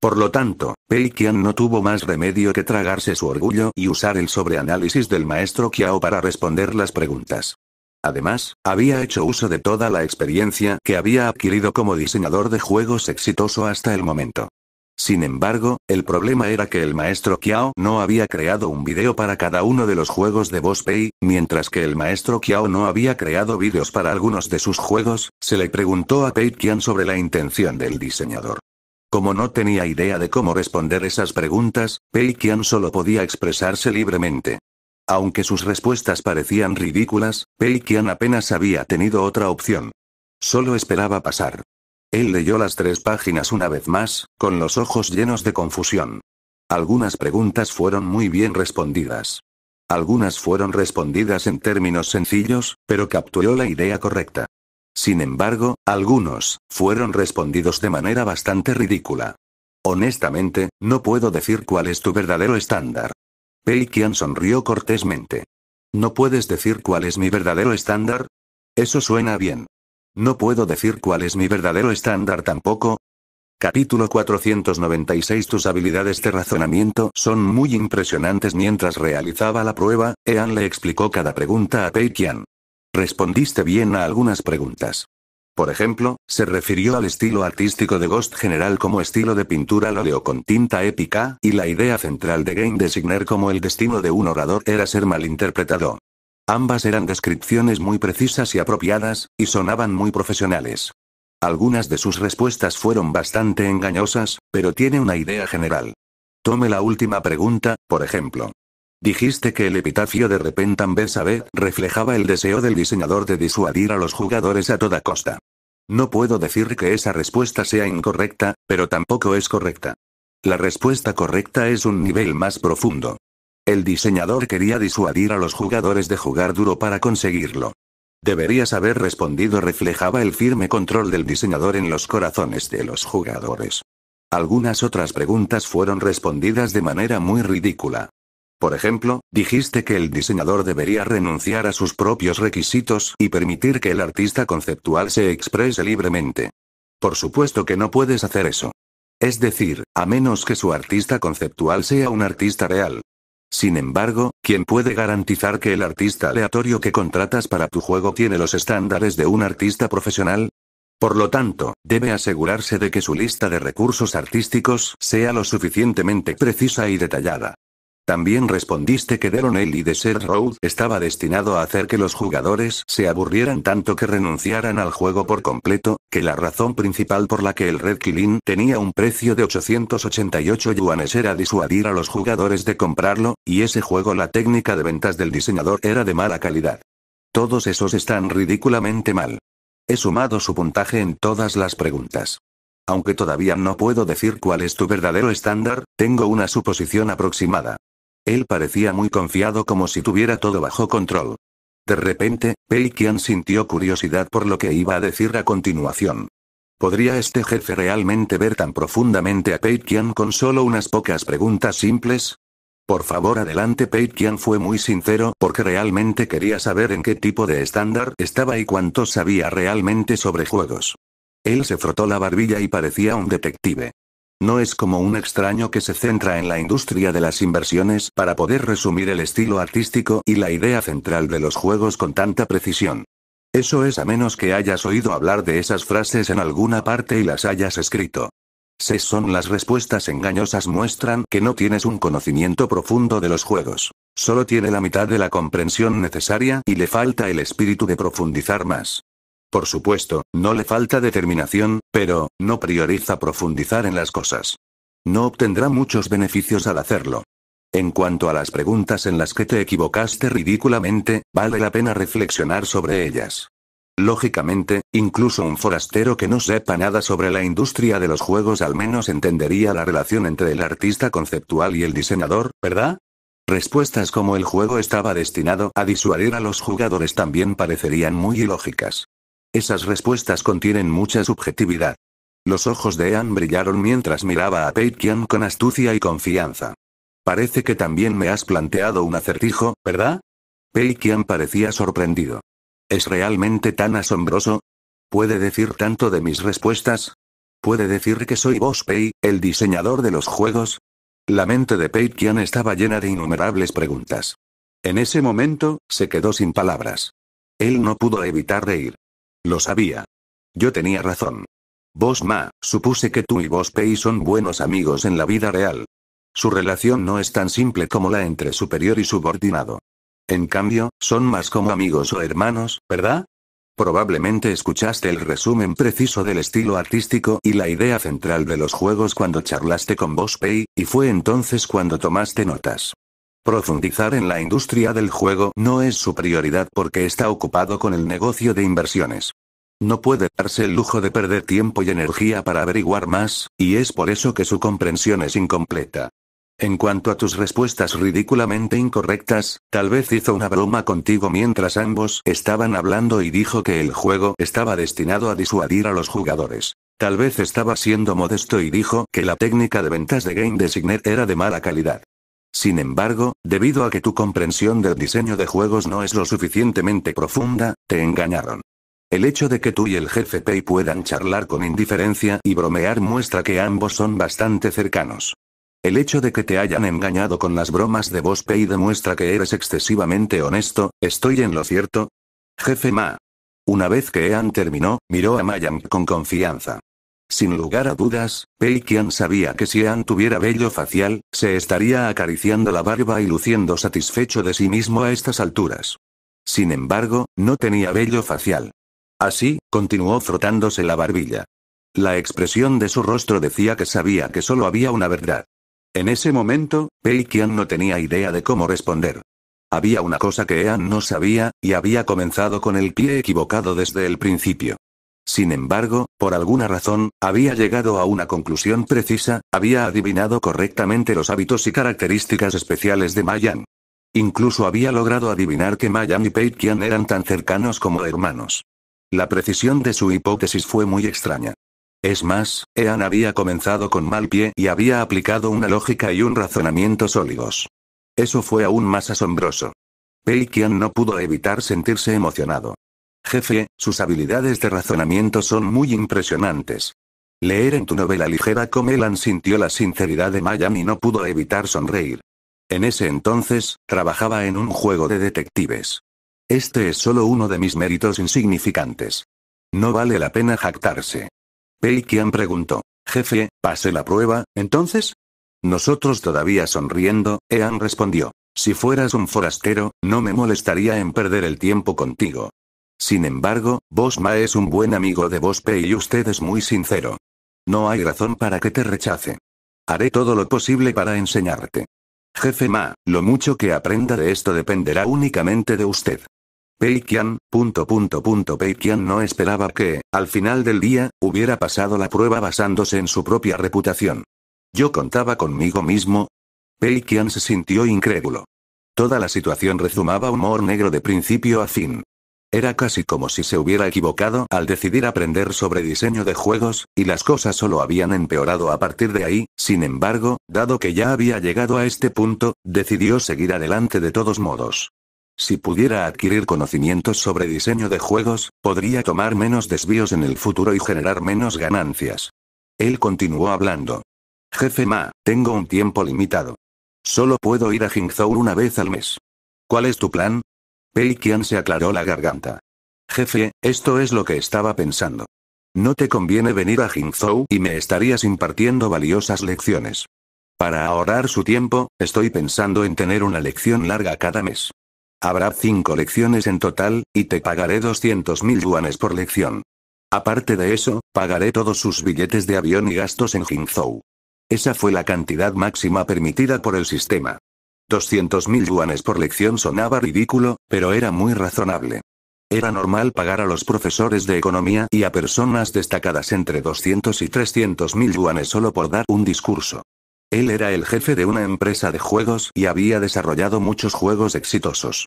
Por lo tanto, Pei Qian no tuvo más remedio que tragarse su orgullo y usar el sobreanálisis del maestro Kiao para responder las preguntas. Además, había hecho uso de toda la experiencia que había adquirido como diseñador de juegos exitoso hasta el momento. Sin embargo, el problema era que el maestro Kiao no había creado un video para cada uno de los juegos de Boss Pay, mientras que el maestro Kiao no había creado videos para algunos de sus juegos, se le preguntó a Pei Qian sobre la intención del diseñador. Como no tenía idea de cómo responder esas preguntas, Pei Qian solo podía expresarse libremente. Aunque sus respuestas parecían ridículas, Pei Qian apenas había tenido otra opción. Solo esperaba pasar. Él leyó las tres páginas una vez más, con los ojos llenos de confusión. Algunas preguntas fueron muy bien respondidas. Algunas fueron respondidas en términos sencillos, pero capturó la idea correcta. Sin embargo, algunos, fueron respondidos de manera bastante ridícula. Honestamente, no puedo decir cuál es tu verdadero estándar. Pei Qian sonrió cortésmente. ¿No puedes decir cuál es mi verdadero estándar? Eso suena bien. No puedo decir cuál es mi verdadero estándar tampoco. Capítulo 496 Tus habilidades de razonamiento son muy impresionantes mientras realizaba la prueba, Ean le explicó cada pregunta a Pei Qian. Respondiste bien a algunas preguntas. Por ejemplo, se refirió al estilo artístico de Ghost General como estilo de pintura al con tinta épica, y la idea central de Game Designer como el destino de un orador era ser malinterpretado. Ambas eran descripciones muy precisas y apropiadas, y sonaban muy profesionales. Algunas de sus respuestas fueron bastante engañosas, pero tiene una idea general. Tome la última pregunta, por ejemplo. Dijiste que el epitafio de Repentan B, reflejaba el deseo del diseñador de disuadir a los jugadores a toda costa. No puedo decir que esa respuesta sea incorrecta, pero tampoco es correcta. La respuesta correcta es un nivel más profundo. El diseñador quería disuadir a los jugadores de jugar duro para conseguirlo. Deberías haber respondido reflejaba el firme control del diseñador en los corazones de los jugadores. Algunas otras preguntas fueron respondidas de manera muy ridícula. Por ejemplo, dijiste que el diseñador debería renunciar a sus propios requisitos y permitir que el artista conceptual se exprese libremente. Por supuesto que no puedes hacer eso. Es decir, a menos que su artista conceptual sea un artista real. Sin embargo, ¿quién puede garantizar que el artista aleatorio que contratas para tu juego tiene los estándares de un artista profesional? Por lo tanto, debe asegurarse de que su lista de recursos artísticos sea lo suficientemente precisa y detallada. También respondiste que The y Desert Road estaba destinado a hacer que los jugadores se aburrieran tanto que renunciaran al juego por completo, que la razón principal por la que el Red Killing tenía un precio de 888 yuanes era disuadir a los jugadores de comprarlo, y ese juego la técnica de ventas del diseñador era de mala calidad. Todos esos están ridículamente mal. He sumado su puntaje en todas las preguntas. Aunque todavía no puedo decir cuál es tu verdadero estándar, tengo una suposición aproximada. Él parecía muy confiado como si tuviera todo bajo control. De repente, Pei sintió curiosidad por lo que iba a decir a continuación. ¿Podría este jefe realmente ver tan profundamente a Pei con solo unas pocas preguntas simples? Por favor adelante Pei fue muy sincero porque realmente quería saber en qué tipo de estándar estaba y cuánto sabía realmente sobre juegos. Él se frotó la barbilla y parecía un detective. No es como un extraño que se centra en la industria de las inversiones para poder resumir el estilo artístico y la idea central de los juegos con tanta precisión. Eso es a menos que hayas oído hablar de esas frases en alguna parte y las hayas escrito. Se son las respuestas engañosas muestran que no tienes un conocimiento profundo de los juegos. Solo tiene la mitad de la comprensión necesaria y le falta el espíritu de profundizar más. Por supuesto, no le falta determinación, pero, no prioriza profundizar en las cosas. No obtendrá muchos beneficios al hacerlo. En cuanto a las preguntas en las que te equivocaste ridículamente, vale la pena reflexionar sobre ellas. Lógicamente, incluso un forastero que no sepa nada sobre la industria de los juegos al menos entendería la relación entre el artista conceptual y el diseñador, ¿verdad? Respuestas como el juego estaba destinado a disuadir a los jugadores también parecerían muy ilógicas. Esas respuestas contienen mucha subjetividad. Los ojos de Anne brillaron mientras miraba a Pei Qian con astucia y confianza. Parece que también me has planteado un acertijo, ¿verdad? Pei Qian parecía sorprendido. ¿Es realmente tan asombroso? ¿Puede decir tanto de mis respuestas? ¿Puede decir que soy vos Pei, el diseñador de los juegos? La mente de Pei Qian estaba llena de innumerables preguntas. En ese momento, se quedó sin palabras. Él no pudo evitar reír. Lo sabía. Yo tenía razón. Bosma, supuse que tú y vos Pei son buenos amigos en la vida real. Su relación no es tan simple como la entre superior y subordinado. En cambio, son más como amigos o hermanos, ¿verdad? Probablemente escuchaste el resumen preciso del estilo artístico y la idea central de los juegos cuando charlaste con vos Pei, y fue entonces cuando tomaste notas. Profundizar en la industria del juego no es su prioridad porque está ocupado con el negocio de inversiones. No puede darse el lujo de perder tiempo y energía para averiguar más, y es por eso que su comprensión es incompleta. En cuanto a tus respuestas ridículamente incorrectas, tal vez hizo una broma contigo mientras ambos estaban hablando y dijo que el juego estaba destinado a disuadir a los jugadores. Tal vez estaba siendo modesto y dijo que la técnica de ventas de Game Designer era de mala calidad. Sin embargo, debido a que tu comprensión del diseño de juegos no es lo suficientemente profunda, te engañaron. El hecho de que tú y el jefe Pei puedan charlar con indiferencia y bromear muestra que ambos son bastante cercanos. El hecho de que te hayan engañado con las bromas de vos Pei demuestra que eres excesivamente honesto, ¿estoy en lo cierto? Jefe Ma. Una vez que Ean terminó, miró a Mayang con confianza. Sin lugar a dudas, Pei Qian sabía que si An tuviera vello facial, se estaría acariciando la barba y luciendo satisfecho de sí mismo a estas alturas. Sin embargo, no tenía vello facial. Así, continuó frotándose la barbilla. La expresión de su rostro decía que sabía que solo había una verdad. En ese momento, Pei Qian no tenía idea de cómo responder. Había una cosa que An no sabía, y había comenzado con el pie equivocado desde el principio. Sin embargo, por alguna razón, había llegado a una conclusión precisa, había adivinado correctamente los hábitos y características especiales de Mayan. Incluso había logrado adivinar que Mayan y Pei eran tan cercanos como hermanos. La precisión de su hipótesis fue muy extraña. Es más, Ean había comenzado con mal pie y había aplicado una lógica y un razonamiento sólidos. Eso fue aún más asombroso. Pei no pudo evitar sentirse emocionado. Jefe, sus habilidades de razonamiento son muy impresionantes. Leer en tu novela ligera Comelan sintió la sinceridad de Miami no pudo evitar sonreír. En ese entonces, trabajaba en un juego de detectives. Este es solo uno de mis méritos insignificantes. No vale la pena jactarse. Pei preguntó. Jefe, pasé la prueba, entonces? Nosotros todavía sonriendo, Ean respondió. Si fueras un forastero, no me molestaría en perder el tiempo contigo. Sin embargo, Bosma es un buen amigo de Bospe y usted es muy sincero. No hay razón para que te rechace. Haré todo lo posible para enseñarte. Jefe Ma, lo mucho que aprenda de esto dependerá únicamente de usted. Pei Qian, punto punto punto Pei no esperaba que, al final del día, hubiera pasado la prueba basándose en su propia reputación. Yo contaba conmigo mismo. Pei se sintió incrédulo. Toda la situación rezumaba humor negro de principio a fin. Era casi como si se hubiera equivocado al decidir aprender sobre diseño de juegos, y las cosas solo habían empeorado a partir de ahí, sin embargo, dado que ya había llegado a este punto, decidió seguir adelante de todos modos. Si pudiera adquirir conocimientos sobre diseño de juegos, podría tomar menos desvíos en el futuro y generar menos ganancias. Él continuó hablando. Jefe Ma, tengo un tiempo limitado. Solo puedo ir a Jingzhou una vez al mes. ¿Cuál es tu plan? Pei Qian se aclaró la garganta. Jefe, esto es lo que estaba pensando. No te conviene venir a Jingzhou y me estarías impartiendo valiosas lecciones. Para ahorrar su tiempo, estoy pensando en tener una lección larga cada mes. Habrá cinco lecciones en total, y te pagaré 200.000 yuanes por lección. Aparte de eso, pagaré todos sus billetes de avión y gastos en Jingzhou. Esa fue la cantidad máxima permitida por el sistema. 200.000 yuanes por lección sonaba ridículo, pero era muy razonable. Era normal pagar a los profesores de economía y a personas destacadas entre 200 y 300 mil yuanes solo por dar un discurso. Él era el jefe de una empresa de juegos y había desarrollado muchos juegos exitosos.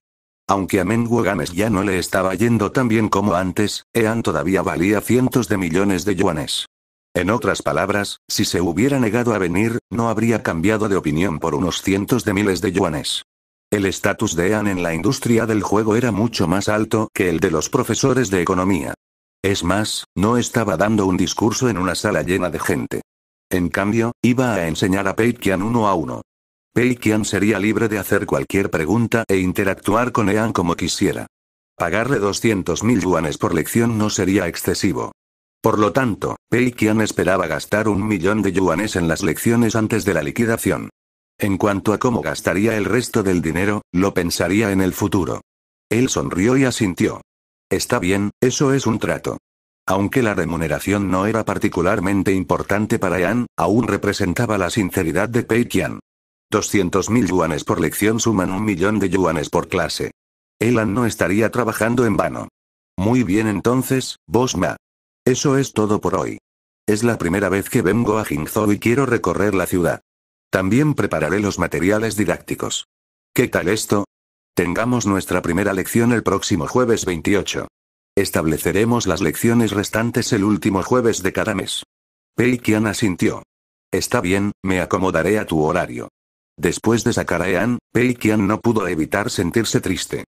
Aunque a Meng Games ya no le estaba yendo tan bien como antes, Ean todavía valía cientos de millones de yuanes. En otras palabras, si se hubiera negado a venir, no habría cambiado de opinión por unos cientos de miles de yuanes. El estatus de Ean en la industria del juego era mucho más alto que el de los profesores de economía. Es más, no estaba dando un discurso en una sala llena de gente. En cambio, iba a enseñar a Pei uno a uno. Pei sería libre de hacer cualquier pregunta e interactuar con Ean como quisiera. Pagarle 200.000 yuanes por lección no sería excesivo. Por lo tanto, Pei Qian esperaba gastar un millón de yuanes en las lecciones antes de la liquidación. En cuanto a cómo gastaría el resto del dinero, lo pensaría en el futuro. Él sonrió y asintió. Está bien, eso es un trato. Aunque la remuneración no era particularmente importante para Yan, aún representaba la sinceridad de Pei Qian. 200.000 yuanes por lección suman un millón de yuanes por clase. Elan no estaría trabajando en vano. Muy bien entonces, Bosma, eso es todo por hoy. Es la primera vez que vengo a Jingzhou y quiero recorrer la ciudad. También prepararé los materiales didácticos. ¿Qué tal esto? Tengamos nuestra primera lección el próximo jueves 28. Estableceremos las lecciones restantes el último jueves de cada mes. Pei Qian asintió. Está bien, me acomodaré a tu horario. Después de sacar a Pei Qian no pudo evitar sentirse triste.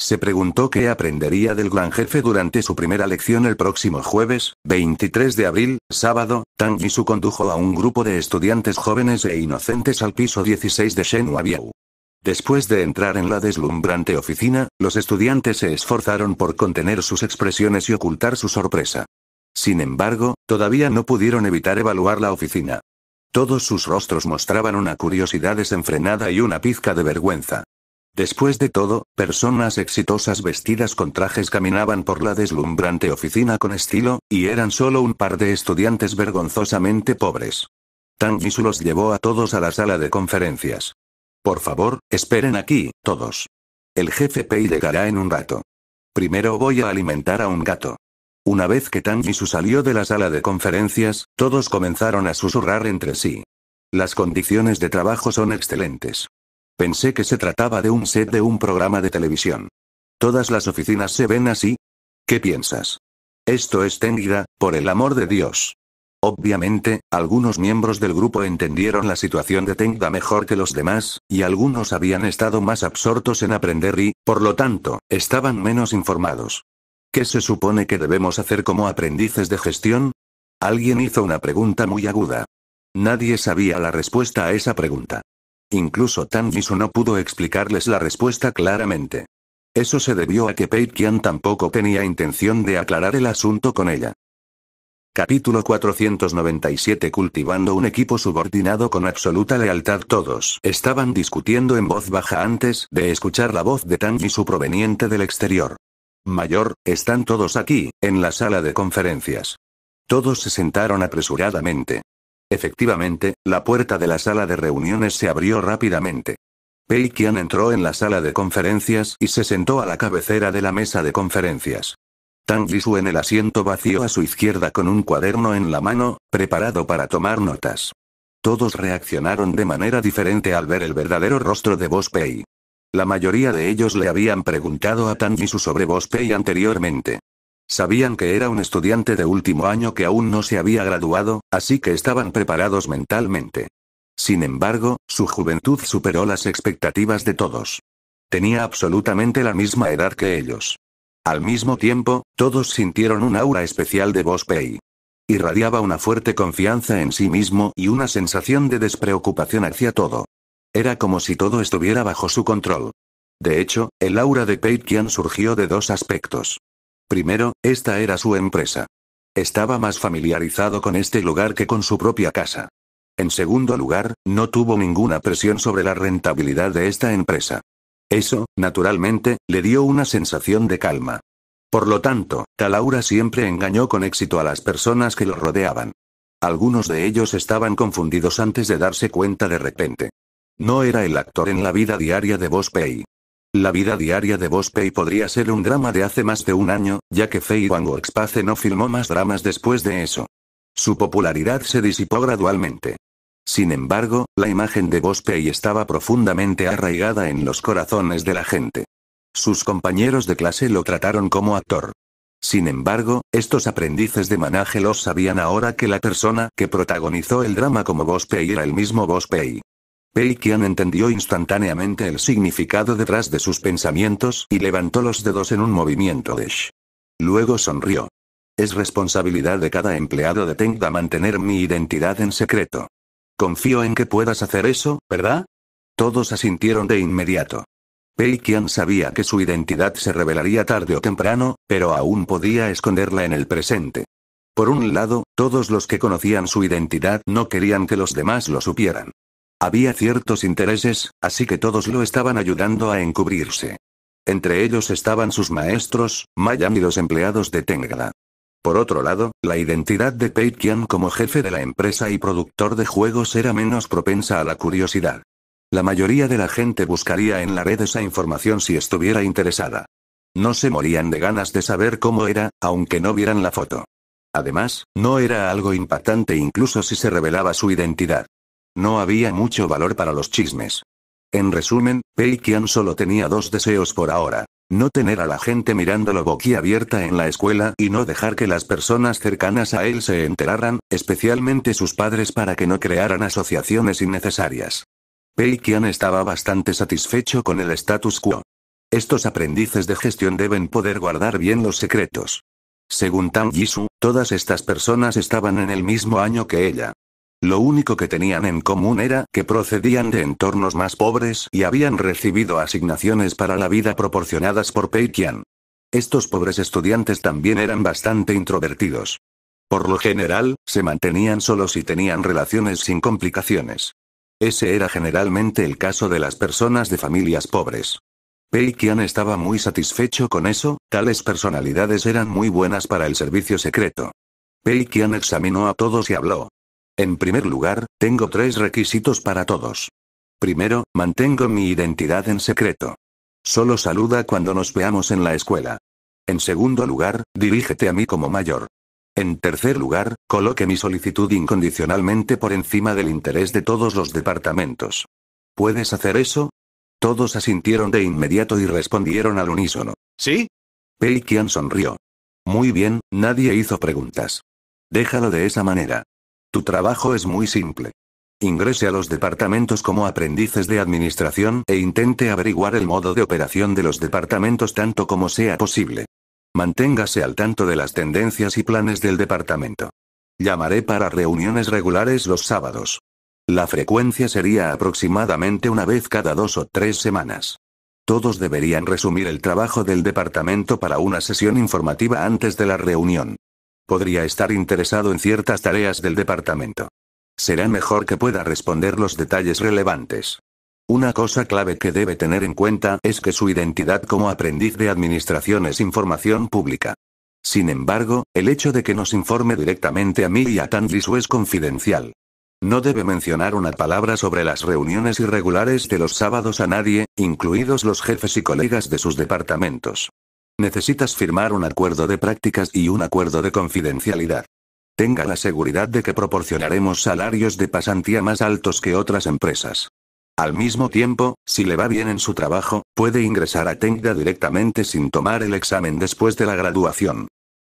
Se preguntó qué aprendería del gran jefe durante su primera lección el próximo jueves, 23 de abril, sábado, Tang su condujo a un grupo de estudiantes jóvenes e inocentes al piso 16 de Biao. Después de entrar en la deslumbrante oficina, los estudiantes se esforzaron por contener sus expresiones y ocultar su sorpresa. Sin embargo, todavía no pudieron evitar evaluar la oficina. Todos sus rostros mostraban una curiosidad desenfrenada y una pizca de vergüenza. Después de todo, personas exitosas vestidas con trajes caminaban por la deslumbrante oficina con estilo, y eran solo un par de estudiantes vergonzosamente pobres. Tang Yisu los llevó a todos a la sala de conferencias. Por favor, esperen aquí, todos. El jefe Pei llegará en un rato. Primero voy a alimentar a un gato. Una vez que Tang Yisu salió de la sala de conferencias, todos comenzaron a susurrar entre sí. Las condiciones de trabajo son excelentes. Pensé que se trataba de un set de un programa de televisión. Todas las oficinas se ven así. ¿Qué piensas? Esto es Tengida, por el amor de Dios. Obviamente, algunos miembros del grupo entendieron la situación de Tengda mejor que los demás, y algunos habían estado más absortos en aprender y, por lo tanto, estaban menos informados. ¿Qué se supone que debemos hacer como aprendices de gestión? Alguien hizo una pregunta muy aguda. Nadie sabía la respuesta a esa pregunta. Incluso Tan no pudo explicarles la respuesta claramente. Eso se debió a que Pei tampoco tenía intención de aclarar el asunto con ella. Capítulo 497 Cultivando un equipo subordinado con absoluta lealtad todos estaban discutiendo en voz baja antes de escuchar la voz de Tan su proveniente del exterior. Mayor, están todos aquí, en la sala de conferencias. Todos se sentaron apresuradamente. Efectivamente, la puerta de la sala de reuniones se abrió rápidamente. Pei Qian entró en la sala de conferencias y se sentó a la cabecera de la mesa de conferencias. Tang Lisu en el asiento vacío a su izquierda con un cuaderno en la mano, preparado para tomar notas. Todos reaccionaron de manera diferente al ver el verdadero rostro de Boss Pei. La mayoría de ellos le habían preguntado a Tang Lisu sobre Boss Pei anteriormente. Sabían que era un estudiante de último año que aún no se había graduado, así que estaban preparados mentalmente. Sin embargo, su juventud superó las expectativas de todos. Tenía absolutamente la misma edad que ellos. Al mismo tiempo, todos sintieron un aura especial de Pei. Irradiaba una fuerte confianza en sí mismo y una sensación de despreocupación hacia todo. Era como si todo estuviera bajo su control. De hecho, el aura de Pei Qian surgió de dos aspectos. Primero, esta era su empresa. Estaba más familiarizado con este lugar que con su propia casa. En segundo lugar, no tuvo ninguna presión sobre la rentabilidad de esta empresa. Eso, naturalmente, le dio una sensación de calma. Por lo tanto, Talaura siempre engañó con éxito a las personas que lo rodeaban. Algunos de ellos estaban confundidos antes de darse cuenta de repente. No era el actor en la vida diaria de Bospey, la vida diaria de Bospey podría ser un drama de hace más de un año, ya que Fei Wang Expaze no filmó más dramas después de eso. Su popularidad se disipó gradualmente. Sin embargo, la imagen de Bospey estaba profundamente arraigada en los corazones de la gente. Sus compañeros de clase lo trataron como actor. Sin embargo, estos aprendices de los sabían ahora que la persona que protagonizó el drama como Bospey era el mismo Bospey. Peikian entendió instantáneamente el significado detrás de sus pensamientos y levantó los dedos en un movimiento de sh. Luego sonrió. Es responsabilidad de cada empleado de Tengda mantener mi identidad en secreto. Confío en que puedas hacer eso, ¿verdad? Todos asintieron de inmediato. Peikian sabía que su identidad se revelaría tarde o temprano, pero aún podía esconderla en el presente. Por un lado, todos los que conocían su identidad no querían que los demás lo supieran. Había ciertos intereses, así que todos lo estaban ayudando a encubrirse. Entre ellos estaban sus maestros, Mayan y los empleados de Tengada. Por otro lado, la identidad de Peikian como jefe de la empresa y productor de juegos era menos propensa a la curiosidad. La mayoría de la gente buscaría en la red esa información si estuviera interesada. No se morían de ganas de saber cómo era, aunque no vieran la foto. Además, no era algo impactante incluso si se revelaba su identidad. No había mucho valor para los chismes. En resumen, Pei Qian solo tenía dos deseos por ahora. No tener a la gente mirándolo boquiabierta en la escuela y no dejar que las personas cercanas a él se enteraran, especialmente sus padres para que no crearan asociaciones innecesarias. Pei Qian estaba bastante satisfecho con el status quo. Estos aprendices de gestión deben poder guardar bien los secretos. Según Tang Yishu, todas estas personas estaban en el mismo año que ella. Lo único que tenían en común era que procedían de entornos más pobres y habían recibido asignaciones para la vida proporcionadas por Pei Qian. Estos pobres estudiantes también eran bastante introvertidos. Por lo general, se mantenían solos y tenían relaciones sin complicaciones. Ese era generalmente el caso de las personas de familias pobres. Pei Qian estaba muy satisfecho con eso, tales personalidades eran muy buenas para el servicio secreto. Pei Qian examinó a todos y habló. En primer lugar, tengo tres requisitos para todos. Primero, mantengo mi identidad en secreto. Solo saluda cuando nos veamos en la escuela. En segundo lugar, dirígete a mí como mayor. En tercer lugar, coloque mi solicitud incondicionalmente por encima del interés de todos los departamentos. ¿Puedes hacer eso? Todos asintieron de inmediato y respondieron al unísono. ¿Sí? Pei Qian sonrió. Muy bien, nadie hizo preguntas. Déjalo de esa manera. Tu trabajo es muy simple. Ingrese a los departamentos como aprendices de administración e intente averiguar el modo de operación de los departamentos tanto como sea posible. Manténgase al tanto de las tendencias y planes del departamento. Llamaré para reuniones regulares los sábados. La frecuencia sería aproximadamente una vez cada dos o tres semanas. Todos deberían resumir el trabajo del departamento para una sesión informativa antes de la reunión. Podría estar interesado en ciertas tareas del departamento. Será mejor que pueda responder los detalles relevantes. Una cosa clave que debe tener en cuenta es que su identidad como aprendiz de administración es información pública. Sin embargo, el hecho de que nos informe directamente a mí y a Tandrisu es confidencial. No debe mencionar una palabra sobre las reuniones irregulares de los sábados a nadie, incluidos los jefes y colegas de sus departamentos. Necesitas firmar un acuerdo de prácticas y un acuerdo de confidencialidad. Tenga la seguridad de que proporcionaremos salarios de pasantía más altos que otras empresas. Al mismo tiempo, si le va bien en su trabajo, puede ingresar a Tengda directamente sin tomar el examen después de la graduación.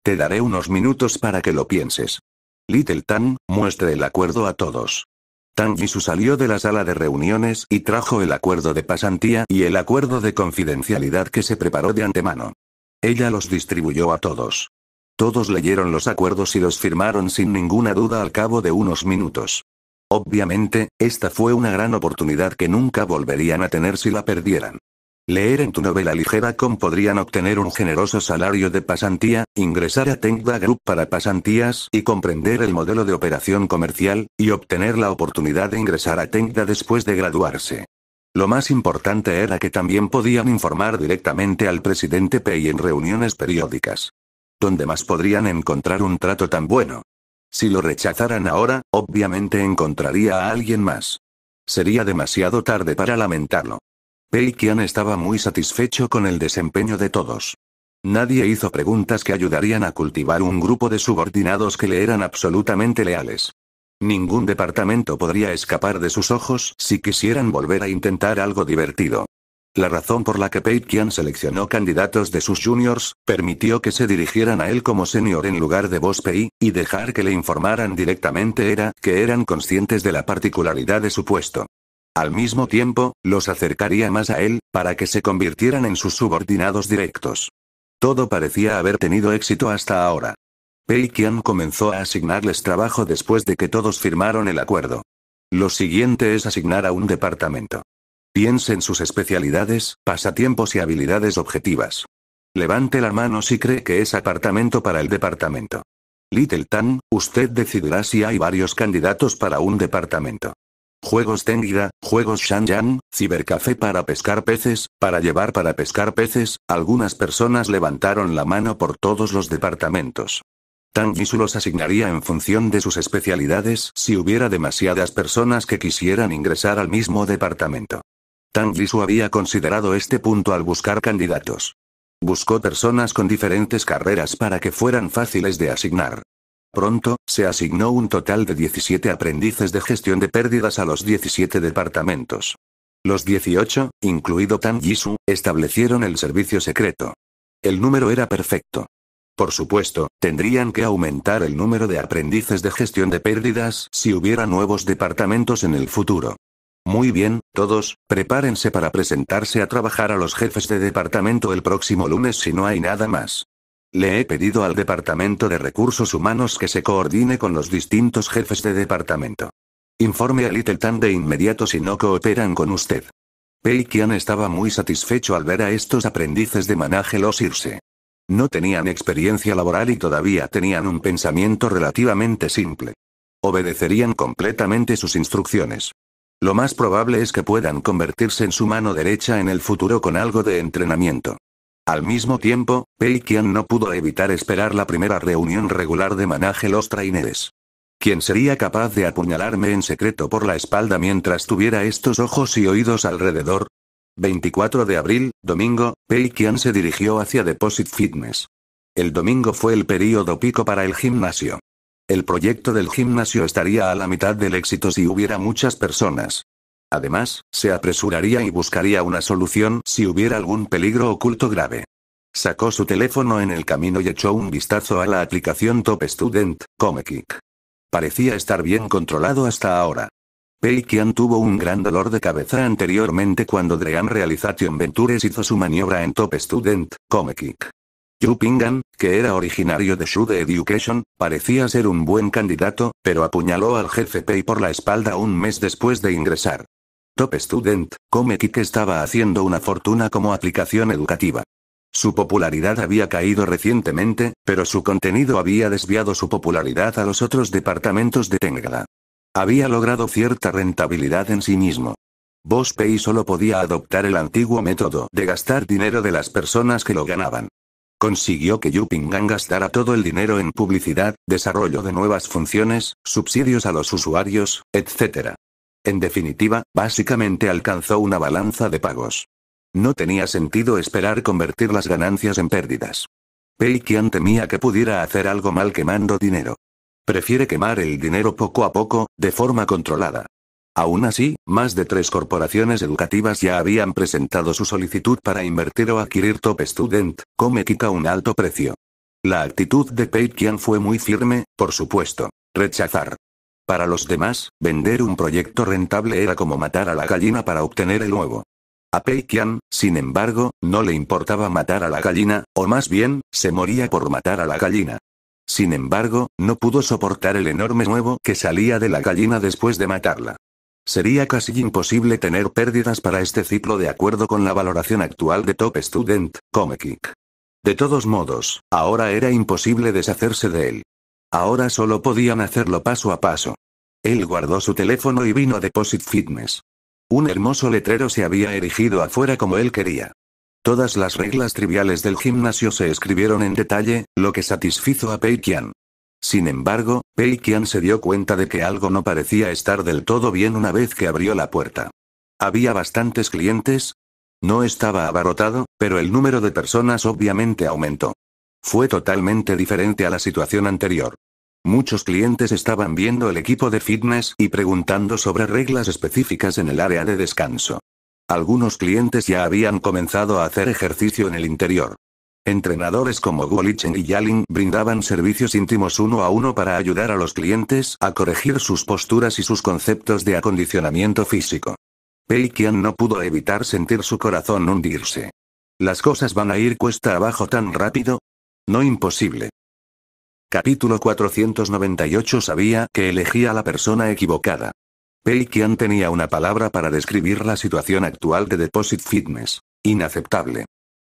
Te daré unos minutos para que lo pienses. Little Tan, muestre el acuerdo a todos. Tang Yisu salió de la sala de reuniones y trajo el acuerdo de pasantía y el acuerdo de confidencialidad que se preparó de antemano. Ella los distribuyó a todos. Todos leyeron los acuerdos y los firmaron sin ninguna duda al cabo de unos minutos. Obviamente, esta fue una gran oportunidad que nunca volverían a tener si la perdieran. Leer en tu novela ligera con podrían obtener un generoso salario de pasantía, ingresar a Tengda Group para pasantías y comprender el modelo de operación comercial, y obtener la oportunidad de ingresar a Tengda después de graduarse. Lo más importante era que también podían informar directamente al presidente Pei en reuniones periódicas. ¿Dónde más podrían encontrar un trato tan bueno? Si lo rechazaran ahora, obviamente encontraría a alguien más. Sería demasiado tarde para lamentarlo. Pei Qian estaba muy satisfecho con el desempeño de todos. Nadie hizo preguntas que ayudarían a cultivar un grupo de subordinados que le eran absolutamente leales. Ningún departamento podría escapar de sus ojos si quisieran volver a intentar algo divertido. La razón por la que Peitkian seleccionó candidatos de sus juniors, permitió que se dirigieran a él como senior en lugar de Pei, y dejar que le informaran directamente era que eran conscientes de la particularidad de su puesto. Al mismo tiempo, los acercaría más a él, para que se convirtieran en sus subordinados directos. Todo parecía haber tenido éxito hasta ahora. Peikian comenzó a asignarles trabajo después de que todos firmaron el acuerdo. Lo siguiente es asignar a un departamento. Piense en sus especialidades, pasatiempos y habilidades objetivas. Levante la mano si cree que es apartamento para el departamento. Little Tan, usted decidirá si hay varios candidatos para un departamento. Juegos Tengida, Juegos Yan, Cibercafé para pescar peces, para llevar para pescar peces, algunas personas levantaron la mano por todos los departamentos. Tang Yisu los asignaría en función de sus especialidades si hubiera demasiadas personas que quisieran ingresar al mismo departamento. Tang Yisu había considerado este punto al buscar candidatos. Buscó personas con diferentes carreras para que fueran fáciles de asignar. Pronto, se asignó un total de 17 aprendices de gestión de pérdidas a los 17 departamentos. Los 18, incluido Tang Yisu, establecieron el servicio secreto. El número era perfecto. Por supuesto, tendrían que aumentar el número de aprendices de gestión de pérdidas si hubiera nuevos departamentos en el futuro. Muy bien, todos, prepárense para presentarse a trabajar a los jefes de departamento el próximo lunes si no hay nada más. Le he pedido al Departamento de Recursos Humanos que se coordine con los distintos jefes de departamento. Informe a Tan de inmediato si no cooperan con usted. Pei Qian estaba muy satisfecho al ver a estos aprendices de Manage los irse. No tenían experiencia laboral y todavía tenían un pensamiento relativamente simple. Obedecerían completamente sus instrucciones. Lo más probable es que puedan convertirse en su mano derecha en el futuro con algo de entrenamiento. Al mismo tiempo, Pei no pudo evitar esperar la primera reunión regular de Manaje los Traineres. ¿Quién sería capaz de apuñalarme en secreto por la espalda mientras tuviera estos ojos y oídos alrededor? 24 de abril, domingo, Pei Qian se dirigió hacia Deposit Fitness. El domingo fue el período pico para el gimnasio. El proyecto del gimnasio estaría a la mitad del éxito si hubiera muchas personas. Además, se apresuraría y buscaría una solución si hubiera algún peligro oculto grave. Sacó su teléfono en el camino y echó un vistazo a la aplicación Top Student, Comekick. Parecía estar bien controlado hasta ahora. Pei tuvo un gran dolor de cabeza anteriormente cuando Dream Realization Ventures hizo su maniobra en Top Student, Come Kick. Yu Pingan, que era originario de Shude Education, parecía ser un buen candidato, pero apuñaló al jefe Pei por la espalda un mes después de ingresar. Top Student, Come Kick estaba haciendo una fortuna como aplicación educativa. Su popularidad había caído recientemente, pero su contenido había desviado su popularidad a los otros departamentos de Tengala. Había logrado cierta rentabilidad en sí mismo. Boss Pei solo podía adoptar el antiguo método de gastar dinero de las personas que lo ganaban. Consiguió que Yupingan gastara todo el dinero en publicidad, desarrollo de nuevas funciones, subsidios a los usuarios, etc. En definitiva, básicamente alcanzó una balanza de pagos. No tenía sentido esperar convertir las ganancias en pérdidas. Pei Qian temía que pudiera hacer algo mal quemando dinero. Prefiere quemar el dinero poco a poco, de forma controlada. Aún así, más de tres corporaciones educativas ya habían presentado su solicitud para invertir o adquirir Top Student, Come quita un alto precio. La actitud de Pei fue muy firme, por supuesto. Rechazar. Para los demás, vender un proyecto rentable era como matar a la gallina para obtener el huevo. A Pei sin embargo, no le importaba matar a la gallina, o más bien, se moría por matar a la gallina. Sin embargo, no pudo soportar el enorme nuevo que salía de la gallina después de matarla. Sería casi imposible tener pérdidas para este ciclo de acuerdo con la valoración actual de Top Student, Comekick. De todos modos, ahora era imposible deshacerse de él. Ahora solo podían hacerlo paso a paso. Él guardó su teléfono y vino a Deposit Fitness. Un hermoso letrero se había erigido afuera como él quería. Todas las reglas triviales del gimnasio se escribieron en detalle, lo que satisfizo a Pei Sin embargo, Pei se dio cuenta de que algo no parecía estar del todo bien una vez que abrió la puerta. Había bastantes clientes. No estaba abarrotado, pero el número de personas obviamente aumentó. Fue totalmente diferente a la situación anterior. Muchos clientes estaban viendo el equipo de fitness y preguntando sobre reglas específicas en el área de descanso. Algunos clientes ya habían comenzado a hacer ejercicio en el interior. Entrenadores como Golichen y Yaling brindaban servicios íntimos uno a uno para ayudar a los clientes a corregir sus posturas y sus conceptos de acondicionamiento físico. Pei Qian no pudo evitar sentir su corazón hundirse. ¿Las cosas van a ir cuesta abajo tan rápido? No imposible. Capítulo 498 Sabía que elegía a la persona equivocada. Qian tenía una palabra para describir la situación actual de Deposit Fitness. Inaceptable.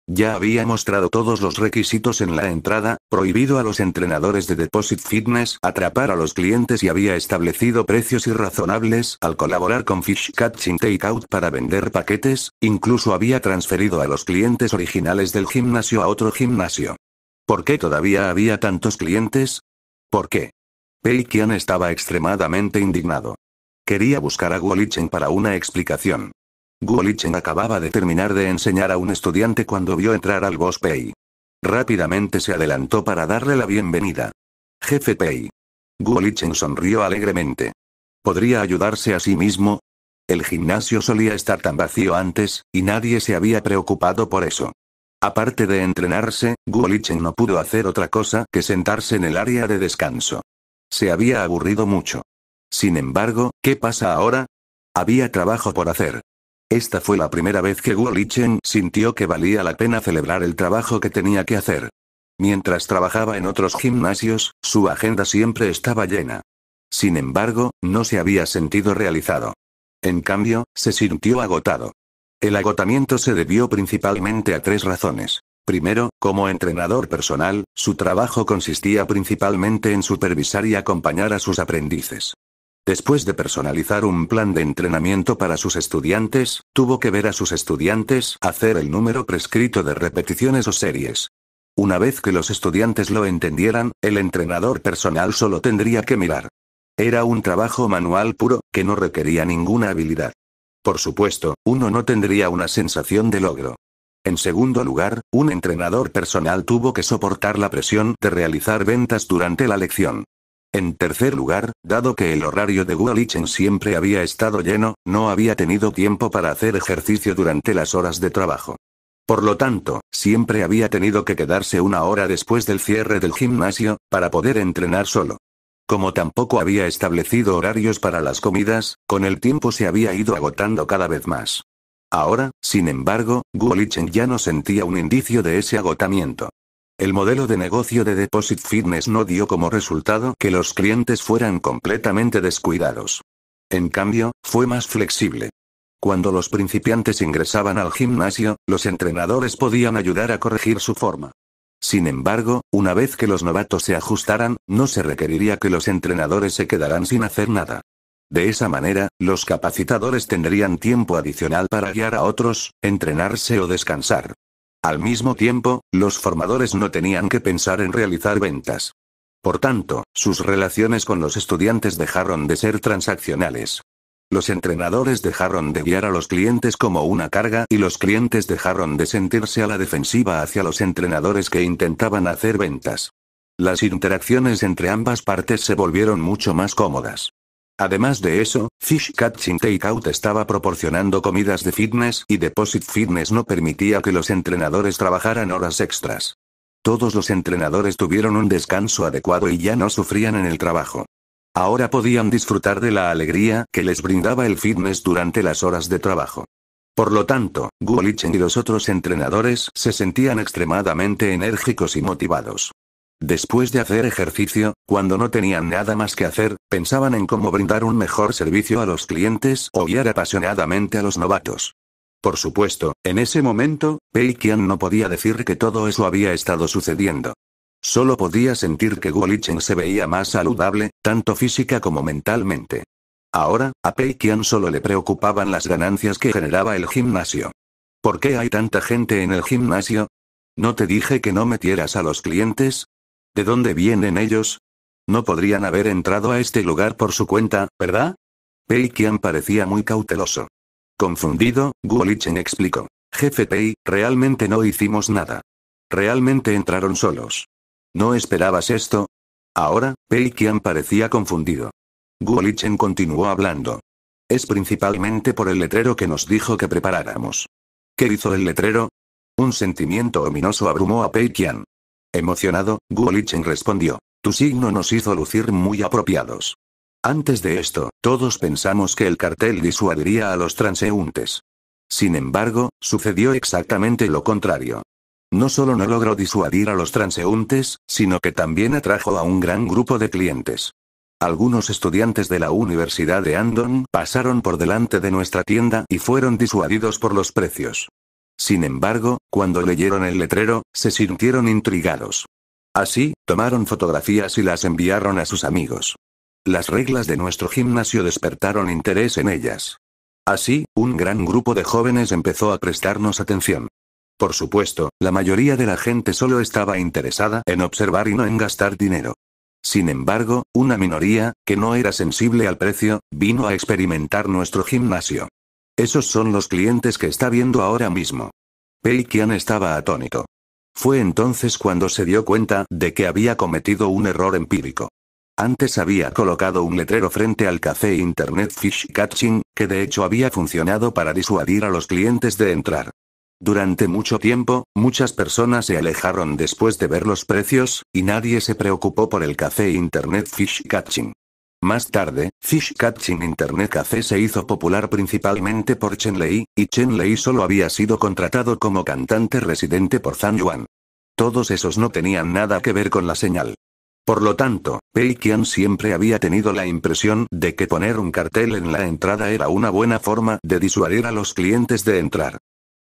Ya había mostrado todos los requisitos en la entrada, prohibido a los entrenadores de Deposit Fitness atrapar a los clientes y había establecido precios irrazonables al colaborar con Fish Catching Takeout para vender paquetes, incluso había transferido a los clientes originales del gimnasio a otro gimnasio. ¿Por qué todavía había tantos clientes? ¿Por qué? Qian estaba extremadamente indignado. Quería buscar a Guolichen para una explicación. Guolichen acababa de terminar de enseñar a un estudiante cuando vio entrar al boss Pei. Rápidamente se adelantó para darle la bienvenida. Jefe Pei. Guolichen sonrió alegremente. ¿Podría ayudarse a sí mismo? El gimnasio solía estar tan vacío antes, y nadie se había preocupado por eso. Aparte de entrenarse, Guolichen no pudo hacer otra cosa que sentarse en el área de descanso. Se había aburrido mucho. Sin embargo, ¿qué pasa ahora? Había trabajo por hacer. Esta fue la primera vez que Guo Lichen sintió que valía la pena celebrar el trabajo que tenía que hacer. Mientras trabajaba en otros gimnasios, su agenda siempre estaba llena. Sin embargo, no se había sentido realizado. En cambio, se sintió agotado. El agotamiento se debió principalmente a tres razones. Primero, como entrenador personal, su trabajo consistía principalmente en supervisar y acompañar a sus aprendices. Después de personalizar un plan de entrenamiento para sus estudiantes, tuvo que ver a sus estudiantes hacer el número prescrito de repeticiones o series. Una vez que los estudiantes lo entendieran, el entrenador personal solo tendría que mirar. Era un trabajo manual puro, que no requería ninguna habilidad. Por supuesto, uno no tendría una sensación de logro. En segundo lugar, un entrenador personal tuvo que soportar la presión de realizar ventas durante la lección. En tercer lugar, dado que el horario de Gualichen siempre había estado lleno, no había tenido tiempo para hacer ejercicio durante las horas de trabajo. Por lo tanto, siempre había tenido que quedarse una hora después del cierre del gimnasio, para poder entrenar solo. Como tampoco había establecido horarios para las comidas, con el tiempo se había ido agotando cada vez más. Ahora, sin embargo, Guolichen ya no sentía un indicio de ese agotamiento. El modelo de negocio de Deposit Fitness no dio como resultado que los clientes fueran completamente descuidados. En cambio, fue más flexible. Cuando los principiantes ingresaban al gimnasio, los entrenadores podían ayudar a corregir su forma. Sin embargo, una vez que los novatos se ajustaran, no se requeriría que los entrenadores se quedaran sin hacer nada. De esa manera, los capacitadores tendrían tiempo adicional para guiar a otros, entrenarse o descansar. Al mismo tiempo, los formadores no tenían que pensar en realizar ventas. Por tanto, sus relaciones con los estudiantes dejaron de ser transaccionales. Los entrenadores dejaron de guiar a los clientes como una carga y los clientes dejaron de sentirse a la defensiva hacia los entrenadores que intentaban hacer ventas. Las interacciones entre ambas partes se volvieron mucho más cómodas. Además de eso, Fish Catching Takeout estaba proporcionando comidas de fitness y Deposit Fitness no permitía que los entrenadores trabajaran horas extras. Todos los entrenadores tuvieron un descanso adecuado y ya no sufrían en el trabajo. Ahora podían disfrutar de la alegría que les brindaba el fitness durante las horas de trabajo. Por lo tanto, Gulichen y los otros entrenadores se sentían extremadamente enérgicos y motivados. Después de hacer ejercicio, cuando no tenían nada más que hacer, pensaban en cómo brindar un mejor servicio a los clientes o guiar apasionadamente a los novatos. Por supuesto, en ese momento, Pei Qian no podía decir que todo eso había estado sucediendo. Solo podía sentir que Gulichen se veía más saludable, tanto física como mentalmente. Ahora, a Pei Qian solo le preocupaban las ganancias que generaba el gimnasio. ¿Por qué hay tanta gente en el gimnasio? ¿No te dije que no metieras a los clientes? ¿De dónde vienen ellos? No podrían haber entrado a este lugar por su cuenta, ¿verdad? Pei Qian parecía muy cauteloso. Confundido, Guolichen explicó. Jefe Pei, realmente no hicimos nada. Realmente entraron solos. ¿No esperabas esto? Ahora, Pei Qian parecía confundido. Lichen continuó hablando. Es principalmente por el letrero que nos dijo que preparáramos. ¿Qué hizo el letrero? Un sentimiento ominoso abrumó a Pei Qian. Emocionado, Gulichen respondió. Tu signo nos hizo lucir muy apropiados. Antes de esto, todos pensamos que el cartel disuadiría a los transeúntes. Sin embargo, sucedió exactamente lo contrario. No solo no logró disuadir a los transeúntes, sino que también atrajo a un gran grupo de clientes. Algunos estudiantes de la Universidad de Andon pasaron por delante de nuestra tienda y fueron disuadidos por los precios. Sin embargo, cuando leyeron el letrero, se sintieron intrigados. Así, tomaron fotografías y las enviaron a sus amigos. Las reglas de nuestro gimnasio despertaron interés en ellas. Así, un gran grupo de jóvenes empezó a prestarnos atención. Por supuesto, la mayoría de la gente solo estaba interesada en observar y no en gastar dinero. Sin embargo, una minoría, que no era sensible al precio, vino a experimentar nuestro gimnasio. Esos son los clientes que está viendo ahora mismo. Pei Qian estaba atónito. Fue entonces cuando se dio cuenta de que había cometido un error empírico. Antes había colocado un letrero frente al café Internet Fish Catching, que de hecho había funcionado para disuadir a los clientes de entrar. Durante mucho tiempo, muchas personas se alejaron después de ver los precios, y nadie se preocupó por el café Internet Fish Catching. Más tarde, Fish Catching Internet Café se hizo popular principalmente por Chen Lei, y Chen Lei solo había sido contratado como cantante residente por Zhang Yuan. Todos esos no tenían nada que ver con la señal. Por lo tanto, Pei Qian siempre había tenido la impresión de que poner un cartel en la entrada era una buena forma de disuadir a los clientes de entrar.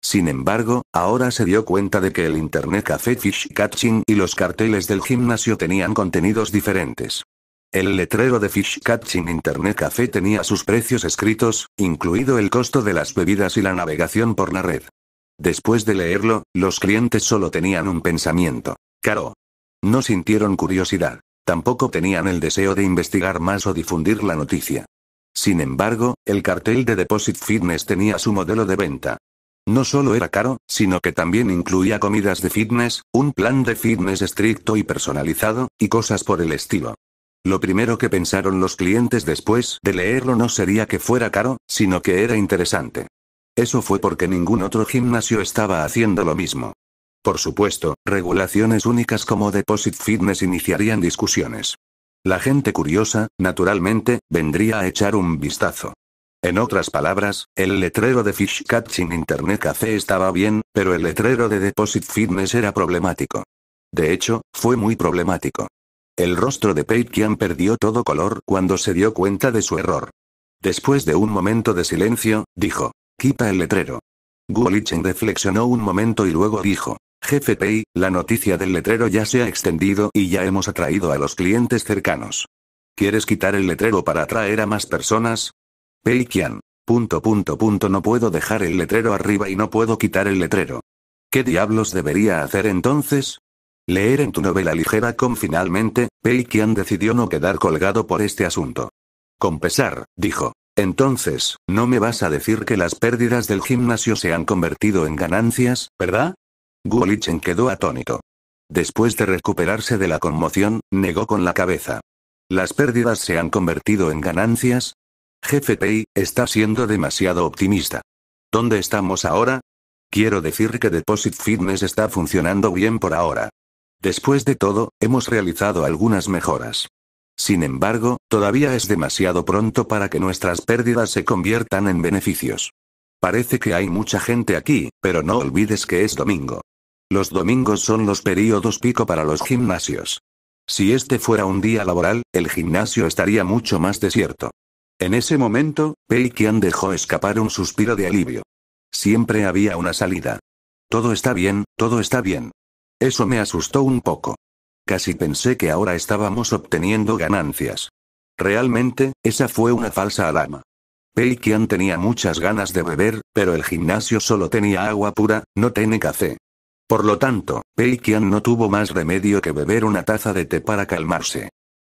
Sin embargo, ahora se dio cuenta de que el Internet Café Fish Catching y los carteles del gimnasio tenían contenidos diferentes. El letrero de Fish Catching Internet Café tenía sus precios escritos, incluido el costo de las bebidas y la navegación por la red. Después de leerlo, los clientes solo tenían un pensamiento. Caro. No sintieron curiosidad. Tampoco tenían el deseo de investigar más o difundir la noticia. Sin embargo, el cartel de Deposit Fitness tenía su modelo de venta. No solo era caro, sino que también incluía comidas de fitness, un plan de fitness estricto y personalizado, y cosas por el estilo. Lo primero que pensaron los clientes después de leerlo no sería que fuera caro, sino que era interesante. Eso fue porque ningún otro gimnasio estaba haciendo lo mismo. Por supuesto, regulaciones únicas como Deposit Fitness iniciarían discusiones. La gente curiosa, naturalmente, vendría a echar un vistazo. En otras palabras, el letrero de Fish Catching Internet Café estaba bien, pero el letrero de Deposit Fitness era problemático. De hecho, fue muy problemático. El rostro de Pei Qian perdió todo color cuando se dio cuenta de su error. Después de un momento de silencio, dijo. Quita el letrero. Licheng reflexionó un momento y luego dijo. Jefe Pei, la noticia del letrero ya se ha extendido y ya hemos atraído a los clientes cercanos. ¿Quieres quitar el letrero para atraer a más personas? Pei Qian. Punto punto punto no puedo dejar el letrero arriba y no puedo quitar el letrero. ¿Qué diablos debería hacer entonces? leer en tu novela ligera con finalmente, Pei Qian decidió no quedar colgado por este asunto. Con pesar, dijo. Entonces, no me vas a decir que las pérdidas del gimnasio se han convertido en ganancias, ¿verdad? Gulichen quedó atónito. Después de recuperarse de la conmoción, negó con la cabeza. ¿Las pérdidas se han convertido en ganancias? Jefe Pei, está siendo demasiado optimista. ¿Dónde estamos ahora? Quiero decir que Deposit Fitness está funcionando bien por ahora. Después de todo, hemos realizado algunas mejoras. Sin embargo, todavía es demasiado pronto para que nuestras pérdidas se conviertan en beneficios. Parece que hay mucha gente aquí, pero no olvides que es domingo. Los domingos son los períodos pico para los gimnasios. Si este fuera un día laboral, el gimnasio estaría mucho más desierto. En ese momento, Pei Qian dejó escapar un suspiro de alivio. Siempre había una salida. Todo está bien, todo está bien. Eso me asustó un poco. Casi pensé que ahora estábamos obteniendo ganancias. Realmente, esa fue una falsa alarma. Pei Qian tenía muchas ganas de beber, pero el gimnasio solo tenía agua pura, no tiene café. Por lo tanto, Pei Qian no tuvo más remedio que beber una taza de té para calmarse.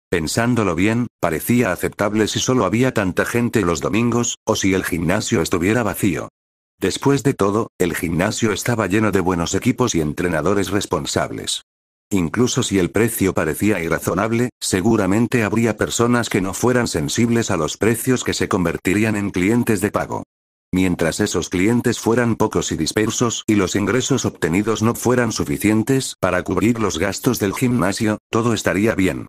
Pensándolo bien, parecía aceptable si solo había tanta gente los domingos, o si el gimnasio estuviera vacío. Después de todo, el gimnasio estaba lleno de buenos equipos y entrenadores responsables. Incluso si el precio parecía irrazonable, seguramente habría personas que no fueran sensibles a los precios que se convertirían en clientes de pago. Mientras esos clientes fueran pocos y dispersos y los ingresos obtenidos no fueran suficientes para cubrir los gastos del gimnasio, todo estaría bien.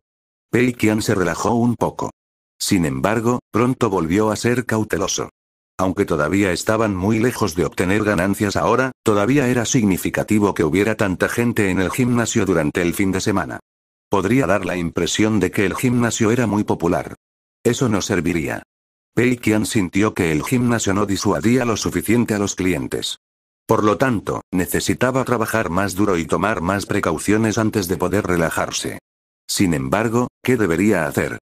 Pei se relajó un poco. Sin embargo, pronto volvió a ser cauteloso. Aunque todavía estaban muy lejos de obtener ganancias ahora, todavía era significativo que hubiera tanta gente en el gimnasio durante el fin de semana. Podría dar la impresión de que el gimnasio era muy popular. Eso no serviría. Pei Qian sintió que el gimnasio no disuadía lo suficiente a los clientes. Por lo tanto, necesitaba trabajar más duro y tomar más precauciones antes de poder relajarse. Sin embargo, ¿qué debería hacer?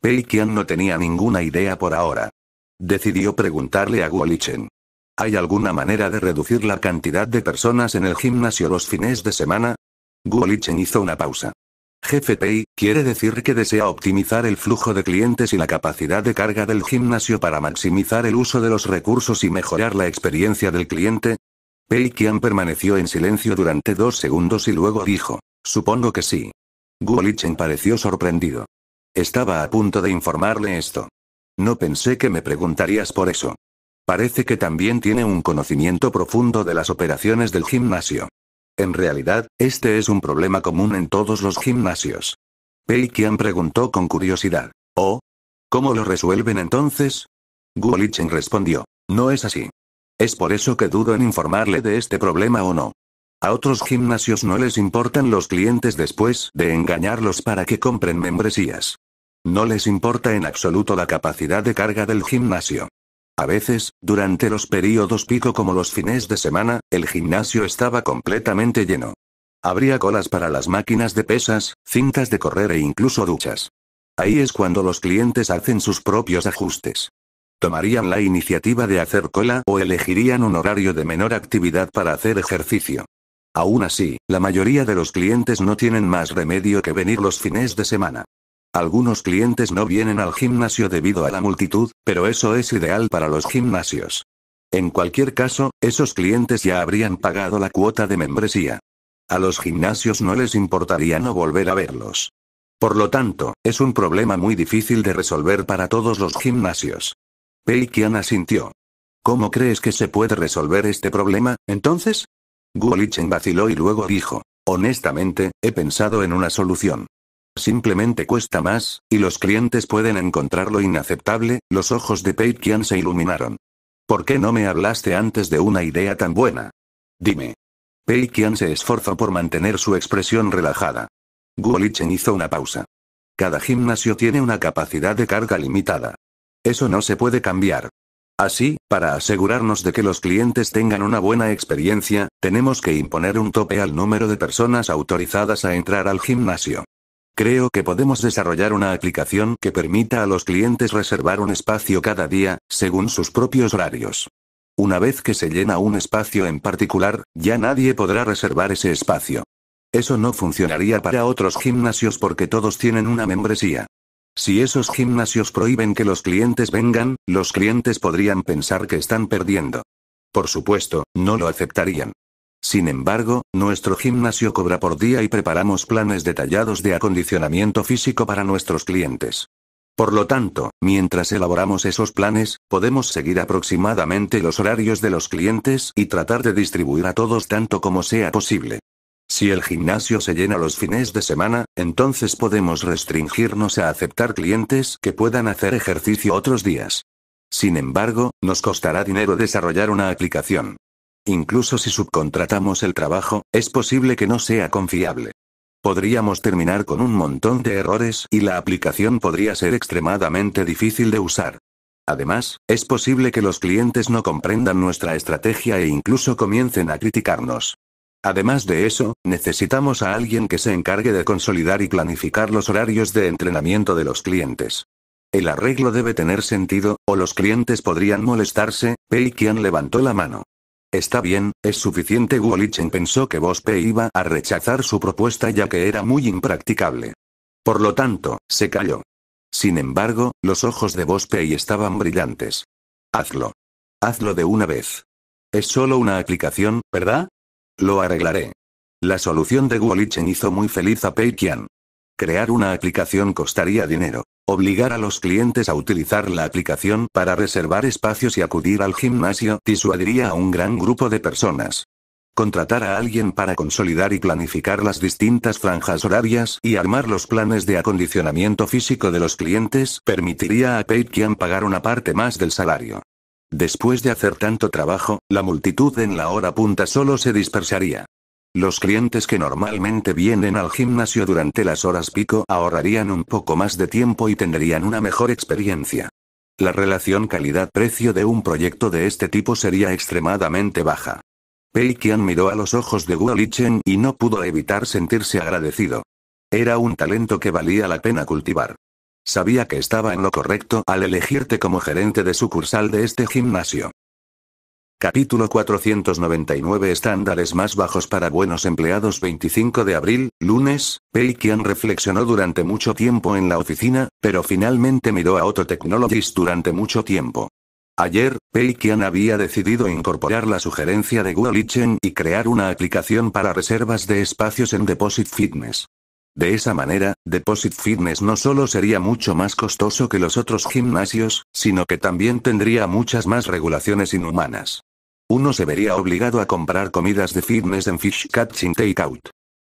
Pei Qian no tenía ninguna idea por ahora. Decidió preguntarle a Gualichen. ¿Hay alguna manera de reducir la cantidad de personas en el gimnasio los fines de semana? Gualichen hizo una pausa. Jefe Pei, quiere decir que desea optimizar el flujo de clientes y la capacidad de carga del gimnasio para maximizar el uso de los recursos y mejorar la experiencia del cliente. Pei Qian permaneció en silencio durante dos segundos y luego dijo, supongo que sí. Guolichen pareció sorprendido. Estaba a punto de informarle esto. No pensé que me preguntarías por eso. Parece que también tiene un conocimiento profundo de las operaciones del gimnasio. En realidad, este es un problema común en todos los gimnasios. Pei Qian preguntó con curiosidad. ¿Oh? ¿Cómo lo resuelven entonces? Licheng respondió. No es así. Es por eso que dudo en informarle de este problema o no. A otros gimnasios no les importan los clientes después de engañarlos para que compren membresías. No les importa en absoluto la capacidad de carga del gimnasio. A veces, durante los períodos pico como los fines de semana, el gimnasio estaba completamente lleno. Habría colas para las máquinas de pesas, cintas de correr e incluso duchas. Ahí es cuando los clientes hacen sus propios ajustes. Tomarían la iniciativa de hacer cola o elegirían un horario de menor actividad para hacer ejercicio. Aún así, la mayoría de los clientes no tienen más remedio que venir los fines de semana. Algunos clientes no vienen al gimnasio debido a la multitud, pero eso es ideal para los gimnasios. En cualquier caso, esos clientes ya habrían pagado la cuota de membresía. A los gimnasios no les importaría no volver a verlos. Por lo tanto, es un problema muy difícil de resolver para todos los gimnasios. Pei asintió. ¿Cómo crees que se puede resolver este problema, entonces? Guolichen vaciló y luego dijo, honestamente, he pensado en una solución. Simplemente cuesta más, y los clientes pueden encontrarlo inaceptable, los ojos de Pei se iluminaron. ¿Por qué no me hablaste antes de una idea tan buena? Dime. Pei se esforzó por mantener su expresión relajada. Gulichen hizo una pausa. Cada gimnasio tiene una capacidad de carga limitada. Eso no se puede cambiar. Así, para asegurarnos de que los clientes tengan una buena experiencia, tenemos que imponer un tope al número de personas autorizadas a entrar al gimnasio. Creo que podemos desarrollar una aplicación que permita a los clientes reservar un espacio cada día, según sus propios horarios. Una vez que se llena un espacio en particular, ya nadie podrá reservar ese espacio. Eso no funcionaría para otros gimnasios porque todos tienen una membresía. Si esos gimnasios prohíben que los clientes vengan, los clientes podrían pensar que están perdiendo. Por supuesto, no lo aceptarían. Sin embargo, nuestro gimnasio cobra por día y preparamos planes detallados de acondicionamiento físico para nuestros clientes. Por lo tanto, mientras elaboramos esos planes, podemos seguir aproximadamente los horarios de los clientes y tratar de distribuir a todos tanto como sea posible. Si el gimnasio se llena los fines de semana, entonces podemos restringirnos a aceptar clientes que puedan hacer ejercicio otros días. Sin embargo, nos costará dinero desarrollar una aplicación. Incluso si subcontratamos el trabajo, es posible que no sea confiable. Podríamos terminar con un montón de errores y la aplicación podría ser extremadamente difícil de usar. Además, es posible que los clientes no comprendan nuestra estrategia e incluso comiencen a criticarnos. Además de eso, necesitamos a alguien que se encargue de consolidar y planificar los horarios de entrenamiento de los clientes. El arreglo debe tener sentido, o los clientes podrían molestarse, Pei Qian levantó la mano. Está bien, es suficiente. Guolichen pensó que Bospe iba a rechazar su propuesta ya que era muy impracticable. Por lo tanto, se calló. Sin embargo, los ojos de y estaban brillantes. Hazlo. Hazlo de una vez. Es solo una aplicación, ¿verdad? Lo arreglaré. La solución de Guolichen hizo muy feliz a Pei Crear una aplicación costaría dinero. Obligar a los clientes a utilizar la aplicación para reservar espacios y acudir al gimnasio disuadiría a un gran grupo de personas. Contratar a alguien para consolidar y planificar las distintas franjas horarias y armar los planes de acondicionamiento físico de los clientes permitiría a quien pagar una parte más del salario. Después de hacer tanto trabajo, la multitud en la hora punta solo se dispersaría. Los clientes que normalmente vienen al gimnasio durante las horas pico ahorrarían un poco más de tiempo y tendrían una mejor experiencia. La relación calidad-precio de un proyecto de este tipo sería extremadamente baja. Pei Qian miró a los ojos de Guo Lichen y no pudo evitar sentirse agradecido. Era un talento que valía la pena cultivar. Sabía que estaba en lo correcto al elegirte como gerente de sucursal de este gimnasio. Capítulo 499 Estándares más bajos para buenos empleados 25 de abril, lunes, Pei reflexionó durante mucho tiempo en la oficina, pero finalmente miró a otro Technologies durante mucho tiempo. Ayer, Pei había decidido incorporar la sugerencia de Guolichen y crear una aplicación para reservas de espacios en Deposit Fitness. De esa manera, Deposit Fitness no solo sería mucho más costoso que los otros gimnasios, sino que también tendría muchas más regulaciones inhumanas. Uno se vería obligado a comprar comidas de fitness en Fish Catching Takeout.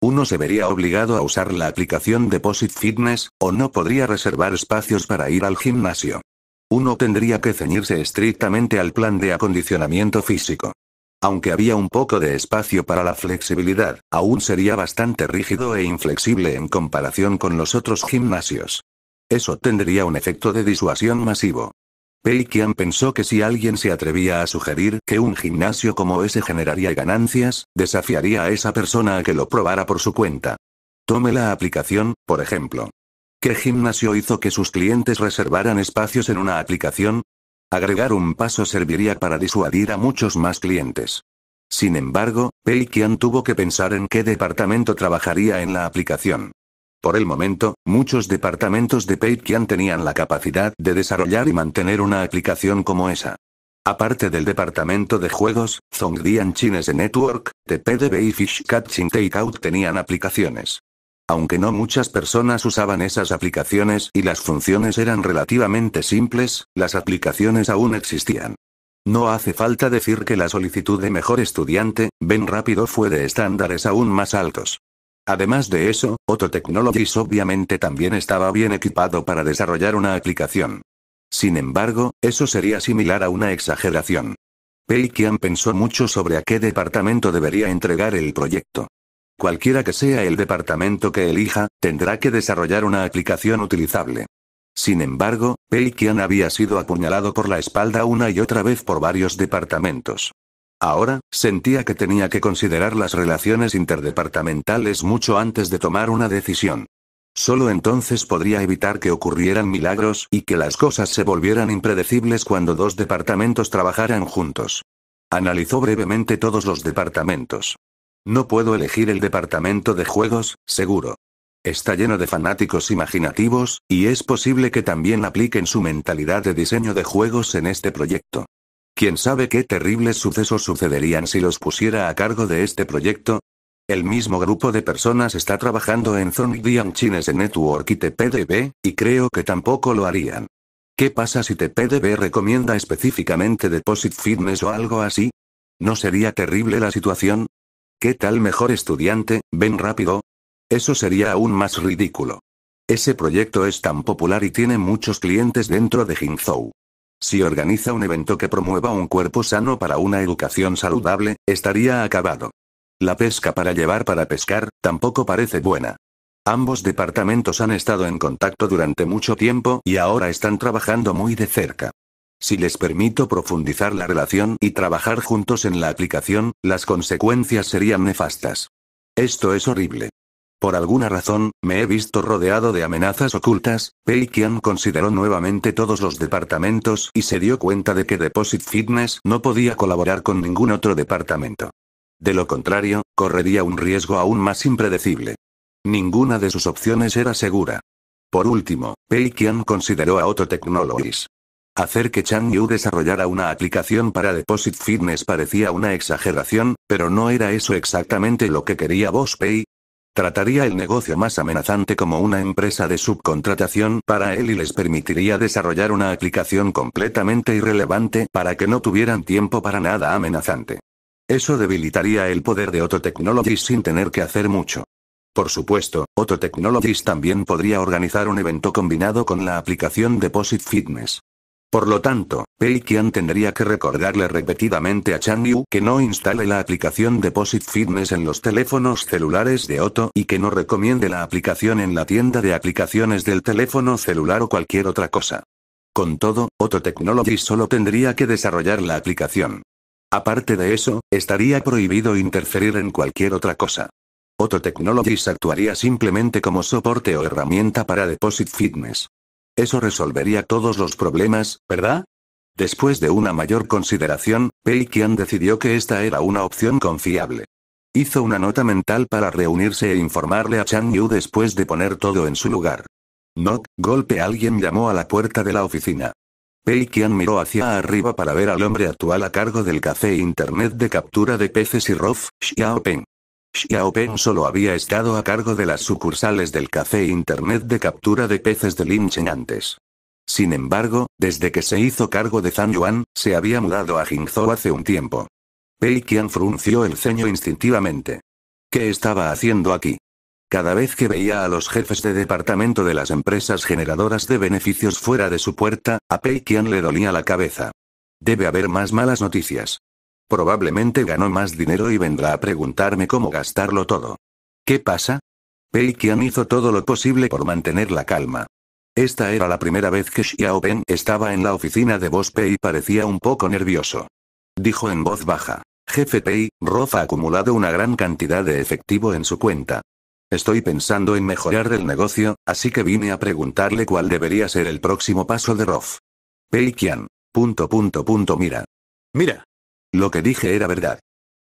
Uno se vería obligado a usar la aplicación Deposit Fitness, o no podría reservar espacios para ir al gimnasio. Uno tendría que ceñirse estrictamente al plan de acondicionamiento físico. Aunque había un poco de espacio para la flexibilidad, aún sería bastante rígido e inflexible en comparación con los otros gimnasios. Eso tendría un efecto de disuasión masivo. Peikian pensó que si alguien se atrevía a sugerir que un gimnasio como ese generaría ganancias, desafiaría a esa persona a que lo probara por su cuenta. Tome la aplicación, por ejemplo. ¿Qué gimnasio hizo que sus clientes reservaran espacios en una aplicación? Agregar un paso serviría para disuadir a muchos más clientes. Sin embargo, Peikian tuvo que pensar en qué departamento trabajaría en la aplicación. Por el momento, muchos departamentos de Peitkian tenían la capacidad de desarrollar y mantener una aplicación como esa. Aparte del departamento de juegos, Zongdian Chinese Network, TPDB y Fish Catching Takeout tenían aplicaciones. Aunque no muchas personas usaban esas aplicaciones y las funciones eran relativamente simples, las aplicaciones aún existían. No hace falta decir que la solicitud de mejor estudiante, Ben Rápido fue de estándares aún más altos. Además de eso, Otto obviamente también estaba bien equipado para desarrollar una aplicación. Sin embargo, eso sería similar a una exageración. Pei pensó mucho sobre a qué departamento debería entregar el proyecto. Cualquiera que sea el departamento que elija, tendrá que desarrollar una aplicación utilizable. Sin embargo, Pei había sido apuñalado por la espalda una y otra vez por varios departamentos. Ahora, sentía que tenía que considerar las relaciones interdepartamentales mucho antes de tomar una decisión. Solo entonces podría evitar que ocurrieran milagros y que las cosas se volvieran impredecibles cuando dos departamentos trabajaran juntos. Analizó brevemente todos los departamentos. No puedo elegir el departamento de juegos, seguro. Está lleno de fanáticos imaginativos, y es posible que también apliquen su mentalidad de diseño de juegos en este proyecto. Quién sabe qué terribles sucesos sucederían si los pusiera a cargo de este proyecto. El mismo grupo de personas está trabajando en Zone Chinese Network y TPDB, y creo que tampoco lo harían. ¿Qué pasa si TPDB recomienda específicamente Deposit Fitness o algo así? ¿No sería terrible la situación? ¿Qué tal mejor estudiante, ven rápido? Eso sería aún más ridículo. Ese proyecto es tan popular y tiene muchos clientes dentro de Jinzhou. Si organiza un evento que promueva un cuerpo sano para una educación saludable, estaría acabado. La pesca para llevar para pescar, tampoco parece buena. Ambos departamentos han estado en contacto durante mucho tiempo y ahora están trabajando muy de cerca. Si les permito profundizar la relación y trabajar juntos en la aplicación, las consecuencias serían nefastas. Esto es horrible. Por alguna razón, me he visto rodeado de amenazas ocultas, Pei consideró nuevamente todos los departamentos y se dio cuenta de que Deposit Fitness no podía colaborar con ningún otro departamento. De lo contrario, correría un riesgo aún más impredecible. Ninguna de sus opciones era segura. Por último, Pei consideró a Otto Technologies. Hacer que Chang Yu desarrollara una aplicación para Deposit Fitness parecía una exageración, pero no era eso exactamente lo que quería Boss Pei, Trataría el negocio más amenazante como una empresa de subcontratación para él y les permitiría desarrollar una aplicación completamente irrelevante para que no tuvieran tiempo para nada amenazante. Eso debilitaría el poder de Otto Technologies sin tener que hacer mucho. Por supuesto, Otto Technologies también podría organizar un evento combinado con la aplicación Deposit Fitness. Por lo tanto, Pei tendría que recordarle repetidamente a Chang que no instale la aplicación Deposit Fitness en los teléfonos celulares de Otto y que no recomiende la aplicación en la tienda de aplicaciones del teléfono celular o cualquier otra cosa. Con todo, Otto Technologies solo tendría que desarrollar la aplicación. Aparte de eso, estaría prohibido interferir en cualquier otra cosa. Otto Technologies actuaría simplemente como soporte o herramienta para Deposit Fitness. Eso resolvería todos los problemas, ¿verdad? Después de una mayor consideración, Pei Qian decidió que esta era una opción confiable. Hizo una nota mental para reunirse e informarle a Chan Yu después de poner todo en su lugar. No, golpe alguien llamó a la puerta de la oficina. Pei Qian miró hacia arriba para ver al hombre actual a cargo del café internet de captura de peces y ROF, Xiaopeng. Peng solo había estado a cargo de las sucursales del café internet de captura de peces de Chen antes. Sin embargo, desde que se hizo cargo de Zhang Yuan, se había mudado a Jingzhou hace un tiempo. Pei Qian frunció el ceño instintivamente. ¿Qué estaba haciendo aquí? Cada vez que veía a los jefes de departamento de las empresas generadoras de beneficios fuera de su puerta, a Pei Qian le dolía la cabeza. Debe haber más malas noticias. Probablemente ganó más dinero y vendrá a preguntarme cómo gastarlo todo. ¿Qué pasa? Pei Qian hizo todo lo posible por mantener la calma. Esta era la primera vez que Ben estaba en la oficina de Boss y parecía un poco nervioso. Dijo en voz baja. Jefe Pei, Roth ha acumulado una gran cantidad de efectivo en su cuenta. Estoy pensando en mejorar el negocio, así que vine a preguntarle cuál debería ser el próximo paso de Roth. Pei Qian. Punto punto punto mira. Mira. Lo que dije era verdad.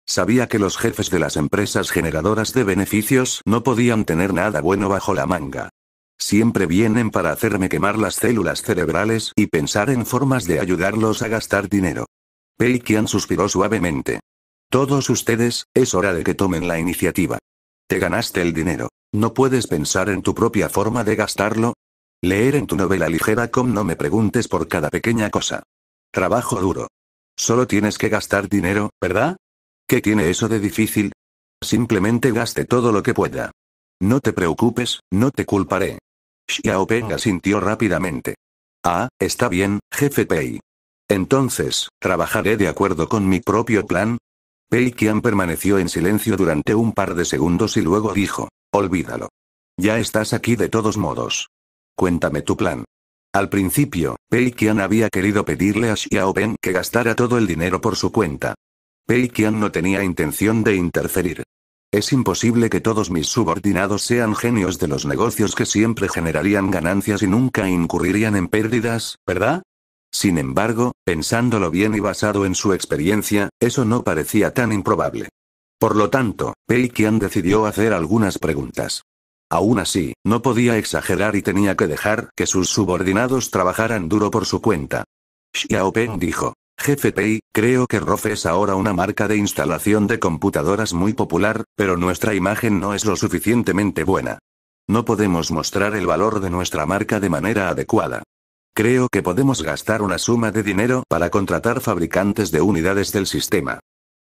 Sabía que los jefes de las empresas generadoras de beneficios no podían tener nada bueno bajo la manga. Siempre vienen para hacerme quemar las células cerebrales y pensar en formas de ayudarlos a gastar dinero. Pei suspiró suavemente. Todos ustedes, es hora de que tomen la iniciativa. Te ganaste el dinero. ¿No puedes pensar en tu propia forma de gastarlo? Leer en tu novela ligera com no me preguntes por cada pequeña cosa. Trabajo duro. Solo tienes que gastar dinero, ¿verdad? ¿Qué tiene eso de difícil? Simplemente gaste todo lo que pueda. No te preocupes, no te culparé. Xiaopeng ah. asintió rápidamente. Ah, está bien, jefe Pei. Entonces, ¿trabajaré de acuerdo con mi propio plan? Pei Qian permaneció en silencio durante un par de segundos y luego dijo, olvídalo. Ya estás aquí de todos modos. Cuéntame tu plan. Al principio, Pei Qian había querido pedirle a Xiaopeng que gastara todo el dinero por su cuenta. Pei Qian no tenía intención de interferir. Es imposible que todos mis subordinados sean genios de los negocios que siempre generarían ganancias y nunca incurrirían en pérdidas, ¿verdad? Sin embargo, pensándolo bien y basado en su experiencia, eso no parecía tan improbable. Por lo tanto, Pei Qian decidió hacer algunas preguntas. Aún así, no podía exagerar y tenía que dejar que sus subordinados trabajaran duro por su cuenta. Xiaopeng dijo. Jefe Pei, creo que ROF es ahora una marca de instalación de computadoras muy popular, pero nuestra imagen no es lo suficientemente buena. No podemos mostrar el valor de nuestra marca de manera adecuada. Creo que podemos gastar una suma de dinero para contratar fabricantes de unidades del sistema.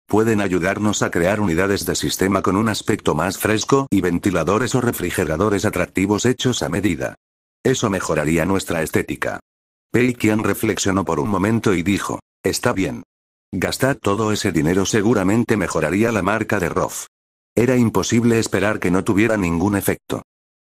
Pueden ayudarnos a crear unidades de sistema con un aspecto más fresco y ventiladores o refrigeradores atractivos hechos a medida. Eso mejoraría nuestra estética. Pei Qian reflexionó por un momento y dijo. Está bien. Gastar todo ese dinero seguramente mejoraría la marca de Roth. Era imposible esperar que no tuviera ningún efecto.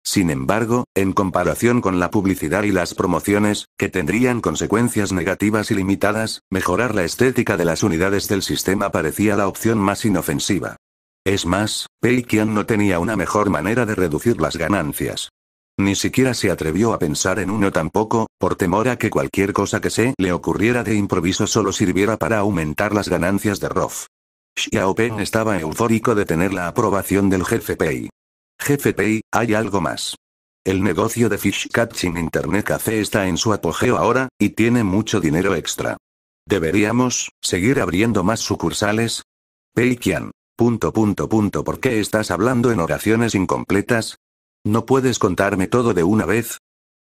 Sin embargo, en comparación con la publicidad y las promociones, que tendrían consecuencias negativas y limitadas, mejorar la estética de las unidades del sistema parecía la opción más inofensiva. Es más, Pei no tenía una mejor manera de reducir las ganancias. Ni siquiera se atrevió a pensar en uno tampoco, por temor a que cualquier cosa que se le ocurriera de improviso solo sirviera para aumentar las ganancias de Roth. Xiaopeng estaba eufórico de tener la aprobación del jefe Pei. Jefe Pei, hay algo más. El negocio de Fish Catching Internet Café está en su apogeo ahora, y tiene mucho dinero extra. ¿Deberíamos seguir abriendo más sucursales? Pei Qian. Punto punto punto ¿Por qué estás hablando en oraciones incompletas? ¿No puedes contarme todo de una vez?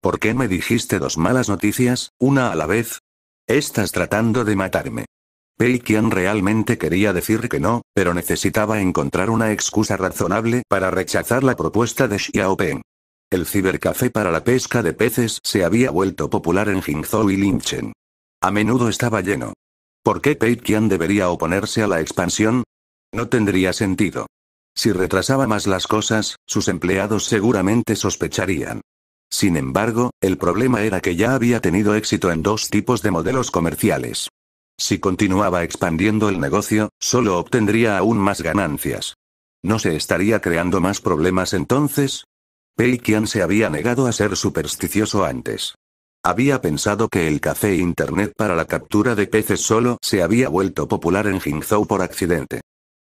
¿Por qué me dijiste dos malas noticias, una a la vez? Estás tratando de matarme. Pei Qian realmente quería decir que no, pero necesitaba encontrar una excusa razonable para rechazar la propuesta de Xiaopeng. El cibercafé para la pesca de peces se había vuelto popular en Jingzhou y Linchen. A menudo estaba lleno. ¿Por qué Pei Qian debería oponerse a la expansión? No tendría sentido. Si retrasaba más las cosas, sus empleados seguramente sospecharían. Sin embargo, el problema era que ya había tenido éxito en dos tipos de modelos comerciales. Si continuaba expandiendo el negocio, solo obtendría aún más ganancias. ¿No se estaría creando más problemas entonces? Pei Qian se había negado a ser supersticioso antes. Había pensado que el café internet para la captura de peces solo se había vuelto popular en Jingzhou por accidente.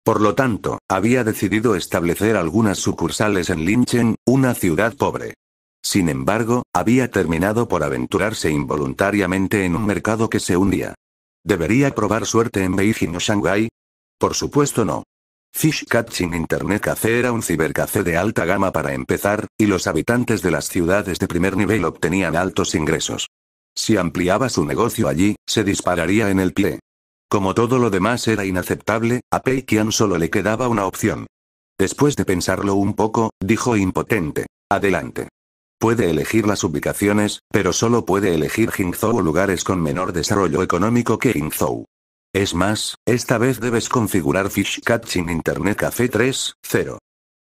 Por lo tanto, había decidido establecer algunas sucursales en Linchen, una ciudad pobre. Sin embargo, había terminado por aventurarse involuntariamente en un mercado que se hundía. ¿Debería probar suerte en Beijing o Shanghái? Por supuesto no. Fish Catching Internet Café era un cibercafé de alta gama para empezar, y los habitantes de las ciudades de primer nivel obtenían altos ingresos. Si ampliaba su negocio allí, se dispararía en el pie. Como todo lo demás era inaceptable, a Pei Qian solo le quedaba una opción. Después de pensarlo un poco, dijo impotente. Adelante. Puede elegir las ubicaciones, pero solo puede elegir Jingzhou o lugares con menor desarrollo económico que Jingzhou. Es más, esta vez debes configurar Fish Catching Internet Café 3.0.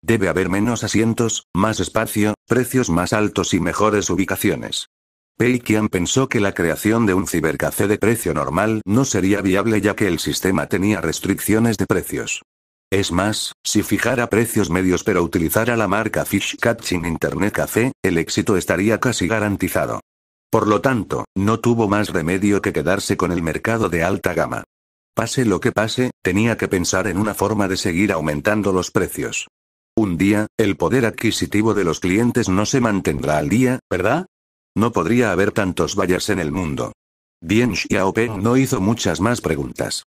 Debe haber menos asientos, más espacio, precios más altos y mejores ubicaciones. Peikian pensó que la creación de un cibercafé de precio normal no sería viable ya que el sistema tenía restricciones de precios. Es más, si fijara precios medios pero utilizara la marca Fish Catching Internet Café, el éxito estaría casi garantizado. Por lo tanto, no tuvo más remedio que quedarse con el mercado de alta gama. Pase lo que pase, tenía que pensar en una forma de seguir aumentando los precios. Un día, el poder adquisitivo de los clientes no se mantendrá al día, ¿verdad? No podría haber tantos vallas en el mundo. Dien Xiaopeng no hizo muchas más preguntas.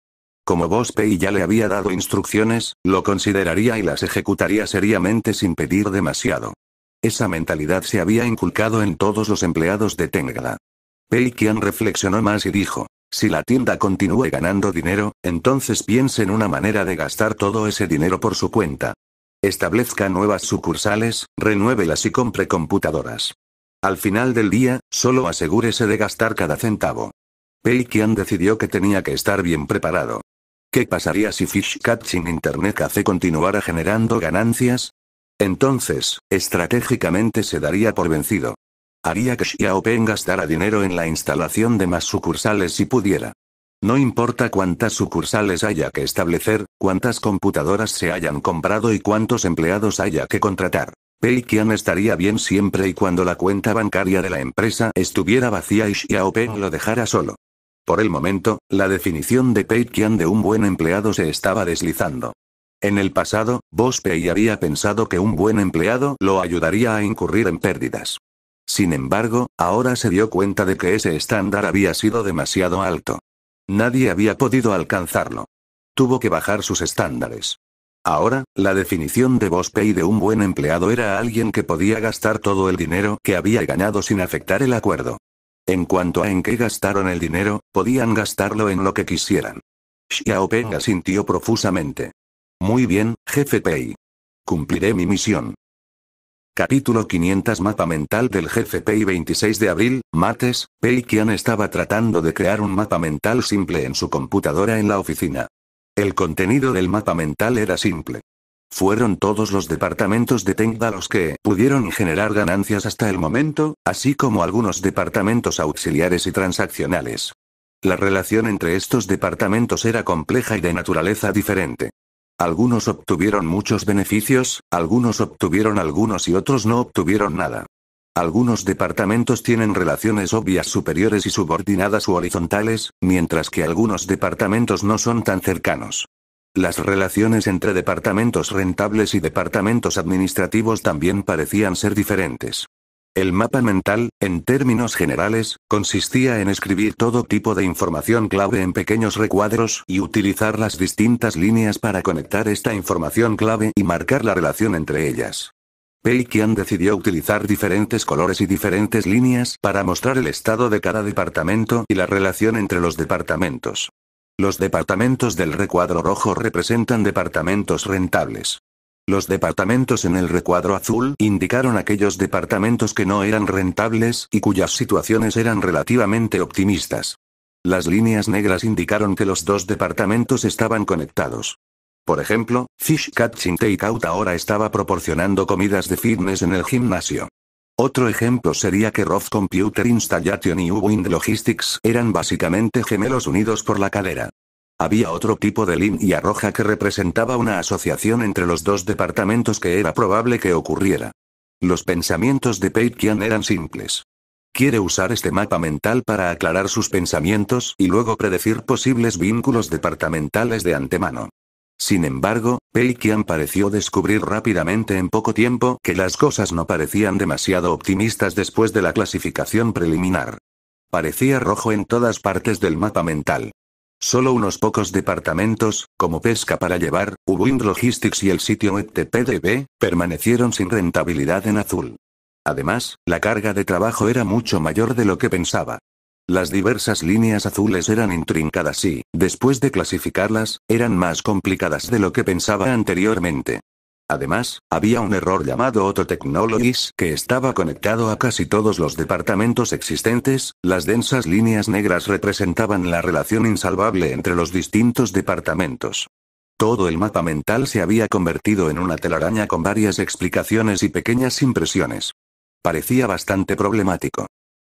Como Boss Pei ya le había dado instrucciones, lo consideraría y las ejecutaría seriamente sin pedir demasiado. Esa mentalidad se había inculcado en todos los empleados de Tengla. Pei Qian reflexionó más y dijo, si la tienda continúe ganando dinero, entonces piense en una manera de gastar todo ese dinero por su cuenta. Establezca nuevas sucursales, renuévelas y compre computadoras. Al final del día, solo asegúrese de gastar cada centavo. Pei Qian decidió que tenía que estar bien preparado. ¿Qué pasaría si Fish Catching Internet Café continuara generando ganancias? Entonces, estratégicamente se daría por vencido. Haría que Xiaopeng gastara dinero en la instalación de más sucursales si pudiera. No importa cuántas sucursales haya que establecer, cuántas computadoras se hayan comprado y cuántos empleados haya que contratar pei estaría bien siempre y cuando la cuenta bancaria de la empresa estuviera vacía y Xiaopeng lo dejara solo. Por el momento, la definición de pei de un buen empleado se estaba deslizando. En el pasado, Boss Pei había pensado que un buen empleado lo ayudaría a incurrir en pérdidas. Sin embargo, ahora se dio cuenta de que ese estándar había sido demasiado alto. Nadie había podido alcanzarlo. Tuvo que bajar sus estándares. Ahora, la definición de pay de un buen empleado era alguien que podía gastar todo el dinero que había ganado sin afectar el acuerdo. En cuanto a en qué gastaron el dinero, podían gastarlo en lo que quisieran. Xiaopeng asintió profusamente. Muy bien, jefe Pei. Cumpliré mi misión. Capítulo 500 Mapa mental del jefe Pei 26 de abril, martes, Pei Qian estaba tratando de crear un mapa mental simple en su computadora en la oficina. El contenido del mapa mental era simple. Fueron todos los departamentos de Tengda los que pudieron generar ganancias hasta el momento, así como algunos departamentos auxiliares y transaccionales. La relación entre estos departamentos era compleja y de naturaleza diferente. Algunos obtuvieron muchos beneficios, algunos obtuvieron algunos y otros no obtuvieron nada. Algunos departamentos tienen relaciones obvias superiores y subordinadas u horizontales, mientras que algunos departamentos no son tan cercanos. Las relaciones entre departamentos rentables y departamentos administrativos también parecían ser diferentes. El mapa mental, en términos generales, consistía en escribir todo tipo de información clave en pequeños recuadros y utilizar las distintas líneas para conectar esta información clave y marcar la relación entre ellas. Pei decidió utilizar diferentes colores y diferentes líneas para mostrar el estado de cada departamento y la relación entre los departamentos. Los departamentos del recuadro rojo representan departamentos rentables. Los departamentos en el recuadro azul indicaron aquellos departamentos que no eran rentables y cuyas situaciones eran relativamente optimistas. Las líneas negras indicaron que los dos departamentos estaban conectados. Por ejemplo, Fish Catching Takeout ahora estaba proporcionando comidas de fitness en el gimnasio. Otro ejemplo sería que Roth Computer Installation y U-Wind Logistics eran básicamente gemelos unidos por la cadera. Había otro tipo de línea roja que representaba una asociación entre los dos departamentos que era probable que ocurriera. Los pensamientos de Qian eran simples. Quiere usar este mapa mental para aclarar sus pensamientos y luego predecir posibles vínculos departamentales de antemano. Sin embargo, Pei pareció descubrir rápidamente en poco tiempo que las cosas no parecían demasiado optimistas después de la clasificación preliminar. Parecía rojo en todas partes del mapa mental. Solo unos pocos departamentos, como Pesca para Llevar, Uwind Logistics y el sitio PDB, permanecieron sin rentabilidad en azul. Además, la carga de trabajo era mucho mayor de lo que pensaba. Las diversas líneas azules eran intrincadas y, después de clasificarlas, eran más complicadas de lo que pensaba anteriormente. Además, había un error llamado Auto Technologies que estaba conectado a casi todos los departamentos existentes, las densas líneas negras representaban la relación insalvable entre los distintos departamentos. Todo el mapa mental se había convertido en una telaraña con varias explicaciones y pequeñas impresiones. Parecía bastante problemático.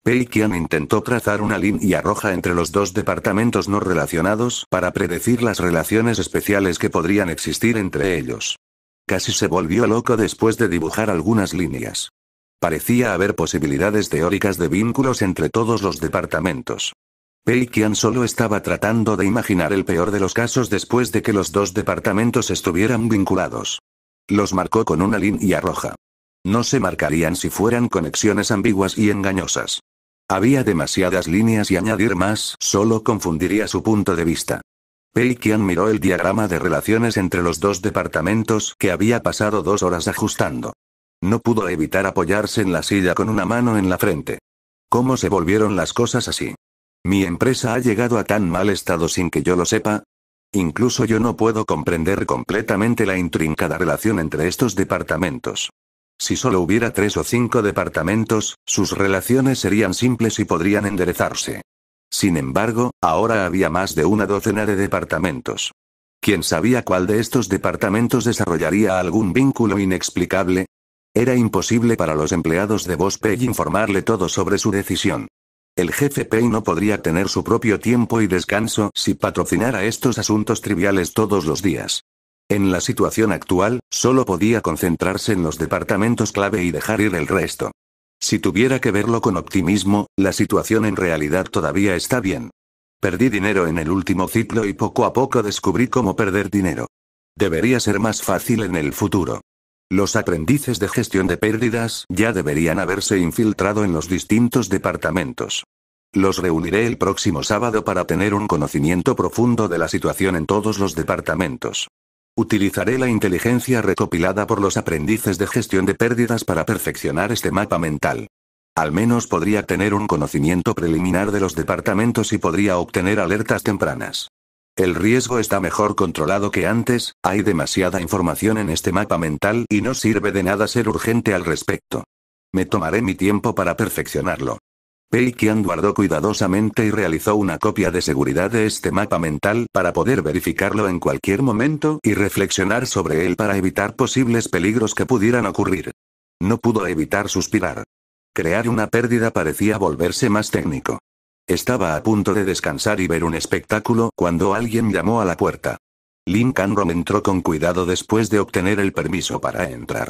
Peikian intentó trazar una línea roja entre los dos departamentos no relacionados para predecir las relaciones especiales que podrían existir entre ellos. Casi se volvió loco después de dibujar algunas líneas. Parecía haber posibilidades teóricas de vínculos entre todos los departamentos. Peikian solo estaba tratando de imaginar el peor de los casos después de que los dos departamentos estuvieran vinculados. Los marcó con una línea roja. No se marcarían si fueran conexiones ambiguas y engañosas. Había demasiadas líneas y añadir más solo confundiría su punto de vista. Pei miró el diagrama de relaciones entre los dos departamentos que había pasado dos horas ajustando. No pudo evitar apoyarse en la silla con una mano en la frente. ¿Cómo se volvieron las cosas así? Mi empresa ha llegado a tan mal estado sin que yo lo sepa. Incluso yo no puedo comprender completamente la intrincada relación entre estos departamentos. Si solo hubiera tres o cinco departamentos, sus relaciones serían simples y podrían enderezarse. Sin embargo, ahora había más de una docena de departamentos. ¿Quién sabía cuál de estos departamentos desarrollaría algún vínculo inexplicable? Era imposible para los empleados de Boss informarle todo sobre su decisión. El jefe Pei no podría tener su propio tiempo y descanso si patrocinara estos asuntos triviales todos los días. En la situación actual, solo podía concentrarse en los departamentos clave y dejar ir el resto. Si tuviera que verlo con optimismo, la situación en realidad todavía está bien. Perdí dinero en el último ciclo y poco a poco descubrí cómo perder dinero. Debería ser más fácil en el futuro. Los aprendices de gestión de pérdidas ya deberían haberse infiltrado en los distintos departamentos. Los reuniré el próximo sábado para tener un conocimiento profundo de la situación en todos los departamentos. Utilizaré la inteligencia recopilada por los aprendices de gestión de pérdidas para perfeccionar este mapa mental. Al menos podría tener un conocimiento preliminar de los departamentos y podría obtener alertas tempranas. El riesgo está mejor controlado que antes, hay demasiada información en este mapa mental y no sirve de nada ser urgente al respecto. Me tomaré mi tiempo para perfeccionarlo. Pei guardó cuidadosamente y realizó una copia de seguridad de este mapa mental para poder verificarlo en cualquier momento y reflexionar sobre él para evitar posibles peligros que pudieran ocurrir. No pudo evitar suspirar. Crear una pérdida parecía volverse más técnico. Estaba a punto de descansar y ver un espectáculo cuando alguien llamó a la puerta. Lin Canron entró con cuidado después de obtener el permiso para entrar.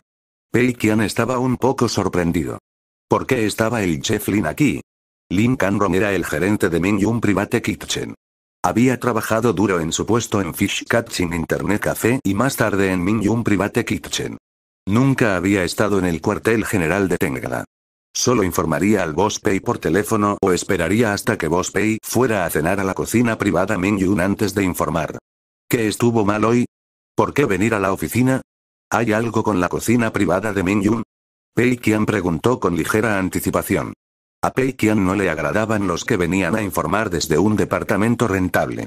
Pei estaba un poco sorprendido. ¿Por qué estaba el chef Lin aquí? Lin Canron era el gerente de Yun Private Kitchen. Había trabajado duro en su puesto en Fish Catching Internet Café y más tarde en Yun Private Kitchen. Nunca había estado en el cuartel general de Tengla. Solo informaría al Boss Pei por teléfono o esperaría hasta que Boss Pei fuera a cenar a la cocina privada Yun antes de informar. ¿Qué estuvo mal hoy? ¿Por qué venir a la oficina? ¿Hay algo con la cocina privada de Yun? Pei Qian preguntó con ligera anticipación. A Pei no le agradaban los que venían a informar desde un departamento rentable.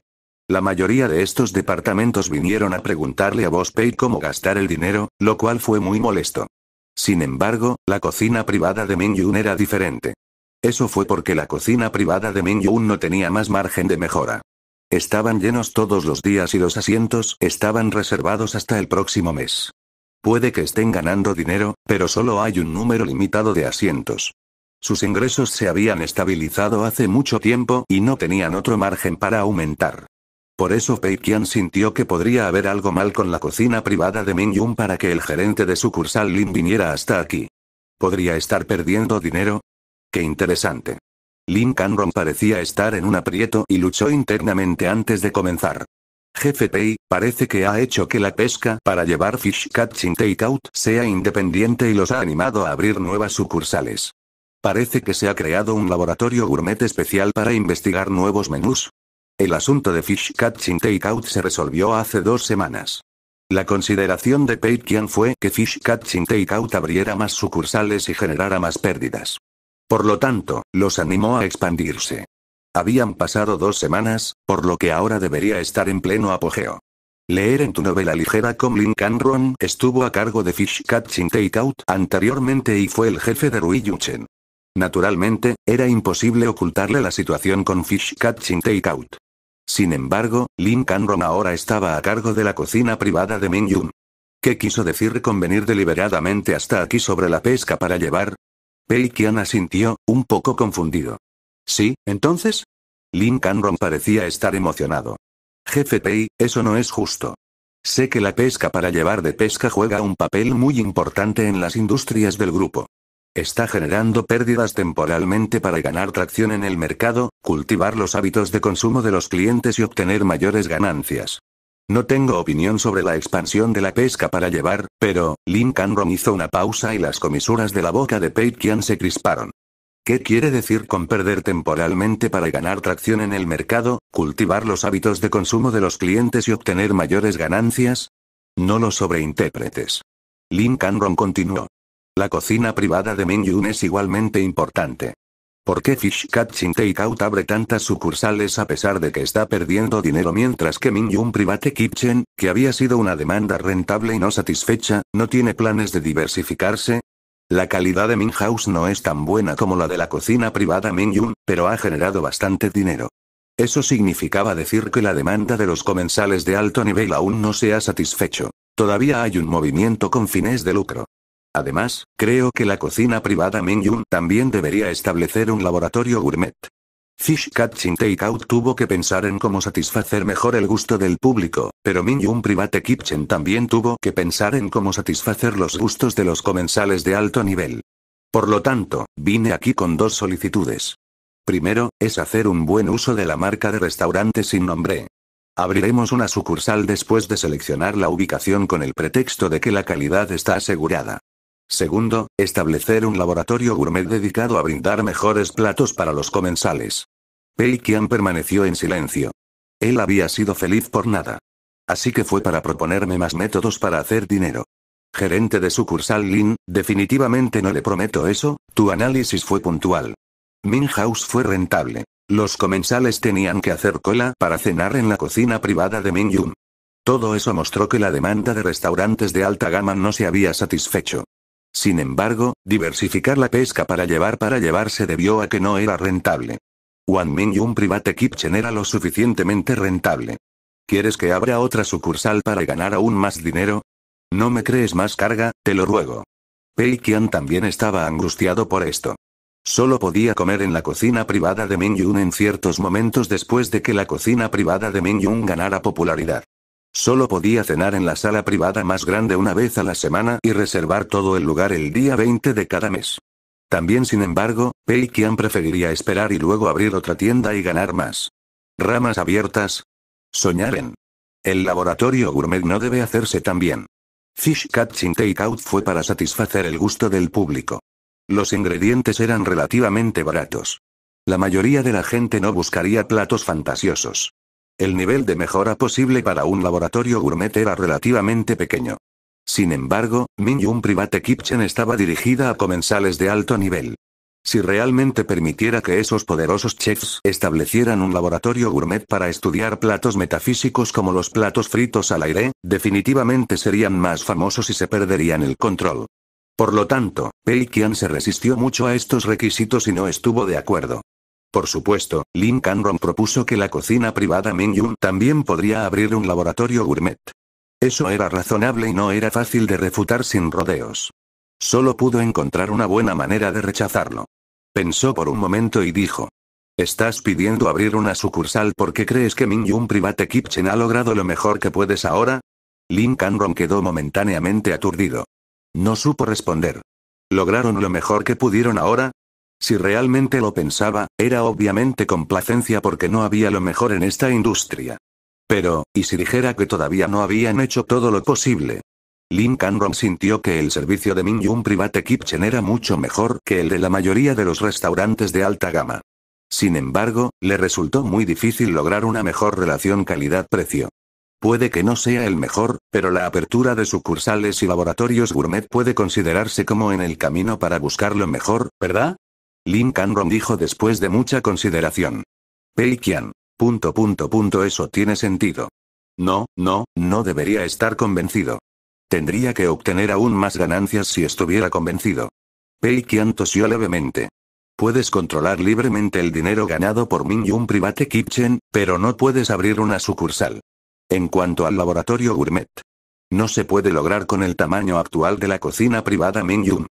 La mayoría de estos departamentos vinieron a preguntarle a Boss Pei cómo gastar el dinero, lo cual fue muy molesto. Sin embargo, la cocina privada de Ming Yun era diferente. Eso fue porque la cocina privada de Ming Yun no tenía más margen de mejora. Estaban llenos todos los días y los asientos estaban reservados hasta el próximo mes. Puede que estén ganando dinero, pero solo hay un número limitado de asientos. Sus ingresos se habían estabilizado hace mucho tiempo y no tenían otro margen para aumentar. Por eso Pei Qian sintió que podría haber algo mal con la cocina privada de Ming Yun para que el gerente de sucursal Lin viniera hasta aquí. ¿Podría estar perdiendo dinero? ¡Qué interesante! Lin Canron parecía estar en un aprieto y luchó internamente antes de comenzar. Jefe Pei, parece que ha hecho que la pesca para llevar Fish Catching Takeout sea independiente y los ha animado a abrir nuevas sucursales. Parece que se ha creado un laboratorio gourmet especial para investigar nuevos menús. El asunto de Fish Catching Takeout se resolvió hace dos semanas. La consideración de Pei Qian fue que Fish Catching Takeout abriera más sucursales y generara más pérdidas. Por lo tanto, los animó a expandirse. Habían pasado dos semanas, por lo que ahora debería estar en pleno apogeo. Leer en tu novela ligera Comlin Canron estuvo a cargo de Fish Catching Takeout anteriormente y fue el jefe de Rui Yuchen. Naturalmente, era imposible ocultarle la situación con Fish Catching Takeout. Sin embargo, Lin Canron ahora estaba a cargo de la cocina privada de Min Yun. ¿Qué quiso decir con venir deliberadamente hasta aquí sobre la pesca para llevar? Pei Qian asintió, un poco confundido. Sí, entonces. Lin Canron parecía estar emocionado. Jefe Pei, eso no es justo. Sé que la pesca para llevar de pesca juega un papel muy importante en las industrias del grupo. Está generando pérdidas temporalmente para ganar tracción en el mercado, cultivar los hábitos de consumo de los clientes y obtener mayores ganancias. No tengo opinión sobre la expansión de la pesca para llevar, pero, Lin Canron hizo una pausa y las comisuras de la boca de Pei Qian se crisparon. ¿Qué quiere decir con perder temporalmente para ganar tracción en el mercado, cultivar los hábitos de consumo de los clientes y obtener mayores ganancias? No lo sobreinterpretes. Lin Canron continuó. La cocina privada de Mingyun es igualmente importante. ¿Por qué Fish Catching Takeout abre tantas sucursales a pesar de que está perdiendo dinero mientras que Yun Private Kitchen, que había sido una demanda rentable y no satisfecha, no tiene planes de diversificarse? La calidad de Min House no es tan buena como la de la cocina privada Yun, pero ha generado bastante dinero. Eso significaba decir que la demanda de los comensales de alto nivel aún no se ha satisfecho. Todavía hay un movimiento con fines de lucro. Además, creo que la cocina privada Mingyun también debería establecer un laboratorio gourmet. Fish Catching Takeout tuvo que pensar en cómo satisfacer mejor el gusto del público, pero Mingyun Private Kitchen también tuvo que pensar en cómo satisfacer los gustos de los comensales de alto nivel. Por lo tanto, vine aquí con dos solicitudes. Primero, es hacer un buen uso de la marca de restaurante sin nombre. Abriremos una sucursal después de seleccionar la ubicación con el pretexto de que la calidad está asegurada. Segundo, establecer un laboratorio gourmet dedicado a brindar mejores platos para los comensales. Pei Qian permaneció en silencio. Él había sido feliz por nada. Así que fue para proponerme más métodos para hacer dinero. Gerente de sucursal Lin, definitivamente no le prometo eso, tu análisis fue puntual. Min House fue rentable. Los comensales tenían que hacer cola para cenar en la cocina privada de Min Yun. Todo eso mostró que la demanda de restaurantes de alta gama no se había satisfecho. Sin embargo, diversificar la pesca para llevar para llevarse debió a que no era rentable. Wan Ming y private kitchen era lo suficientemente rentable. ¿Quieres que abra otra sucursal para ganar aún más dinero? No me crees más carga, te lo ruego. Pei Qian también estaba angustiado por esto. Solo podía comer en la cocina privada de Yun en ciertos momentos después de que la cocina privada de Yun ganara popularidad. Solo podía cenar en la sala privada más grande una vez a la semana y reservar todo el lugar el día 20 de cada mes. También sin embargo, Pei Qian preferiría esperar y luego abrir otra tienda y ganar más. Ramas abiertas. Soñar en. El laboratorio gourmet no debe hacerse tan bien. Fish Catching Takeout fue para satisfacer el gusto del público. Los ingredientes eran relativamente baratos. La mayoría de la gente no buscaría platos fantasiosos. El nivel de mejora posible para un laboratorio gourmet era relativamente pequeño. Sin embargo, Minyun Private Kitchen estaba dirigida a comensales de alto nivel. Si realmente permitiera que esos poderosos chefs establecieran un laboratorio gourmet para estudiar platos metafísicos como los platos fritos al aire, definitivamente serían más famosos y se perderían el control. Por lo tanto, Pei Qian se resistió mucho a estos requisitos y no estuvo de acuerdo. Por supuesto, Lin Canron propuso que la cocina privada Yun también podría abrir un laboratorio gourmet. Eso era razonable y no era fácil de refutar sin rodeos. Solo pudo encontrar una buena manera de rechazarlo. Pensó por un momento y dijo. Estás pidiendo abrir una sucursal porque crees que Yun Private Kitchen ha logrado lo mejor que puedes ahora? Lin Canron quedó momentáneamente aturdido. No supo responder. ¿Lograron lo mejor que pudieron ahora? Si realmente lo pensaba, era obviamente complacencia porque no había lo mejor en esta industria. Pero, ¿y si dijera que todavía no habían hecho todo lo posible? Lin Canron sintió que el servicio de Mingyun Private Kitchen era mucho mejor que el de la mayoría de los restaurantes de alta gama. Sin embargo, le resultó muy difícil lograr una mejor relación calidad-precio. Puede que no sea el mejor, pero la apertura de sucursales y laboratorios gourmet puede considerarse como en el camino para buscar lo mejor, ¿verdad? Lin Kanron dijo después de mucha consideración. Pei Punto punto punto eso tiene sentido. No, no, no debería estar convencido. Tendría que obtener aún más ganancias si estuviera convencido. Pei tosió levemente. Puedes controlar libremente el dinero ganado por Min Private Kitchen, pero no puedes abrir una sucursal. En cuanto al laboratorio gourmet. No se puede lograr con el tamaño actual de la cocina privada Mingyun.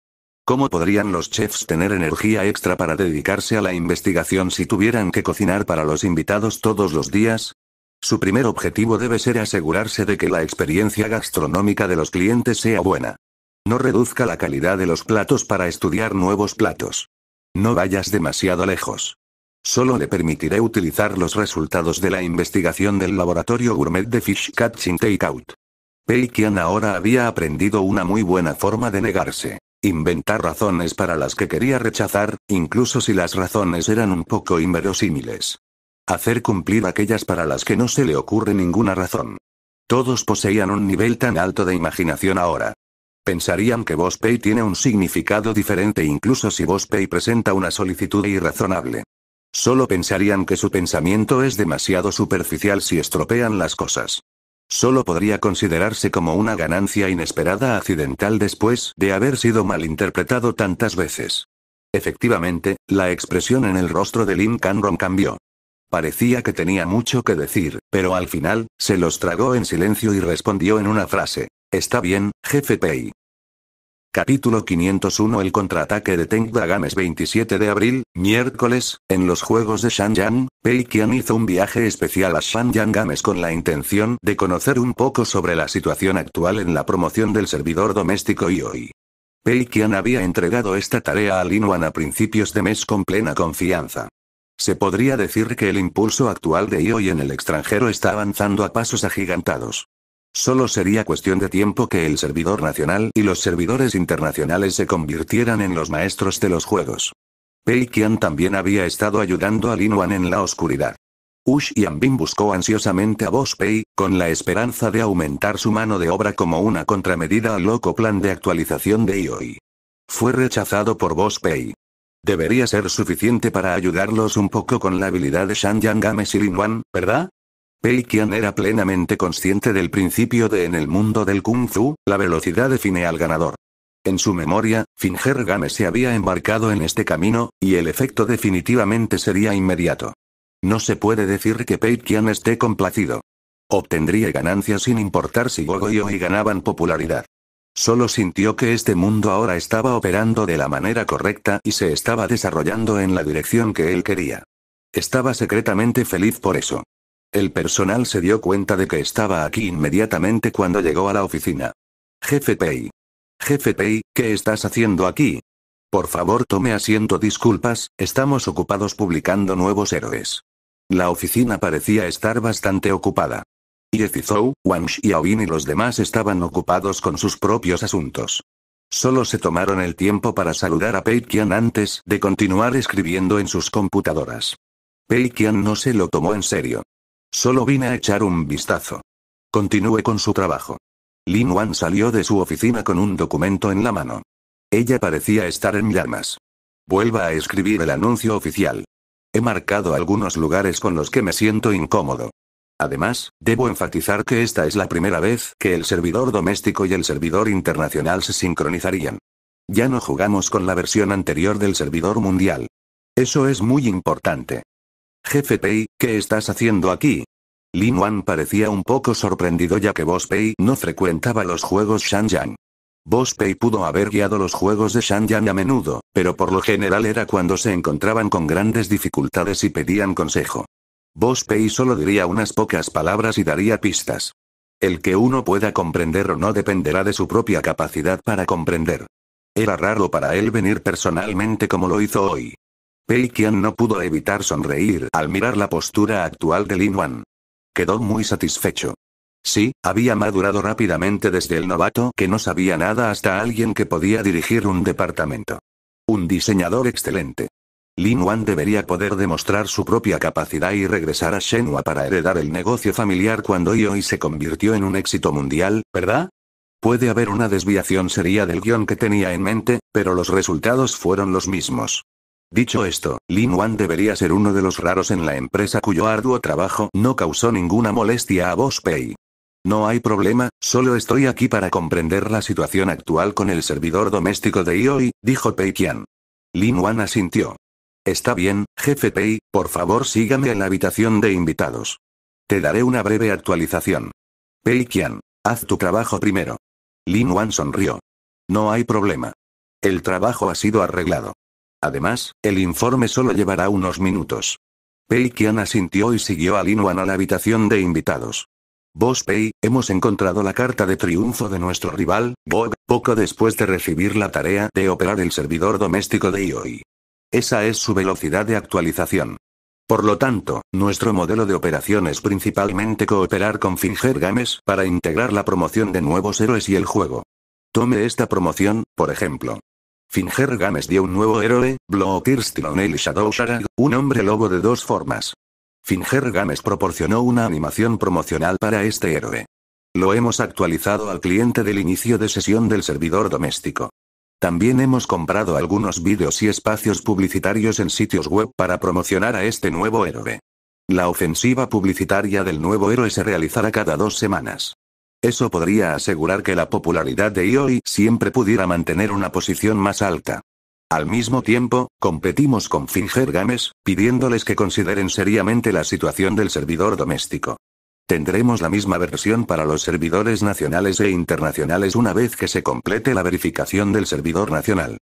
¿Cómo podrían los chefs tener energía extra para dedicarse a la investigación si tuvieran que cocinar para los invitados todos los días? Su primer objetivo debe ser asegurarse de que la experiencia gastronómica de los clientes sea buena. No reduzca la calidad de los platos para estudiar nuevos platos. No vayas demasiado lejos. Solo le permitiré utilizar los resultados de la investigación del laboratorio gourmet de Fish Catching Takeout. Pei ahora había aprendido una muy buena forma de negarse. Inventar razones para las que quería rechazar, incluso si las razones eran un poco inverosímiles. Hacer cumplir aquellas para las que no se le ocurre ninguna razón. Todos poseían un nivel tan alto de imaginación ahora. Pensarían que Bospey tiene un significado diferente incluso si Bospey presenta una solicitud irrazonable. Solo pensarían que su pensamiento es demasiado superficial si estropean las cosas. Solo podría considerarse como una ganancia inesperada accidental después de haber sido malinterpretado tantas veces. Efectivamente, la expresión en el rostro de Lim Canron cambió. Parecía que tenía mucho que decir, pero al final, se los tragó en silencio y respondió en una frase. Está bien, jefe Pei. Capítulo 501 El contraataque de Tengda Games 27 de abril, miércoles, en los Juegos de Shanyang, Pei Qian hizo un viaje especial a Yang Games con la intención de conocer un poco sobre la situación actual en la promoción del servidor doméstico IOI. Pei Qian había entregado esta tarea a Lin Wan a principios de mes con plena confianza. Se podría decir que el impulso actual de IOI en el extranjero está avanzando a pasos agigantados. Solo sería cuestión de tiempo que el servidor nacional y los servidores internacionales se convirtieran en los maestros de los juegos. Pei Qian también había estado ayudando a Lin Wan en la oscuridad. Ush Ambin buscó ansiosamente a Boss Pei, con la esperanza de aumentar su mano de obra como una contramedida al loco plan de actualización de IOI. Fue rechazado por Boss Pei. Debería ser suficiente para ayudarlos un poco con la habilidad de Shan Yang Games y Lin Wan, ¿verdad? Pei era plenamente consciente del principio de en el mundo del Kung Fu, la velocidad define al ganador. En su memoria, Finger Game se había embarcado en este camino, y el efecto definitivamente sería inmediato. No se puede decir que Pei esté complacido. Obtendría ganancias sin importar si Gogo y Oi ganaban popularidad. Solo sintió que este mundo ahora estaba operando de la manera correcta y se estaba desarrollando en la dirección que él quería. Estaba secretamente feliz por eso. El personal se dio cuenta de que estaba aquí inmediatamente cuando llegó a la oficina. Jefe Pei. Jefe Pei, ¿qué estás haciendo aquí? Por favor tome asiento disculpas, estamos ocupados publicando nuevos héroes. La oficina parecía estar bastante ocupada. Yefizou, Wang Xiaoyin y los demás estaban ocupados con sus propios asuntos. Solo se tomaron el tiempo para saludar a Pei Qian antes de continuar escribiendo en sus computadoras. Pei Qian no se lo tomó en serio. Solo vine a echar un vistazo. Continúe con su trabajo. Lin Wan salió de su oficina con un documento en la mano. Ella parecía estar en llamas. Vuelva a escribir el anuncio oficial. He marcado algunos lugares con los que me siento incómodo. Además, debo enfatizar que esta es la primera vez que el servidor doméstico y el servidor internacional se sincronizarían. Ya no jugamos con la versión anterior del servidor mundial. Eso es muy importante. Jefe Pei, ¿qué estás haciendo aquí? Lin Wan parecía un poco sorprendido ya que Boss Pei no frecuentaba los juegos Shanyang. Boss Pei pudo haber guiado los juegos de Yang a menudo, pero por lo general era cuando se encontraban con grandes dificultades y pedían consejo. Boss Pei solo diría unas pocas palabras y daría pistas. El que uno pueda comprender o no dependerá de su propia capacidad para comprender. Era raro para él venir personalmente como lo hizo hoy. Pei Qian no pudo evitar sonreír al mirar la postura actual de Lin Wan. Quedó muy satisfecho. Sí, había madurado rápidamente desde el novato que no sabía nada hasta alguien que podía dirigir un departamento. Un diseñador excelente. Lin Wan debería poder demostrar su propia capacidad y regresar a Shenhua para heredar el negocio familiar cuando hoy se convirtió en un éxito mundial, ¿verdad? Puede haber una desviación seria del guión que tenía en mente, pero los resultados fueron los mismos. Dicho esto, Lin Wan debería ser uno de los raros en la empresa cuyo arduo trabajo no causó ninguna molestia a Boss Pei. No hay problema, solo estoy aquí para comprender la situación actual con el servidor doméstico de IOI, dijo Pei Qian. Lin Wan asintió. Está bien, jefe Pei, por favor sígame a la habitación de invitados. Te daré una breve actualización. Pei Qian, haz tu trabajo primero. Lin Wan sonrió. No hay problema. El trabajo ha sido arreglado. Además, el informe solo llevará unos minutos. Pei Qian asintió y siguió a Wan a la habitación de invitados. Vos Pei, hemos encontrado la carta de triunfo de nuestro rival, Bob, poco después de recibir la tarea de operar el servidor doméstico de IOI. Esa es su velocidad de actualización. Por lo tanto, nuestro modelo de operación es principalmente cooperar con Finger Games para integrar la promoción de nuevos héroes y el juego. Tome esta promoción, por ejemplo. Finger Games dio un nuevo héroe, blow el Shadow Sharag, un hombre lobo de dos formas. Finger Games proporcionó una animación promocional para este héroe. Lo hemos actualizado al cliente del inicio de sesión del servidor doméstico. También hemos comprado algunos vídeos y espacios publicitarios en sitios web para promocionar a este nuevo héroe. La ofensiva publicitaria del nuevo héroe se realizará cada dos semanas. Eso podría asegurar que la popularidad de IOI e siempre pudiera mantener una posición más alta. Al mismo tiempo, competimos con Finger Games, pidiéndoles que consideren seriamente la situación del servidor doméstico. Tendremos la misma versión para los servidores nacionales e internacionales una vez que se complete la verificación del servidor nacional.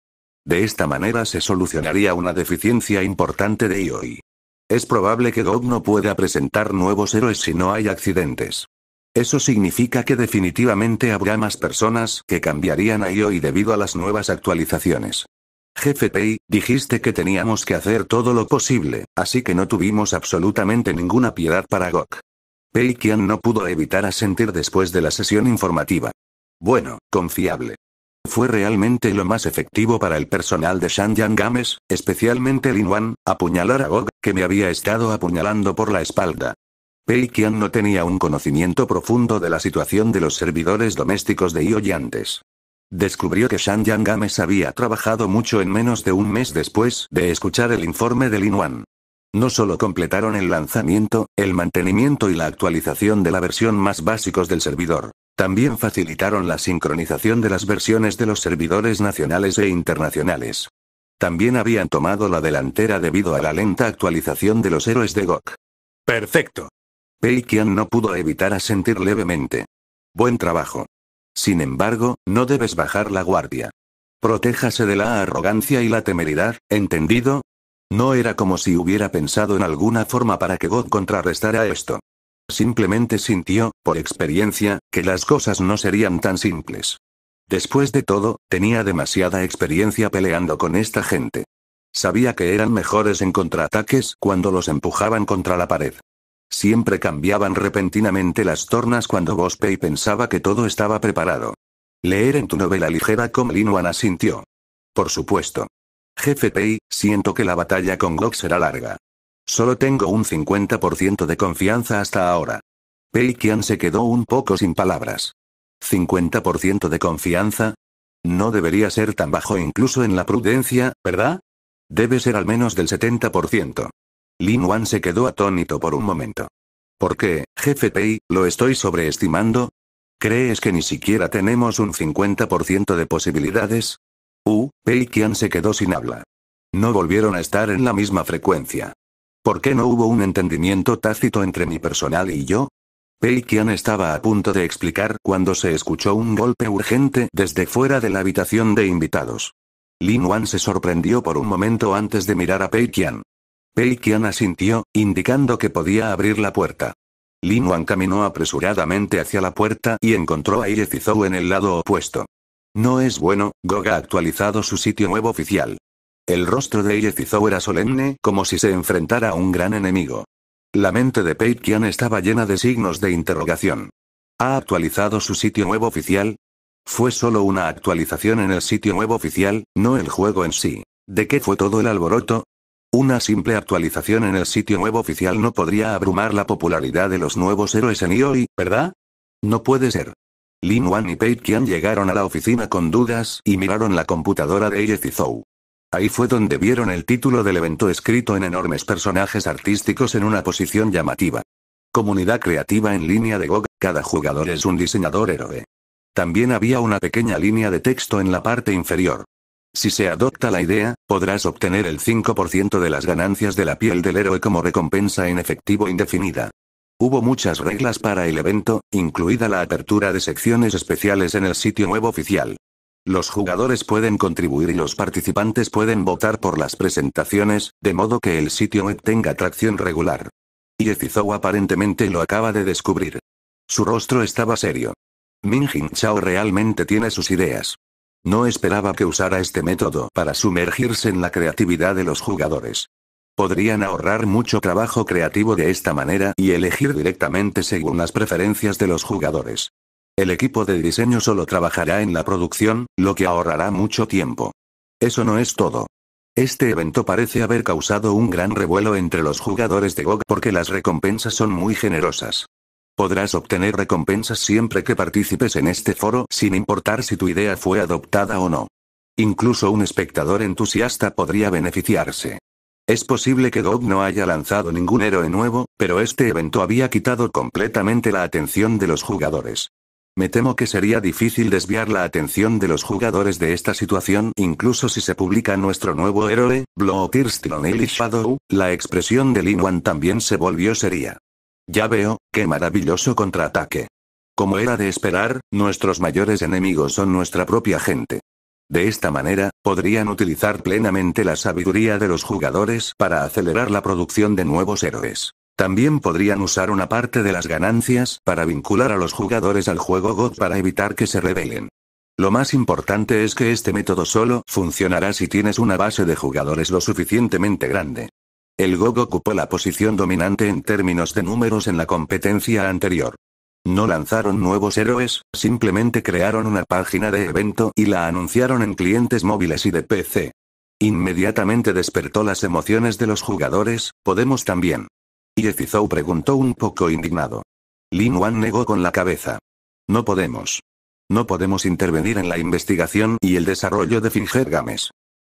De esta manera se solucionaría una deficiencia importante de IOI. E es probable que GOG no pueda presentar nuevos héroes si no hay accidentes. Eso significa que definitivamente habrá más personas que cambiarían a IOI debido a las nuevas actualizaciones. Jefe Pei, dijiste que teníamos que hacer todo lo posible, así que no tuvimos absolutamente ninguna piedad para Gok. Pei Qian no pudo evitar asentir después de la sesión informativa. Bueno, confiable. Fue realmente lo más efectivo para el personal de Yang Games, especialmente Lin Wan, apuñalar a Gok, que me había estado apuñalando por la espalda. Pei no tenía un conocimiento profundo de la situación de los servidores domésticos de Ioy antes. Descubrió que Shan Yang había trabajado mucho en menos de un mes después de escuchar el informe de Lin Wan. No solo completaron el lanzamiento, el mantenimiento y la actualización de la versión más básicos del servidor. También facilitaron la sincronización de las versiones de los servidores nacionales e internacionales. También habían tomado la delantera debido a la lenta actualización de los héroes de GOK. Perfecto. Pei no pudo evitar asentir levemente. Buen trabajo. Sin embargo, no debes bajar la guardia. Protéjase de la arrogancia y la temeridad, ¿entendido? No era como si hubiera pensado en alguna forma para que God contrarrestara esto. Simplemente sintió, por experiencia, que las cosas no serían tan simples. Después de todo, tenía demasiada experiencia peleando con esta gente. Sabía que eran mejores en contraataques cuando los empujaban contra la pared. Siempre cambiaban repentinamente las tornas cuando Pei pensaba que todo estaba preparado. Leer en tu novela ligera como Linuana sintió. Por supuesto. Jefe Pei, siento que la batalla con Gok será larga. Solo tengo un 50% de confianza hasta ahora. Pei Qian se quedó un poco sin palabras. ¿50% de confianza? No debería ser tan bajo incluso en la prudencia, ¿verdad? Debe ser al menos del 70%. Lin Wan se quedó atónito por un momento. ¿Por qué, jefe Pei, lo estoy sobreestimando? ¿Crees que ni siquiera tenemos un 50% de posibilidades? Uh, Pei Qian se quedó sin habla. No volvieron a estar en la misma frecuencia. ¿Por qué no hubo un entendimiento tácito entre mi personal y yo? Pei Qian estaba a punto de explicar cuando se escuchó un golpe urgente desde fuera de la habitación de invitados. Lin Wan se sorprendió por un momento antes de mirar a Pei Qian. Pei Qian asintió, indicando que podía abrir la puerta. Lin Wan caminó apresuradamente hacia la puerta y encontró a Ye en el lado opuesto. No es bueno, Goga ha actualizado su sitio web oficial. El rostro de Ye era solemne, como si se enfrentara a un gran enemigo. La mente de Pei Qian estaba llena de signos de interrogación. ¿Ha actualizado su sitio nuevo oficial? Fue solo una actualización en el sitio web oficial, no el juego en sí. ¿De qué fue todo el alboroto? Una simple actualización en el sitio web oficial no podría abrumar la popularidad de los nuevos héroes en IOI, ¿verdad? No puede ser. Lin Wan y Pei Qian llegaron a la oficina con dudas y miraron la computadora de Ye Zhou. Ahí fue donde vieron el título del evento escrito en enormes personajes artísticos en una posición llamativa. Comunidad creativa en línea de GOG, cada jugador es un diseñador héroe. También había una pequeña línea de texto en la parte inferior. Si se adopta la idea, podrás obtener el 5% de las ganancias de la piel del héroe como recompensa en efectivo indefinida. Hubo muchas reglas para el evento, incluida la apertura de secciones especiales en el sitio web oficial. Los jugadores pueden contribuir y los participantes pueden votar por las presentaciones, de modo que el sitio web tenga tracción regular. Y aparentemente lo acaba de descubrir. Su rostro estaba serio. Jin Chao realmente tiene sus ideas. No esperaba que usara este método para sumergirse en la creatividad de los jugadores. Podrían ahorrar mucho trabajo creativo de esta manera y elegir directamente según las preferencias de los jugadores. El equipo de diseño solo trabajará en la producción, lo que ahorrará mucho tiempo. Eso no es todo. Este evento parece haber causado un gran revuelo entre los jugadores de GOG porque las recompensas son muy generosas. Podrás obtener recompensas siempre que participes en este foro sin importar si tu idea fue adoptada o no. Incluso un espectador entusiasta podría beneficiarse. Es posible que Gog no haya lanzado ningún héroe nuevo, pero este evento había quitado completamente la atención de los jugadores. Me temo que sería difícil desviar la atención de los jugadores de esta situación, incluso si se publica nuestro nuevo héroe, Blow Kirsten Shadow, la expresión de Lin también se volvió seria. Ya veo, qué maravilloso contraataque. Como era de esperar, nuestros mayores enemigos son nuestra propia gente. De esta manera, podrían utilizar plenamente la sabiduría de los jugadores para acelerar la producción de nuevos héroes. También podrían usar una parte de las ganancias para vincular a los jugadores al juego God para evitar que se rebelen. Lo más importante es que este método solo funcionará si tienes una base de jugadores lo suficientemente grande. El GOG ocupó la posición dominante en términos de números en la competencia anterior. No lanzaron nuevos héroes, simplemente crearon una página de evento y la anunciaron en clientes móviles y de PC. Inmediatamente despertó las emociones de los jugadores, Podemos también. Y preguntó un poco indignado. Lin Wan negó con la cabeza. No podemos. No podemos intervenir en la investigación y el desarrollo de Games.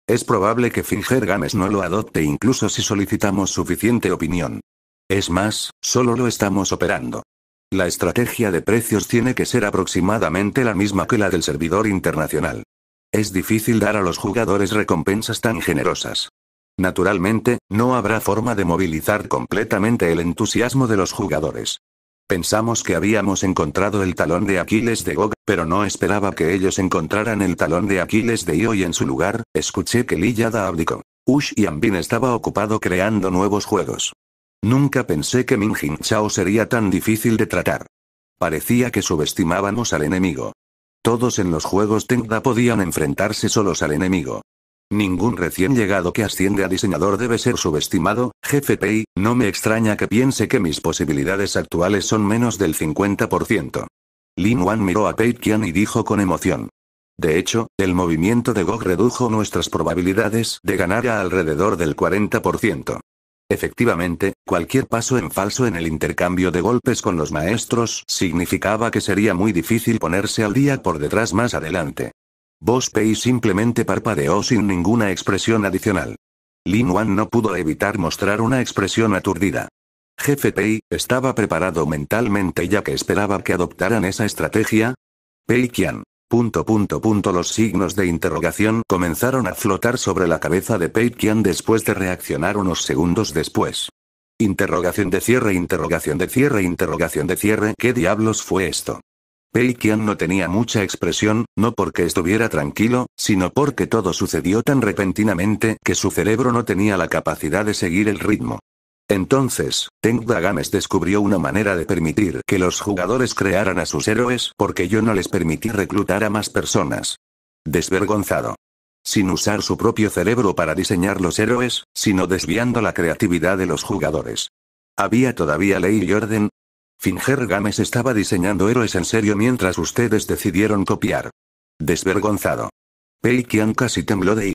Es probable que Finger Games no lo adopte incluso si solicitamos suficiente opinión. Es más, solo lo estamos operando. La estrategia de precios tiene que ser aproximadamente la misma que la del servidor internacional. Es difícil dar a los jugadores recompensas tan generosas. Naturalmente, no habrá forma de movilizar completamente el entusiasmo de los jugadores. Pensamos que habíamos encontrado el talón de Aquiles de Gog, pero no esperaba que ellos encontraran el talón de Aquiles de Io y en su lugar, escuché que Liyada abdicó. Ush y Ambin estaba ocupado creando nuevos juegos. Nunca pensé que Minjin Chao sería tan difícil de tratar. Parecía que subestimábamos al enemigo. Todos en los juegos Tengda podían enfrentarse solos al enemigo. Ningún recién llegado que asciende a diseñador debe ser subestimado, jefe Pei, no me extraña que piense que mis posibilidades actuales son menos del 50%. Lin Wan miró a Pei Qian y dijo con emoción. De hecho, el movimiento de Gog redujo nuestras probabilidades de ganar a alrededor del 40%. Efectivamente, cualquier paso en falso en el intercambio de golpes con los maestros significaba que sería muy difícil ponerse al día por detrás más adelante. Boss Pei simplemente parpadeó sin ninguna expresión adicional. Lin Wan no pudo evitar mostrar una expresión aturdida. Jefe Pei, estaba preparado mentalmente ya que esperaba que adoptaran esa estrategia. Pei Qian. Punto, punto, punto. Los signos de interrogación comenzaron a flotar sobre la cabeza de Pei Qian después de reaccionar unos segundos después. Interrogación de cierre, interrogación de cierre, interrogación de cierre. ¿Qué diablos fue esto? Pei no tenía mucha expresión, no porque estuviera tranquilo, sino porque todo sucedió tan repentinamente que su cerebro no tenía la capacidad de seguir el ritmo. Entonces, Teng Games descubrió una manera de permitir que los jugadores crearan a sus héroes porque yo no les permití reclutar a más personas. Desvergonzado. Sin usar su propio cerebro para diseñar los héroes, sino desviando la creatividad de los jugadores. Había todavía ley y orden, Finger Games estaba diseñando héroes en serio mientras ustedes decidieron copiar. Desvergonzado. Pei casi tembló de